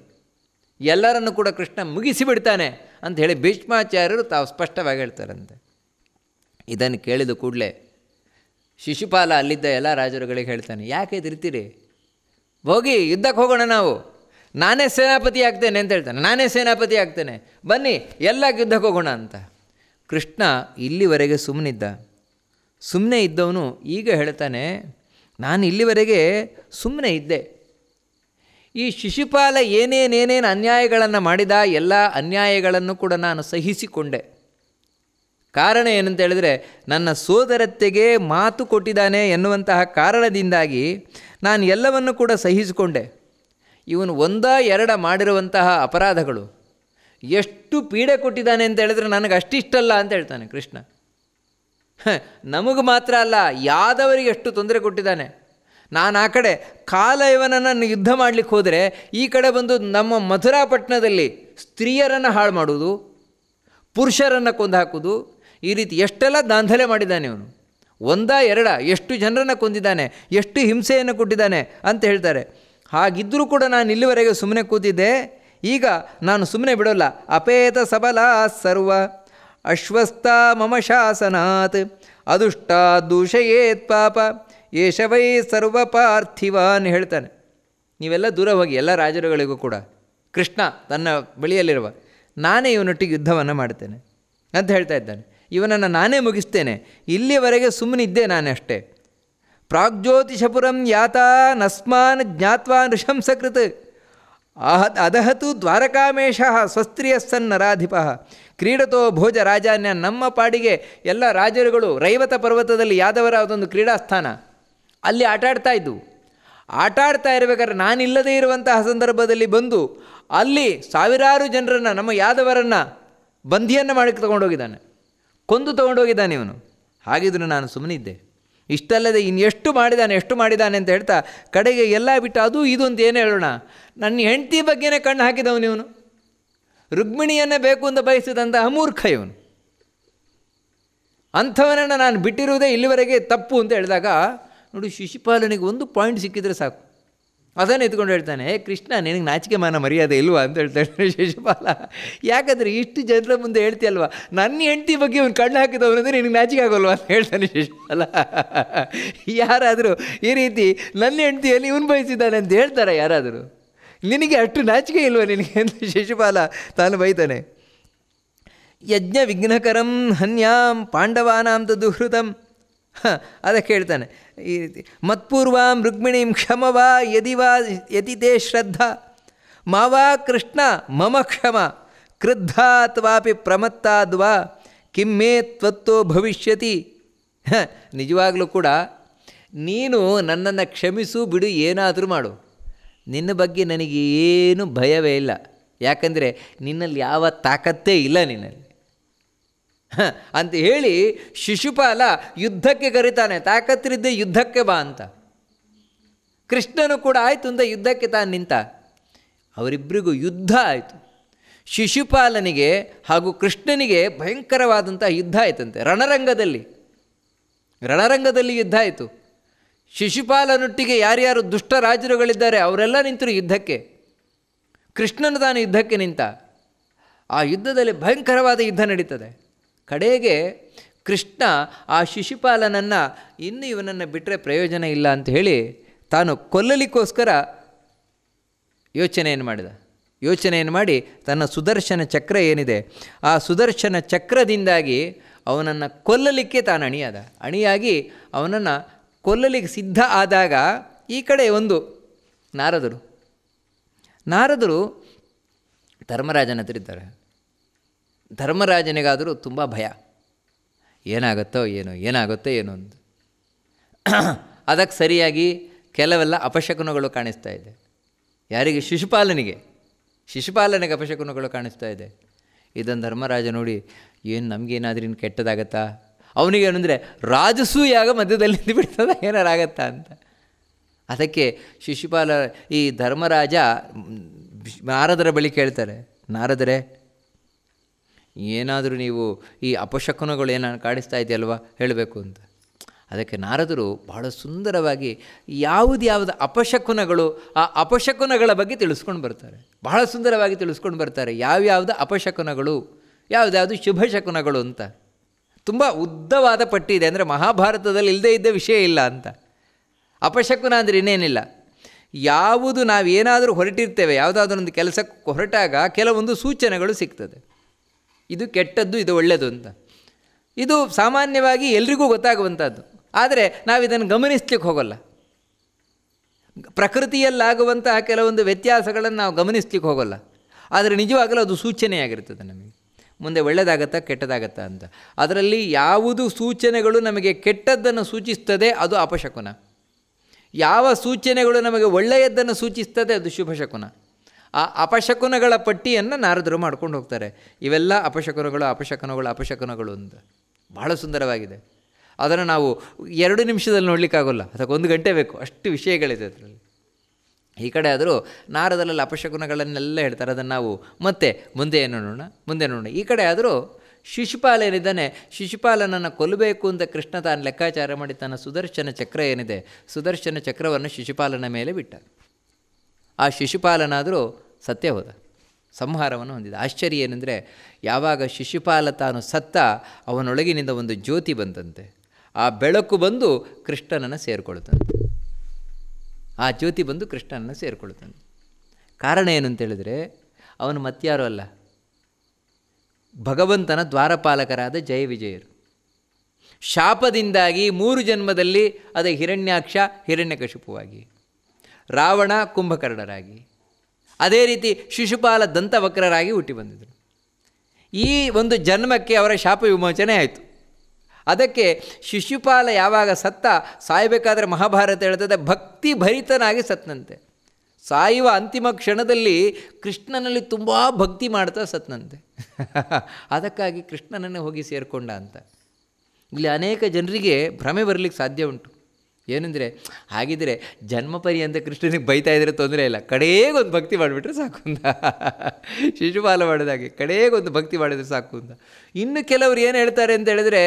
ಎಲ್ಲರನ್ನು ಕೂಡ ಕೃಷ್ಣ ಮುಗಿಸಿಬಿಡ್ತಾನೆ ಅಂತ ಹೇಳಿ ಭೀಷ್ಮಾಚಾರ್ಯರು ತಾವು ಸ್ಪಷ್ಟವಾಗಿ ಹೇಳ್ತಾರಂತೆ ಇದನ್ನು ಕೇಳಿದ ಕೂಡಲೇ ಶಿಶುಪಾಲ ಅಲ್ಲಿದ್ದ ಎಲ್ಲ ರಾಜರುಗಳಿಗೆ ಹೇಳ್ತಾನೆ ಯಾಕೆ ಎದಿರ್ತೀರಿ ಹೋಗಿ ಯುದ್ಧಕ್ಕೆ ಹೋಗೋಣ ನಾವು ನಾನೇ ಸೇನಾಪತಿ ಆಗ್ತೇನೆ ಅಂತ ಹೇಳ್ತಾನೆ ನಾನೇ ಸೇನಾಪತಿ ಆಗ್ತೇನೆ ಬನ್ನಿ ಎಲ್ಲ ಯುದ್ಧಕ್ಕೆ ಹೋಗೋಣ ಅಂತ ಕೃಷ್ಣ ಇಲ್ಲಿವರೆಗೆ ಸುಮ್ಮನಿದ್ದ ಸುಮ್ಮನೆ ಇದ್ದವನು ಈಗ ಹೇಳ್ತಾನೆ ನಾನು ಇಲ್ಲಿವರೆಗೆ ಸುಮ್ಮನೆ ಇದ್ದೆ ಈ ಶಿಶುಪಾಲ ಏನೇನೇನೇನು ಅನ್ಯಾಯಗಳನ್ನು ಮಾಡಿದ ಎಲ್ಲ ಅನ್ಯಾಯಗಳನ್ನು ಕೂಡ ನಾನು ಸಹಿಸಿಕೊಂಡೆ ಕಾರಣ ಏನಂತ ಹೇಳಿದ್ರೆ ನನ್ನ ಸೋದರತ್ತೆಗೆ ಮಾತು ಕೊಟ್ಟಿದ್ದಾನೆ ಎನ್ನುವಂತಹ ಕಾರಣದಿಂದಾಗಿ ನಾನು ಎಲ್ಲವನ್ನು ಕೂಡ ಸಹಿಸಿಕೊಂಡೆ ಇವನು ಒಂದ ಎರಡ ಮಾಡಿರುವಂತಹ ಅಪರಾಧಗಳು ಎಷ್ಟು ಪೀಡೆ ಕೊಟ್ಟಿದ್ದಾನೆ ಅಂತ ಹೇಳಿದ್ರೆ ನನಗೆ ಅಷ್ಟಿಷ್ಟಲ್ಲ ಅಂತ ಹೇಳ್ತಾನೆ ಕೃಷ್ಣ ನಮಗೆ ಮಾತ್ರ ಅಲ್ಲ ಯಾದವರಿಗೆ ಎಷ್ಟು ತೊಂದರೆ ಕೊಟ್ಟಿದ್ದಾನೆ ನಾನು ಆ ಕಡೆ ಕಾಲ ಯುದ್ಧ ಮಾಡಲಿಕ್ಕೆ ಹೋದರೆ ಈ ಕಡೆ ಬಂದು ನಮ್ಮ ಮಥುರಾಪಟ್ಟಣದಲ್ಲಿ ಸ್ತ್ರೀಯರನ್ನು ಹಾಳು ಮಾಡೋದು ಪುರುಷರನ್ನು ಕೊಂದು ಹಾಕುವುದು ಈ ರೀತಿ ಎಷ್ಟೆಲ್ಲ ದಾಂಧಲೆ ಮಾಡಿದ್ದಾನೆ ಇವನು ಒಂದ ಎರಡ ಎಷ್ಟು ಜನರನ್ನು ಕೊಂದಿದ್ದಾನೆ ಎಷ್ಟು ಹಿಂಸೆಯನ್ನು ಕೊಟ್ಟಿದ್ದಾನೆ ಅಂತ ಹೇಳ್ತಾರೆ ಹಾಗಿದ್ದರೂ ಕೂಡ ನಾನು ಇಲ್ಲಿವರೆಗೆ ಸುಮ್ಮನೆ ಕೂತಿದ್ದೆ ಈಗ ನಾನು ಸುಮ್ಮನೆ ಬಿಡೋಲ್ಲ ಅಪೇತ ಸಬಲ ಸರ್ವ ಅಶ್ವಸ್ಥ ಮಮ ಶಾಸನಾತ್ ಅದುಷ್ಟ ದೂಷಯೇತ್ ಪಾಪ ಯೇಶವೈ ಸರ್ವ ಪಾರ್ಥಿವಾನ್ ಹೇಳ್ತಾನೆ ನೀವೆಲ್ಲ ದೂರ ಹೋಗಿ ಎಲ್ಲ ರಾಜರುಗಳಿಗೂ ಕೂಡ ಕೃಷ್ಣ ತನ್ನ ಬಳಿಯಲ್ಲಿರುವ ನಾನೇ ಇವನೊಟ್ಟಿಗೆ ಯುದ್ಧವನ್ನು ಮಾಡ್ತೇನೆ ಅಂತ ಹೇಳ್ತಾ ಇದ್ದಾನೆ ಇವನನ್ನು ನಾನೇ ಮುಗಿಸ್ತೇನೆ ಇಲ್ಲಿವರೆಗೆ ಸುಮ್ಮನಿದ್ದೆ ನಾನೇ ಅಷ್ಟೇ ಪ್ರಾಗ್ಜ್ಯೋತಿಷಪುರಂ ಯಾತ ನಸ್ಮಾನ್ ಜ್ಞಾತ್ವಾ ನೃಶಂಸಕೃತ್ ಆಹ ಅದಹತು ದ್ವಾರಕಾಮೇಶ ಸ್ವಸ್ತ್ರೀಯ ರಾಧಿಪ ಕ್ರೀಡತೋ ಭೋಜ ರಾಜಾನ್ಯ ನಮ್ಮ ಪಾಡಿಗೆ ಎಲ್ಲ ರಾಜರುಗಳು ರೈವತ ಪರ್ವತದಲ್ಲಿ ಯಾದವರ ಅದೊಂದು ಕ್ರೀಡಾಸ್ಥಾನ ಅಲ್ಲಿ ಆಟಾಡ್ತಾ ಇದ್ದು ಆಟಾಡ್ತಾ ಇರಬೇಕಾದ್ರೆ ನಾನಿಲ್ಲದೇ ಇರುವಂತಹ ಸಂದರ್ಭದಲ್ಲಿ ಬಂದು ಅಲ್ಲಿ ಸಾವಿರಾರು ಜನರನ್ನು ನಮ್ಮ ಯಾದವರನ್ನು ಬಂಧಿಯನ್ನು ಮಾಡಿ ತಗೊಂಡೋಗಿದ್ದಾನೆ ಕೊಂದು ತೊಗೊಂಡೋಗಿದ್ದಾನೆ ಇವನು ಹಾಗಿದ್ರು ನಾನು ಸುಮ್ಮನಿದ್ದೆ ಇಷ್ಟಲ್ಲದೆ ಎಷ್ಟು ಮಾಡಿದ್ದಾನೆ ಎಷ್ಟು ಮಾಡಿದ್ದಾನೆ ಅಂತ ಹೇಳ್ತಾ ಕಡೆಗೆ ಎಲ್ಲ ಬಿಟ್ಟು ಅದು ಇದು ಅಂತ ಏನು ಹೇಳೋಣ ನನ್ನ ಹೆಂಡತಿ ಬಗ್ಗೆನೇ ಕಣ್ಣು ಹಾಕಿದವನು ಇವನು ರುಕ್ಮಿಣಿಯನ್ನೇ ಬೇಕು ಅಂತ ಬಯಸಿದಂಥ ಅಮೂರ್ಖ ಇವನು ಅಂಥವನನ್ನು ನಾನು ಬಿಟ್ಟಿರುವುದೇ ಇಲ್ಲಿವರೆಗೆ ತಪ್ಪು ಅಂತ ಹೇಳಿದಾಗ ನೋಡಿ ಶಿಶುಪಾಲನಿಗೆ ಒಂದು ಪಾಯಿಂಟ್ ಸಿಕ್ಕಿದರೆ ಸಾಕು ಅದನ್ನು ಎತ್ಕೊಂಡು ಹೇಳ್ತಾನೆ ಕೃಷ್ಣ ನಿನಗೆ ನಾಚಿಕೆ ಮಾನ ಮರ್ಯಾದೆ ಇಲ್ವಾ ಅಂತ ಹೇಳ್ತಾನೆ ಶಿಶುಪಾಲ ಯಾಕಂದರೆ ಇಷ್ಟು ಜನರ ಮುಂದೆ ಹೇಳ್ತೀಯಲ್ವ ನನ್ನ ಹೆಂಡತಿ ಬಗ್ಗೆ ಅವ್ನು ಕಣ್ಣು ಅಂದರೆ ನಿನಗೆ ನಾಚಿಕೆ ಆಗೋಲ್ವ ಅಂತ ಹೇಳ್ತಾನೆ ಶಿಶುಪಾಲ ಯಾರಾದರೂ ಈ ರೀತಿ ನನ್ನ ಹೆಂಡತಿಯಲ್ಲಿ ಇವನು ಬಯಸಿದ್ದಾನೆ ಅಂತ ಹೇಳ್ತಾರೆ ಯಾರಾದರೂ ನಿನಗೆ ಅಷ್ಟು ನಾಚಿಕೆ ಇಲ್ವ ನಿನಗೆ ಅಂತ ಶಿಶುಪಾಲ ತಾನು ಬೈತಾನೆ ಯಜ್ಞ ವಿಘ್ನಕರಂ ಹನ್ಯಾಂ ಪಾಂಡವಾನಾಂ ದುಹೃತಂ ಅದಕ್ಕೆ ಹೇಳ್ತಾನೆ ಈ ರೀತಿ ಮತ್ಪೂರ್ವಾಂ ರುಕ್ಮಿಣೀಂ ಕ್ಷಮವಾ ಯದಿ ವಾ ಯತಿ ತೇ ಶ್ರದ್ಧಾ ಮಾವಾ ಕೃಷ್ಣ ಮಮ ಕ್ಷಮ ಕ್ರುದ್ಧಾತ್ವಾಪಿ ಪ್ರಮತ್ತಾದ್ವಾ ಕಿಮ್ಮೇ ತ್ವತ್ತೋ ಭವಿಷ್ಯತಿ ನಿಜವಾಗಲೂ ಕೂಡ ನೀನು ನನ್ನನ್ನು ಕ್ಷಮಿಸು ಬಿಡು ಏನಾದರೂ ಮಾಡು ನಿನ್ನ ಬಗ್ಗೆ ನನಗೇನು ಭಯವೇ ಇಲ್ಲ ಯಾಕಂದರೆ ನಿನ್ನಲ್ಲಿ ಯಾವ ತಾಕತ್ತೇ ಇಲ್ಲ ನಿನ್ನಲ್ಲಿ <laughs> ಅಂತ ಹೇಳಿ ಶಿಶುಪಾಲ ಯುದ್ಧಕ್ಕೆ ಕರಿತಾನೆ ತಾಕತ್ತಿರಿದ್ದೆ ಯುದ್ಧಕ್ಕೆ ಬಾ ಅಂತ ಕೃಷ್ಣನು ಕೂಡ ಆಯಿತು ಅಂತ ಯುದ್ಧಕ್ಕೆ ತಾನು ನಿಂತ ಅವರಿಬ್ಬರಿಗೂ ಯುದ್ಧ ಆಯಿತು ಶಿಶುಪಾಲನಿಗೆ ಹಾಗೂ ಕೃಷ್ಣನಿಗೆ ಭಯಂಕರವಾದಂಥ ಯುದ್ಧ ಆಯಿತಂತೆ ರಣರಂಗದಲ್ಲಿ ರಣರಂಗದಲ್ಲಿ ಯುದ್ಧ ಆಯಿತು ಶಿಶುಪಾಲನೊಟ್ಟಿಗೆ ಯಾರ್ಯಾರು ದುಷ್ಟ ರಾಜರುಗಳಿದ್ದಾರೆ ಅವರೆಲ್ಲ ನಿಂತರು ಯುದ್ಧಕ್ಕೆ ಕೃಷ್ಣನು ತಾನು ಯುದ್ಧಕ್ಕೆ ನಿಂತ ಆ ಯುದ್ಧದಲ್ಲಿ ಭಯಂಕರವಾದ ಯುದ್ಧ ನಡೀತದೆ ಕಡೆಗೆ ಕೃಷ್ಣ ಆ ಶಿಶುಪಾಲನನ್ನು ಇನ್ನು ಇವನನ್ನು ಬಿಟ್ಟರೆ ಪ್ರಯೋಜನ ಇಲ್ಲ ಅಂತ ಹೇಳಿ ತಾನು ಕೊಲ್ಲಲಿಕ್ಕೋಸ್ಕರ ಯೋಚನೆಯನ್ನು ಮಾಡಿದ ಯೋಚನೆಯನ್ನು ಮಾಡಿ ತನ್ನ ಸುದರ್ಶನ ಚಕ್ರ ಏನಿದೆ ಆ ಸುದರ್ಶನ ಚಕ್ರದಿಂದಾಗಿ ಅವನನ್ನು ಕೊಲ್ಲಲಿಕ್ಕೆ ತಾನು ಅಣಿಯಾದ ಅಣಿಯಾಗಿ ಅವನನ್ನು ಕೊಲ್ಲಲಿಕ್ಕೆ ಸಿದ್ಧ ಆದಾಗ ಈ ಕಡೆ ಒಂದು ನಾರದರು ನಾರದರು ಧರ್ಮರಾಜನ ಹತ್ರ ಇದ್ದಾರೆ ಧರ್ಮರಾಜನಿಗಾದರೂ ತುಂಬ ಭಯ ಏನಾಗುತ್ತೋ ಏನೋ ಏನಾಗುತ್ತೋ ಏನೋ ಅಂತ ಅದಕ್ಕೆ ಸರಿಯಾಗಿ ಕೆಲವೆಲ್ಲ ಅಪಶಕುನಗಳು ಕಾಣಿಸ್ತಾ ಇದೆ ಯಾರಿಗೆ ಶಿಶುಪಾಲನಿಗೆ ಶಿಶುಪಾಲನೆಗೆ ಅಪಶಕುನಗಳು ಕಾಣಿಸ್ತಾ ಇದೆ ಇದನ್ನು ಧರ್ಮರಾಜ ನೋಡಿ ಏನು ನಮಗೇನಾದ್ರೂ ಇನ್ನು ಕೆಟ್ಟದಾಗತ್ತಾ ಅವನಿಗೆ ಏನಂದರೆ ರಾಜಸೂಯಾಗ ಮಧ್ಯದಲ್ಲಿ ನಿಂತು ಏನಾರಾಗತ್ತಾ ಅಂತ ಅದಕ್ಕೆ ಶಿಶುಪಾಲ ಈ ಧರ್ಮರಾಜ ನಾರದರ ಬಳಿ ಕೇಳ್ತಾರೆ ನಾರದರೆ ಏನಾದರೂ ನೀವು ಈ ಅಪಶಕುನಗಳು ಏನಾದ್ರು ಕಾಣಿಸ್ತಾ ಇದೆಯಲ್ವಾ ಹೇಳಬೇಕು ಅಂತ ಅದಕ್ಕೆ ನಾರದರು ಬಹಳ ಸುಂದರವಾಗಿ ಯಾವುದ್ಯಾವುದು ಅಪಶಕುನಗಳು ಆ ಅಪಶಕುನಗಳ ಬಗ್ಗೆ ತಿಳಿಸ್ಕೊಂಡು ಬರ್ತಾರೆ ಬಹಳ ಸುಂದರವಾಗಿ ತಿಳಿಸ್ಕೊಂಡು ಬರ್ತಾರೆ ಯಾವ್ಯಾವುದು ಅಪಶಕುನಗಳು ಯಾವುದ್ಯಾವುದು ಶುಭಶಕುನಗಳು ಅಂತ ತುಂಬ ಉದ್ದವಾದ ಪಟ್ಟಿ ಇದೆ ಅಂದರೆ ಮಹಾಭಾರತದಲ್ಲಿ ಇಲ್ಲದೇ ಇದ್ದ ವಿಷಯ ಇಲ್ಲ ಅಂತ ಅಪಶಕುನ ಅಂದರೆ ಇನ್ನೇನಿಲ್ಲ ಯಾವುದು ನಾವೇನಾದರೂ ಹೊರಟಿರ್ತೇವೆ ಒಂದು ಕೆಲಸಕ್ಕೆ ಹೊರಟಾಗ ಕೆಲವೊಂದು ಸೂಚನೆಗಳು ಸಿಗ್ತದೆ ಇದು ಕೆಟ್ಟದ್ದು ಇದು ಒಳ್ಳೆಯದು ಅಂತ ಇದು ಸಾಮಾನ್ಯವಾಗಿ ಎಲ್ರಿಗೂ ಗೊತ್ತಾಗುವಂಥದ್ದು ಆದರೆ ನಾವು ಇದನ್ನು ಗಮನಿಸ್ಲಿಕ್ಕೆ ಹೋಗಲ್ಲ ಪ್ರಕೃತಿಯಲ್ಲಾಗುವಂತಹ ಕೆಲವೊಂದು ವ್ಯತ್ಯಾಸಗಳನ್ನು ನಾವು ಗಮನಿಸ್ಲಿಕ್ಕೆ ಹೋಗಲ್ಲ ಆದರೆ ನಿಜವಾಗಲೂ ಅದು ಸೂಚನೆಯಾಗಿರ್ತದೆ ನಮಗೆ ಮುಂದೆ ಒಳ್ಳೆಯದಾಗತ್ತಾ ಕೆಟ್ಟದಾಗತ್ತಾ ಅಂತ ಅದರಲ್ಲಿ ಯಾವುದು ಸೂಚನೆಗಳು ನಮಗೆ ಕೆಟ್ಟದ್ದನ್ನು ಸೂಚಿಸ್ತದೆ ಅದು ಅಪಶಕುನ ಯಾವ ಸೂಚನೆಗಳು ನಮಗೆ ಒಳ್ಳೆಯದ್ದನ್ನು ಸೂಚಿಸ್ತದೆ ಅದು ಶುಭಶಕುನ ಆ ಅಪಶಕುನಗಳ ಪಟ್ಟಿಯನ್ನು ನಾರದರು ಮಾಡ್ಕೊಂಡು ಹೋಗ್ತಾರೆ ಇವೆಲ್ಲ ಅಪಶಕುನಗಳು ಅಪಶಕುನಗಳು ಅಪಶಕುನಗಳು ಅಂತ ಬಹಳ ಸುಂದರವಾಗಿದೆ ಅದನ್ನು ನಾವು ಎರಡು ನಿಮಿಷದಲ್ಲಿ ನೋಡಲಿಕ್ಕಾಗಲ್ಲ ಅದಕ್ಕೆ ಒಂದು ಗಂಟೆ ಬೇಕು ಅಷ್ಟು ವಿಷಯಗಳಿದೆ ಅದರಲ್ಲಿ ಈ ಕಡೆ ಆದರೂ ನಾರದರಲ್ಲಿ ಅಪಶಕುನಗಳನ್ನೆಲ್ಲ ಹೇಳ್ತಾರೆ ಅದನ್ನು ನಾವು ಮತ್ತೆ ಮುಂದೆ ನೋಡೋಣ ಮುಂದೆ ನೋಡೋಣ ಈ ಕಡೆ ಆದರೂ ಶಿಶುಪಾಲ ಏನಿದ್ದಾನೆ ಶಿಶುಪಾಲನನ್ನು ಕೊಲ್ಲಬೇಕು ಅಂತ ಕೃಷ್ಣ ತಾನು ಲೆಕ್ಕಾಚಾರ ಮಾಡಿ ತನ್ನ ಸುದರ್ಶನ ಚಕ್ರ ಏನಿದೆ ಸುದರ್ಶನ ಚಕ್ರವನ್ನು ಶಿಶುಪಾಲನ ಮೇಲೆ ಬಿಟ್ಟ ಆ ಶಿಶುಪಾಲನಾದರೂ ಸತ್ಯ ಹೋದ ಸಂಹಾರವನ್ನು ಹೊಂದಿದ ಆಶ್ಚರ್ಯ ಏನೆಂದರೆ ಯಾವಾಗ ಶಿಶುಪಾಲ ತಾನು ಸತ್ತ ಅವನೊಳಗಿನಿಂದ ಒಂದು ಜ್ಯೋತಿ ಬಂದಂತೆ ಆ ಬೆಳಕು ಬಂದು ಕೃಷ್ಣನನ್ನು ಸೇರಿಕೊಳ್ತಂತೆ ಆ ಜ್ಯೋತಿ ಬಂದು ಕೃಷ್ಣನನ್ನು ಸೇರಿಕೊಳ್ತಾನೆ ಕಾರಣ ಏನು ಅಂತೇಳಿದರೆ ಅವನು ಮತ್ಯಾರೂ ಅಲ್ಲ ಭಗವಂತನ ದ್ವಾರಪಾಲಕರಾದ ಜಯ ವಿಜಯರು ಶಾಪದಿಂದಾಗಿ ಮೂರು ಜನ್ಮದಲ್ಲಿ ಅದೇ ಹಿರಣ್ಯಾಕ್ಷ ಹಿರಣ್ಯಕಶಿಪುವಾಗಿ ರಾವಣ ಕುಂಭಕರ್ಣರಾಗಿ ಅದೇ ರೀತಿ ಶಿಶುಪಾಲ ದಂತವಕ್ರರಾಗಿ ಹುಟ್ಟಿ ಬಂದಿದ್ದರು ಈ ಒಂದು ಜನ್ಮಕ್ಕೆ ಅವರ ಶಾಪ ವಿಮೋಚನೆ ಆಯಿತು ಅದಕ್ಕೆ ಶಿಶುಪಾಲ ಯಾವಾಗ ಸತ್ತ ಸಾಯಬೇಕಾದ್ರೆ ಮಹಾಭಾರತ ಹೇಳ್ತದೆ ಭಕ್ತಿ ಭರಿತನಾಗಿ ಸತ್ನಂತೆ ಸಾಯುವ ಅಂತಿಮ ಕ್ಷಣದಲ್ಲಿ ಕೃಷ್ಣನಲ್ಲಿ ತುಂಬ ಭಕ್ತಿ ಮಾಡ್ತಾ ಸತ್ನಂತೆ <laughs> ಅದಕ್ಕಾಗಿ ಕೃಷ್ಣನನ್ನೇ ಹೋಗಿ ಸೇರಿಕೊಂಡ ಅಂತ ಇಲ್ಲಿ ಅನೇಕ ಜನರಿಗೆ ಭ್ರಮೆ ಬರಲಿಕ್ಕೆ ಸಾಧ್ಯ ಉಂಟು ಏನಂದರೆ ಹಾಗಿದ್ರೆ ಜನ್ಮ ಪರ್ಯಂತ ಕೃಷ್ಣನಿಗೆ ಬೈತಾ ಇದ್ರೆ ತೊಂದರೆ ಇಲ್ಲ ಕಡೆಗೊಂದು ಭಕ್ತಿ ಮಾಡಿಬಿಟ್ರೆ ಸಾಕು ಅಂತ <laughs> ಶಿಶುಪಾಲ ಮಾಡಿದಾಗೆ ಕಡೆಗೊಂದು ಭಕ್ತಿ ಮಾಡಿದರೆ ಸಾಕು ಅಂತ ಇನ್ನು ಕೆಲವರು ಏನು ಹೇಳ್ತಾರೆ ಅಂತ ಹೇಳಿದ್ರೆ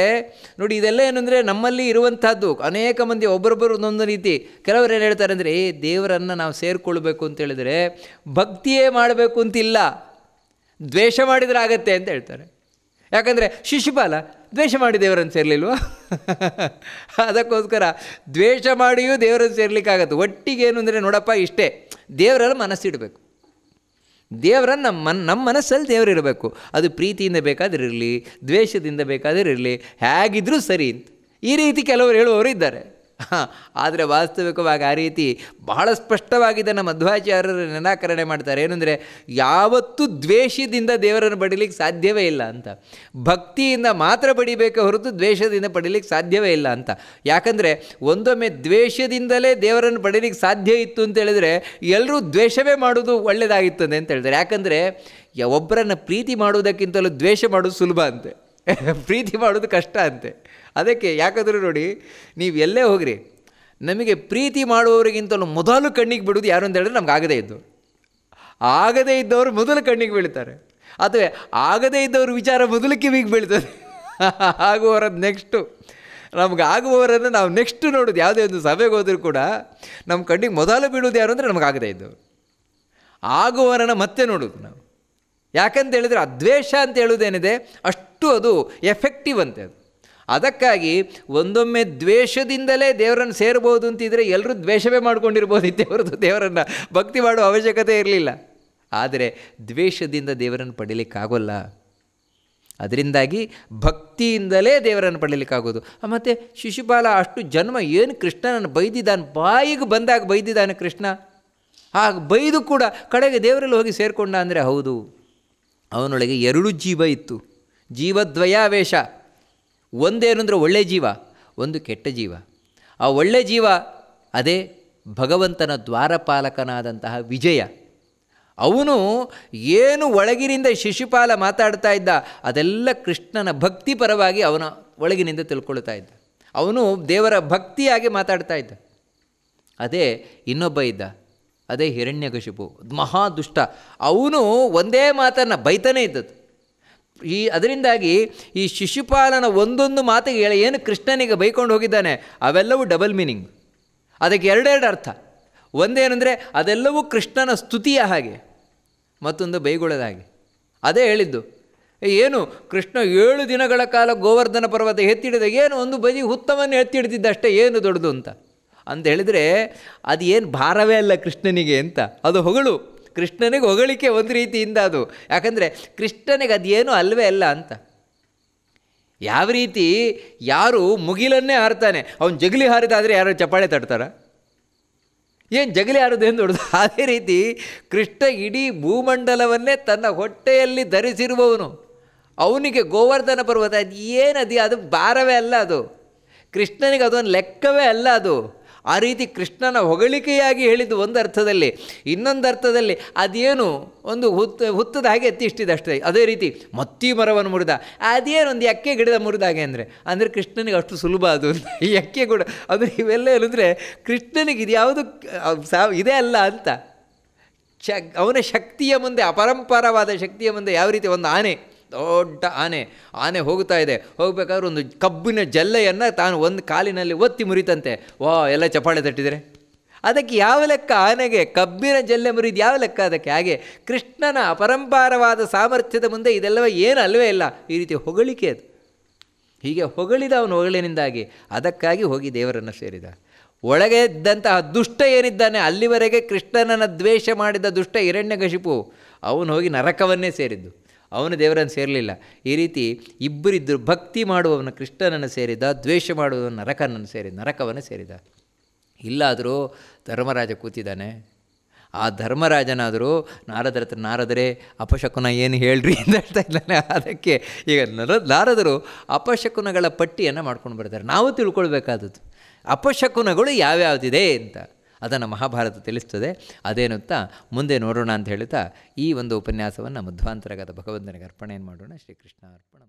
ನೋಡಿ ಇದೆಲ್ಲ ಏನಂದರೆ ನಮ್ಮಲ್ಲಿ ಇರುವಂಥದ್ದು ಅನೇಕ ಮಂದಿ ಒಬ್ಬರೊಬ್ಬರು ಒಂದೊಂದು ರೀತಿ ಕೆಲವರು ಏನು ಹೇಳ್ತಾರೆ ಅಂದರೆ ಏ ದೇವರನ್ನು ನಾವು ಸೇರಿಕೊಳ್ಬೇಕು ಅಂತ ಹೇಳಿದರೆ ಭಕ್ತಿಯೇ ಮಾಡಬೇಕು ಅಂತಿಲ್ಲ ದ್ವೇಷ ಮಾಡಿದರೆ ಆಗತ್ತೆ ಅಂತ ಹೇಳ್ತಾರೆ ಯಾಕಂದರೆ ಶಿಶುಪಾಲ ದ್ವೇಷ ಮಾಡಿ ದೇವರನ್ನು ಸೇರಲಿಲ್ವ ಅದಕ್ಕೋಸ್ಕರ ದ್ವೇಷ ಮಾಡಿಯೂ ದೇವರನ್ನು ಸೇರ್ಲಿಕ್ಕಾಗತ್ತೆ ಒಟ್ಟಿಗೆ ಏನು ಅಂದರೆ ನೋಡಪ್ಪ ಇಷ್ಟೇ ದೇವರಲ್ಲಿ ಮನಸ್ಸಿಡಬೇಕು ದೇವರನ್ನು ನಮ್ಮ ಮನ್ ನಮ್ಮ ಮನಸ್ಸಲ್ಲಿ ದೇವರಿರಬೇಕು ಅದು ಪ್ರೀತಿಯಿಂದ ಇರಲಿ ದ್ವೇಷದಿಂದ ಇರಲಿ ಹೇಗಿದ್ದರೂ ಸರಿ ಅಂತ ಈ ರೀತಿ ಕೆಲವರು ಹೇಳುವವರು ಇದ್ದಾರೆ ಆದರೆ ವಾಸ್ತವಿಕವಾಗಿ ಆ ರೀತಿ ಬಹಳ ಸ್ಪಷ್ಟವಾಗಿ ಇದನ್ನು ಮಧ್ವಾಚಾರ್ಯರು ನಿರಾಕರಣೆ ಮಾಡ್ತಾರೆ ಏನಂದರೆ ಯಾವತ್ತೂ ದ್ವೇಷದಿಂದ ದೇವರನ್ನು ಪಡೀಲಿಕ್ಕೆ ಸಾಧ್ಯವೇ ಇಲ್ಲ ಅಂತ ಭಕ್ತಿಯಿಂದ ಮಾತ್ರ ಪಡಿಬೇಕೆ ಹೊರತು ದ್ವೇಷದಿಂದ ಪಡೀಲಿಕ್ಕೆ ಸಾಧ್ಯವೇ ಇಲ್ಲ ಅಂತ ಯಾಕಂದರೆ ಒಂದೊಮ್ಮೆ ದ್ವೇಷದಿಂದಲೇ ದೇವರನ್ನು ಪಡೀಲಿಕ್ಕೆ ಸಾಧ್ಯ ಇತ್ತು ಅಂತ ಹೇಳಿದರೆ ಎಲ್ಲರೂ ದ್ವೇಷವೇ ಮಾಡೋದು ಒಳ್ಳೆಯದಾಗಿತ್ತು ಅಂತ ಹೇಳಿದರೆ ಯಾಕಂದರೆ ಒಬ್ಬರನ್ನು ಪ್ರೀತಿ ಮಾಡುವುದಕ್ಕಿಂತಲೂ ದ್ವೇಷ ಮಾಡೋದು ಸುಲಭ ಅಂತೆ <laughs> ಪ್ರೀತಿ ಮಾಡೋದು ಕಷ್ಟ ಅಂತೆ ಅದಕ್ಕೆ ಯಾಕಂದ್ರೆ ನೋಡಿ ನೀವು ಎಲ್ಲೇ ಹೋಗ್ರಿ ನಮಗೆ ಪ್ರೀತಿ ಮಾಡುವವರಿಗಿಂತಲೂ ಮೊದಲು ಕಣ್ಣಿಗೆ ಬಿಡೋದು ಯಾರು ಅಂತ ಹೇಳಿದ್ರೆ ನಮ್ಗೆ ಆಗದೇ ಇತ್ತು ಆಗದೇ ಇದ್ದವರು ಮೊದಲು ಕಣ್ಣಿಗೆ ಬೀಳ್ತಾರೆ ಅಥವಾ ಆಗದೇ ಇದ್ದವ್ರ ವಿಚಾರ ಮೊದಲು ಕಿವಿಗೆ ಬೀಳ್ತದೆ <laughs> ಆಗುವವರದ್ದು ನೆಕ್ಸ್ಟು ನಮ್ಗೆ ಆಗುವವರನ್ನು ನಾವು ನೆಕ್ಸ್ಟು ನೋಡೋದು ಯಾವುದೇ ಒಂದು ಸಭೆಗೆ ಹೋದರೂ ಕೂಡ ನಮ್ಮ ಕಣ್ಣಿಗೆ ಮೊದಲು ಬೀಳೋದು ಯಾರು ಅಂದರೆ ಆಗದೇ ಇದ್ದವರು ಆಗುವವರನ್ನು ಮತ್ತೆ ನೋಡೋದು ನಾವು ಯಾಕಂತ ಹೇಳಿದರೆ ಅದ್ವೇಷ ಅಂತ ಹೇಳೋದೇನಿದೆ ಅಷ್ಟು ಅದು ಎಫೆಕ್ಟಿವ್ ಅಂತೆ ಅದು ಅದಕ್ಕಾಗಿ ಒಂದೊಮ್ಮೆ ದ್ವೇಷದಿಂದಲೇ ದೇವರನ್ನು ಸೇರ್ಬೋದು ಅಂತಿದ್ರೆ ಎಲ್ಲರೂ ದ್ವೇಷವೇ ಮಾಡ್ಕೊಂಡಿರ್ಬೋದು ದೇವ್ರದ್ದು ದೇವರನ್ನು ಭಕ್ತಿ ಮಾಡುವ ಅವಶ್ಯಕತೆ ಇರಲಿಲ್ಲ ಆದರೆ ದ್ವೇಷದಿಂದ ದೇವರನ್ನು ಪಡೀಲಿಕ್ಕಾಗೋಲ್ಲ ಅದರಿಂದಾಗಿ ಭಕ್ತಿಯಿಂದಲೇ ದೇವರನ್ನು ಪಡೀಲಿಕ್ಕಾಗೋದು ಮತ್ತು ಶಿಶುಪಾಲ ಅಷ್ಟು ಜನ್ಮ ಏನು ಕೃಷ್ಣನನ್ನು ಬೈದಿದ್ದಾನೆ ಬಾಯಿಗೆ ಬಂದಾಗ ಬೈದಿದ್ದಾನೆ ಕೃಷ್ಣ ಹಾಗೆ ಬೈದು ಕೂಡ ಕಡೆಗೆ ದೇವರಲ್ಲಿ ಹೋಗಿ ಸೇರಿಕೊಂಡ ಅಂದರೆ ಹೌದು ಅವನೊಳಗೆ ಎರಡು ಜೀವ ಇತ್ತು ಜೀವದ್ವಯಾವೇಶ ಒಂದೇನು ಅಂದರೆ ಒಳ್ಳೆ ಜೀವ ಒಂದು ಕೆಟ್ಟ ಜೀವ ಆ ಒಳ್ಳೆ ಜೀವ ಅದೇ ಭಗವಂತನ ದ್ವಾರಪಾಲಕನಾದಂತಹ ವಿಜಯ ಅವನು ಏನು ಒಳಗಿನಿಂದ ಶಿಶುಪಾಲ ಮಾತಾಡ್ತಾ ಇದ್ದ ಅದೆಲ್ಲ ಕೃಷ್ಣನ ಭಕ್ತಿ ಪರವಾಗಿ ಅವನ ಒಳಗಿನಿಂದ ತಿಳ್ಕೊಳ್ತಾ ಇದ್ದ ಅವನು ದೇವರ ಭಕ್ತಿಯಾಗಿ ಮಾತಾಡ್ತಾ ಇದ್ದ ಅದೇ ಇನ್ನೊಬ್ಬ ಇದ್ದ ಅದೇ ಹಿರಣ್ಯಕಶಿಪು ಮಹಾ ದುಷ್ಟ ಅವನು ಒಂದೇ ಮಾತನ್ನು ಬೈತಾನೇ ಇದ್ದದ್ದು ಈ ಅದರಿಂದಾಗಿ ಈ ಶಿಶುಪಾಲನ ಒಂದೊಂದು ಮಾತಿಗೆ ಹೇಳಿ ಏನು ಕೃಷ್ಣನಿಗೆ ಬೈಕೊಂಡು ಹೋಗಿದ್ದಾನೆ ಅವೆಲ್ಲವೂ ಡಬಲ್ ಮೀನಿಂಗ್ ಅದಕ್ಕೆ ಎರಡೆರಡು ಅರ್ಥ ಒಂದೇನೆಂದರೆ ಅದೆಲ್ಲವೂ ಕೃಷ್ಣನ ಸ್ತುತಿಯ ಹಾಗೆ ಮತ್ತೊಂದು ಬೈಗೊಳ್ಳದ ಹಾಗೆ ಅದೇ ಹೇಳಿದ್ದು ಏನು ಕೃಷ್ಣ ಏಳು ದಿನಗಳ ಕಾಲ ಗೋವರ್ಧನ ಪರ್ವತ ಎತ್ತಿಡಿದ ಏನು ಒಂದು ಬದಿ ಹುತ್ತವನ್ನು ಎತ್ತಿಡ್ತಿದ್ದ ಅಷ್ಟೇ ಏನು ದೊಡ್ಡದು ಅಂತ ಅಂತ ಹೇಳಿದರೆ ಅದು ಏನು ಭಾರವೇ ಅಲ್ಲ ಕೃಷ್ಣನಿಗೆ ಅಂತ ಅದು ಹೊಗಳು ಕೃಷ್ಣನಿಗೆ ಹೊಗಳಿಕೆ ಒಂದು ರೀತಿಯಿಂದ ಅದು ಯಾಕಂದರೆ ಕೃಷ್ಣನಿಗೆ ಅದೇನು ಅಲ್ಲವೇ ಅಲ್ಲ ಅಂತ ಯಾವ ರೀತಿ ಯಾರು ಮುಗಿಲನ್ನೇ ಹಾರ್ತಾನೆ ಅವನು ಜಗಲಿ ಹಾರಿದಾದರೆ ಯಾರೋ ಚಪ್ಪಾಳೆ ತಡ್ತಾರ ಏನು ಜಗಲಿ ಹಾರದು ಎಂದು <laughs> ಅದೇ ರೀತಿ ಕೃಷ್ಣ ಇಡೀ ಭೂಮಂಡಲವನ್ನೇ ತನ್ನ ಹೊಟ್ಟೆಯಲ್ಲಿ ಧರಿಸಿರುವವನು ಅವನಿಗೆ ಗೋವರ್ಧನ ಪರ್ವತ ಅದು ಏನು ಅದು ಭಾರವೇ ಅಲ್ಲ ಅದು ಕೃಷ್ಣನಿಗೆ ಅದೊಂದು ಲೆಕ್ಕವೇ ಅಲ್ಲ ಅದು ಆ ರೀತಿ ಕೃಷ್ಣನ ಹೊಗಳಿಕೆಯಾಗಿ ಹೇಳಿದ್ದು ಒಂದು ಅರ್ಥದಲ್ಲಿ ಇನ್ನೊಂದು ಅರ್ಥದಲ್ಲಿ ಅದೇನು ಒಂದು ಹುತ್ತ ಹುತ್ತದ ಹಾಗೆ ಅಷ್ಟೇ ಅದೇ ರೀತಿ ಮತ್ತಿ ಮರವನ್ನು ಮುರಿದ ಅದೇನೊಂದು ಎಕ್ಕೆ ಗಿಡದ ಮುರಿದ ಹಾಗೆ ಅಂದರೆ ಅಂದರೆ ಕೃಷ್ಣನಿಗೆ ಅಷ್ಟು ಸುಲಭ ಅದು ಈ ಎಕ್ಕೆ ಕೂಡ ಅಂದರೆ ಇವೆಲ್ಲ ಹೇಳಿದ್ರೆ ಕೃಷ್ಣನಿಗೆ ಇದು ಯಾವುದು ಇದೇ ಅಲ್ಲ ಅಂತ ಶ ಅವನ ಶಕ್ತಿಯ ಮುಂದೆ ಅಪರಂಪರವಾದ ಶಕ್ತಿಯ ಮುಂದೆ ಯಾವ ರೀತಿ ಒಂದು ಆನೆ ದೊಡ್ಡ ಆನೆ ಆನೆ ಹೋಗ್ತಾ ಇದೆ ಹೋಗ್ಬೇಕಾದ್ರೆ ಒಂದು ಕಬ್ಬಿನ ಜಲ್ಲೆಯನ್ನು ತಾನು ಒಂದು ಕಾಲಿನಲ್ಲಿ ಒತ್ತಿ ಮುರಿತಂತೆ ವಾ ಎಲ್ಲ ಚಪಾಳೆ ತಟ್ಟಿದರೆ ಅದಕ್ಕೆ ಯಾವ ಲೆಕ್ಕ ಆನೆಗೆ ಕಬ್ಬಿನ ಜಲ್ಲೆ ಮುರಿದು ಯಾವ ಲೆಕ್ಕ ಅದಕ್ಕೆ ಹಾಗೆ ಕೃಷ್ಣನ ಅಪರಂಪಾರವಾದ ಸಾಮರ್ಥ್ಯದ ಮುಂದೆ ಇದೆಲ್ಲವೇ ಏನು ಅಲ್ಲವೇ ಇಲ್ಲ ಈ ರೀತಿ ಹೊಗಳಿಕೆ ಅದು ಹೀಗೆ ಹೊಗಳಿದ ಅವನು ಹೊಗಳಿನಿಂದಾಗಿ ಅದಕ್ಕಾಗಿ ಹೋಗಿ ದೇವರನ್ನು ಸೇರಿದ ಒಳಗೆ ಇದ್ದಂತಹ ದುಷ್ಟ ಏನಿದ್ದಾನೆ ಅಲ್ಲಿವರೆಗೆ ಕೃಷ್ಣನನ್ನು ದ್ವೇಷ ಮಾಡಿದ ದುಷ್ಟ ಘಶಿಪು ಅವನು ಹೋಗಿ ನರಕವನ್ನೇ ಸೇರಿದ್ದು ಅವನು ದೇವರನ್ನು ಸೇರಲಿಲ್ಲ ಈ ರೀತಿ ಇಬ್ಬರಿದ್ದರು ಭಕ್ತಿ ಮಾಡುವವನು ಕೃಷ್ಣನನ್ನು ಸೇರಿದ ದ್ವೇಷ ಮಾಡುವವನು ನರಕನನ್ನು ಸೇರಿದ ನರಕವನ್ನು ಸೇರಿದ ಇಲ್ಲಾದರೂ ಧರ್ಮರಾಜ ಕೂತಿದ್ದಾನೆ ಆ ಧರ್ಮರಾಜನಾದರೂ ನಾರದರ ಹತ್ರ ನಾರದರೇ ಅಪಶಕುನ ಏನು ಹೇಳ್ರಿ ಅಂತ ಹೇಳ್ತಾ ಇದ್ದಾನೆ ಅದಕ್ಕೆ ಈಗ ನರ ನಾರದರು ಅಪಶಕುನಗಳ ಪಟ್ಟಿಯನ್ನು ಮಾಡ್ಕೊಂಡು ಬರ್ತಾರೆ ನಾವು ತಿಳ್ಕೊಳ್ಬೇಕಾದದ್ದು ಅಪಶಕುನಗಳು ಯಾವ್ಯಾವುದಿದೆ ಅಂತ ಅದನ್ನು ಮಹಾಭಾರತ ತಿಳಿಸ್ತದೆ ಅದೇನುತ್ತಾ ಮುಂದೆ ನೋಡೋಣ ಅಂತ ಹೇಳುತ್ತಾ ಈ ಒಂದು ಉಪನ್ಯಾಸವನ್ನು ಮಧ್ವಾಂತರಗತ ಭಗವಂತನಿಗೆ ಅರ್ಪಣೆಯನ್ನು ಮಾಡೋಣ ಶ್ರೀಕೃಷ್ಣ ಅರ್ಪಣ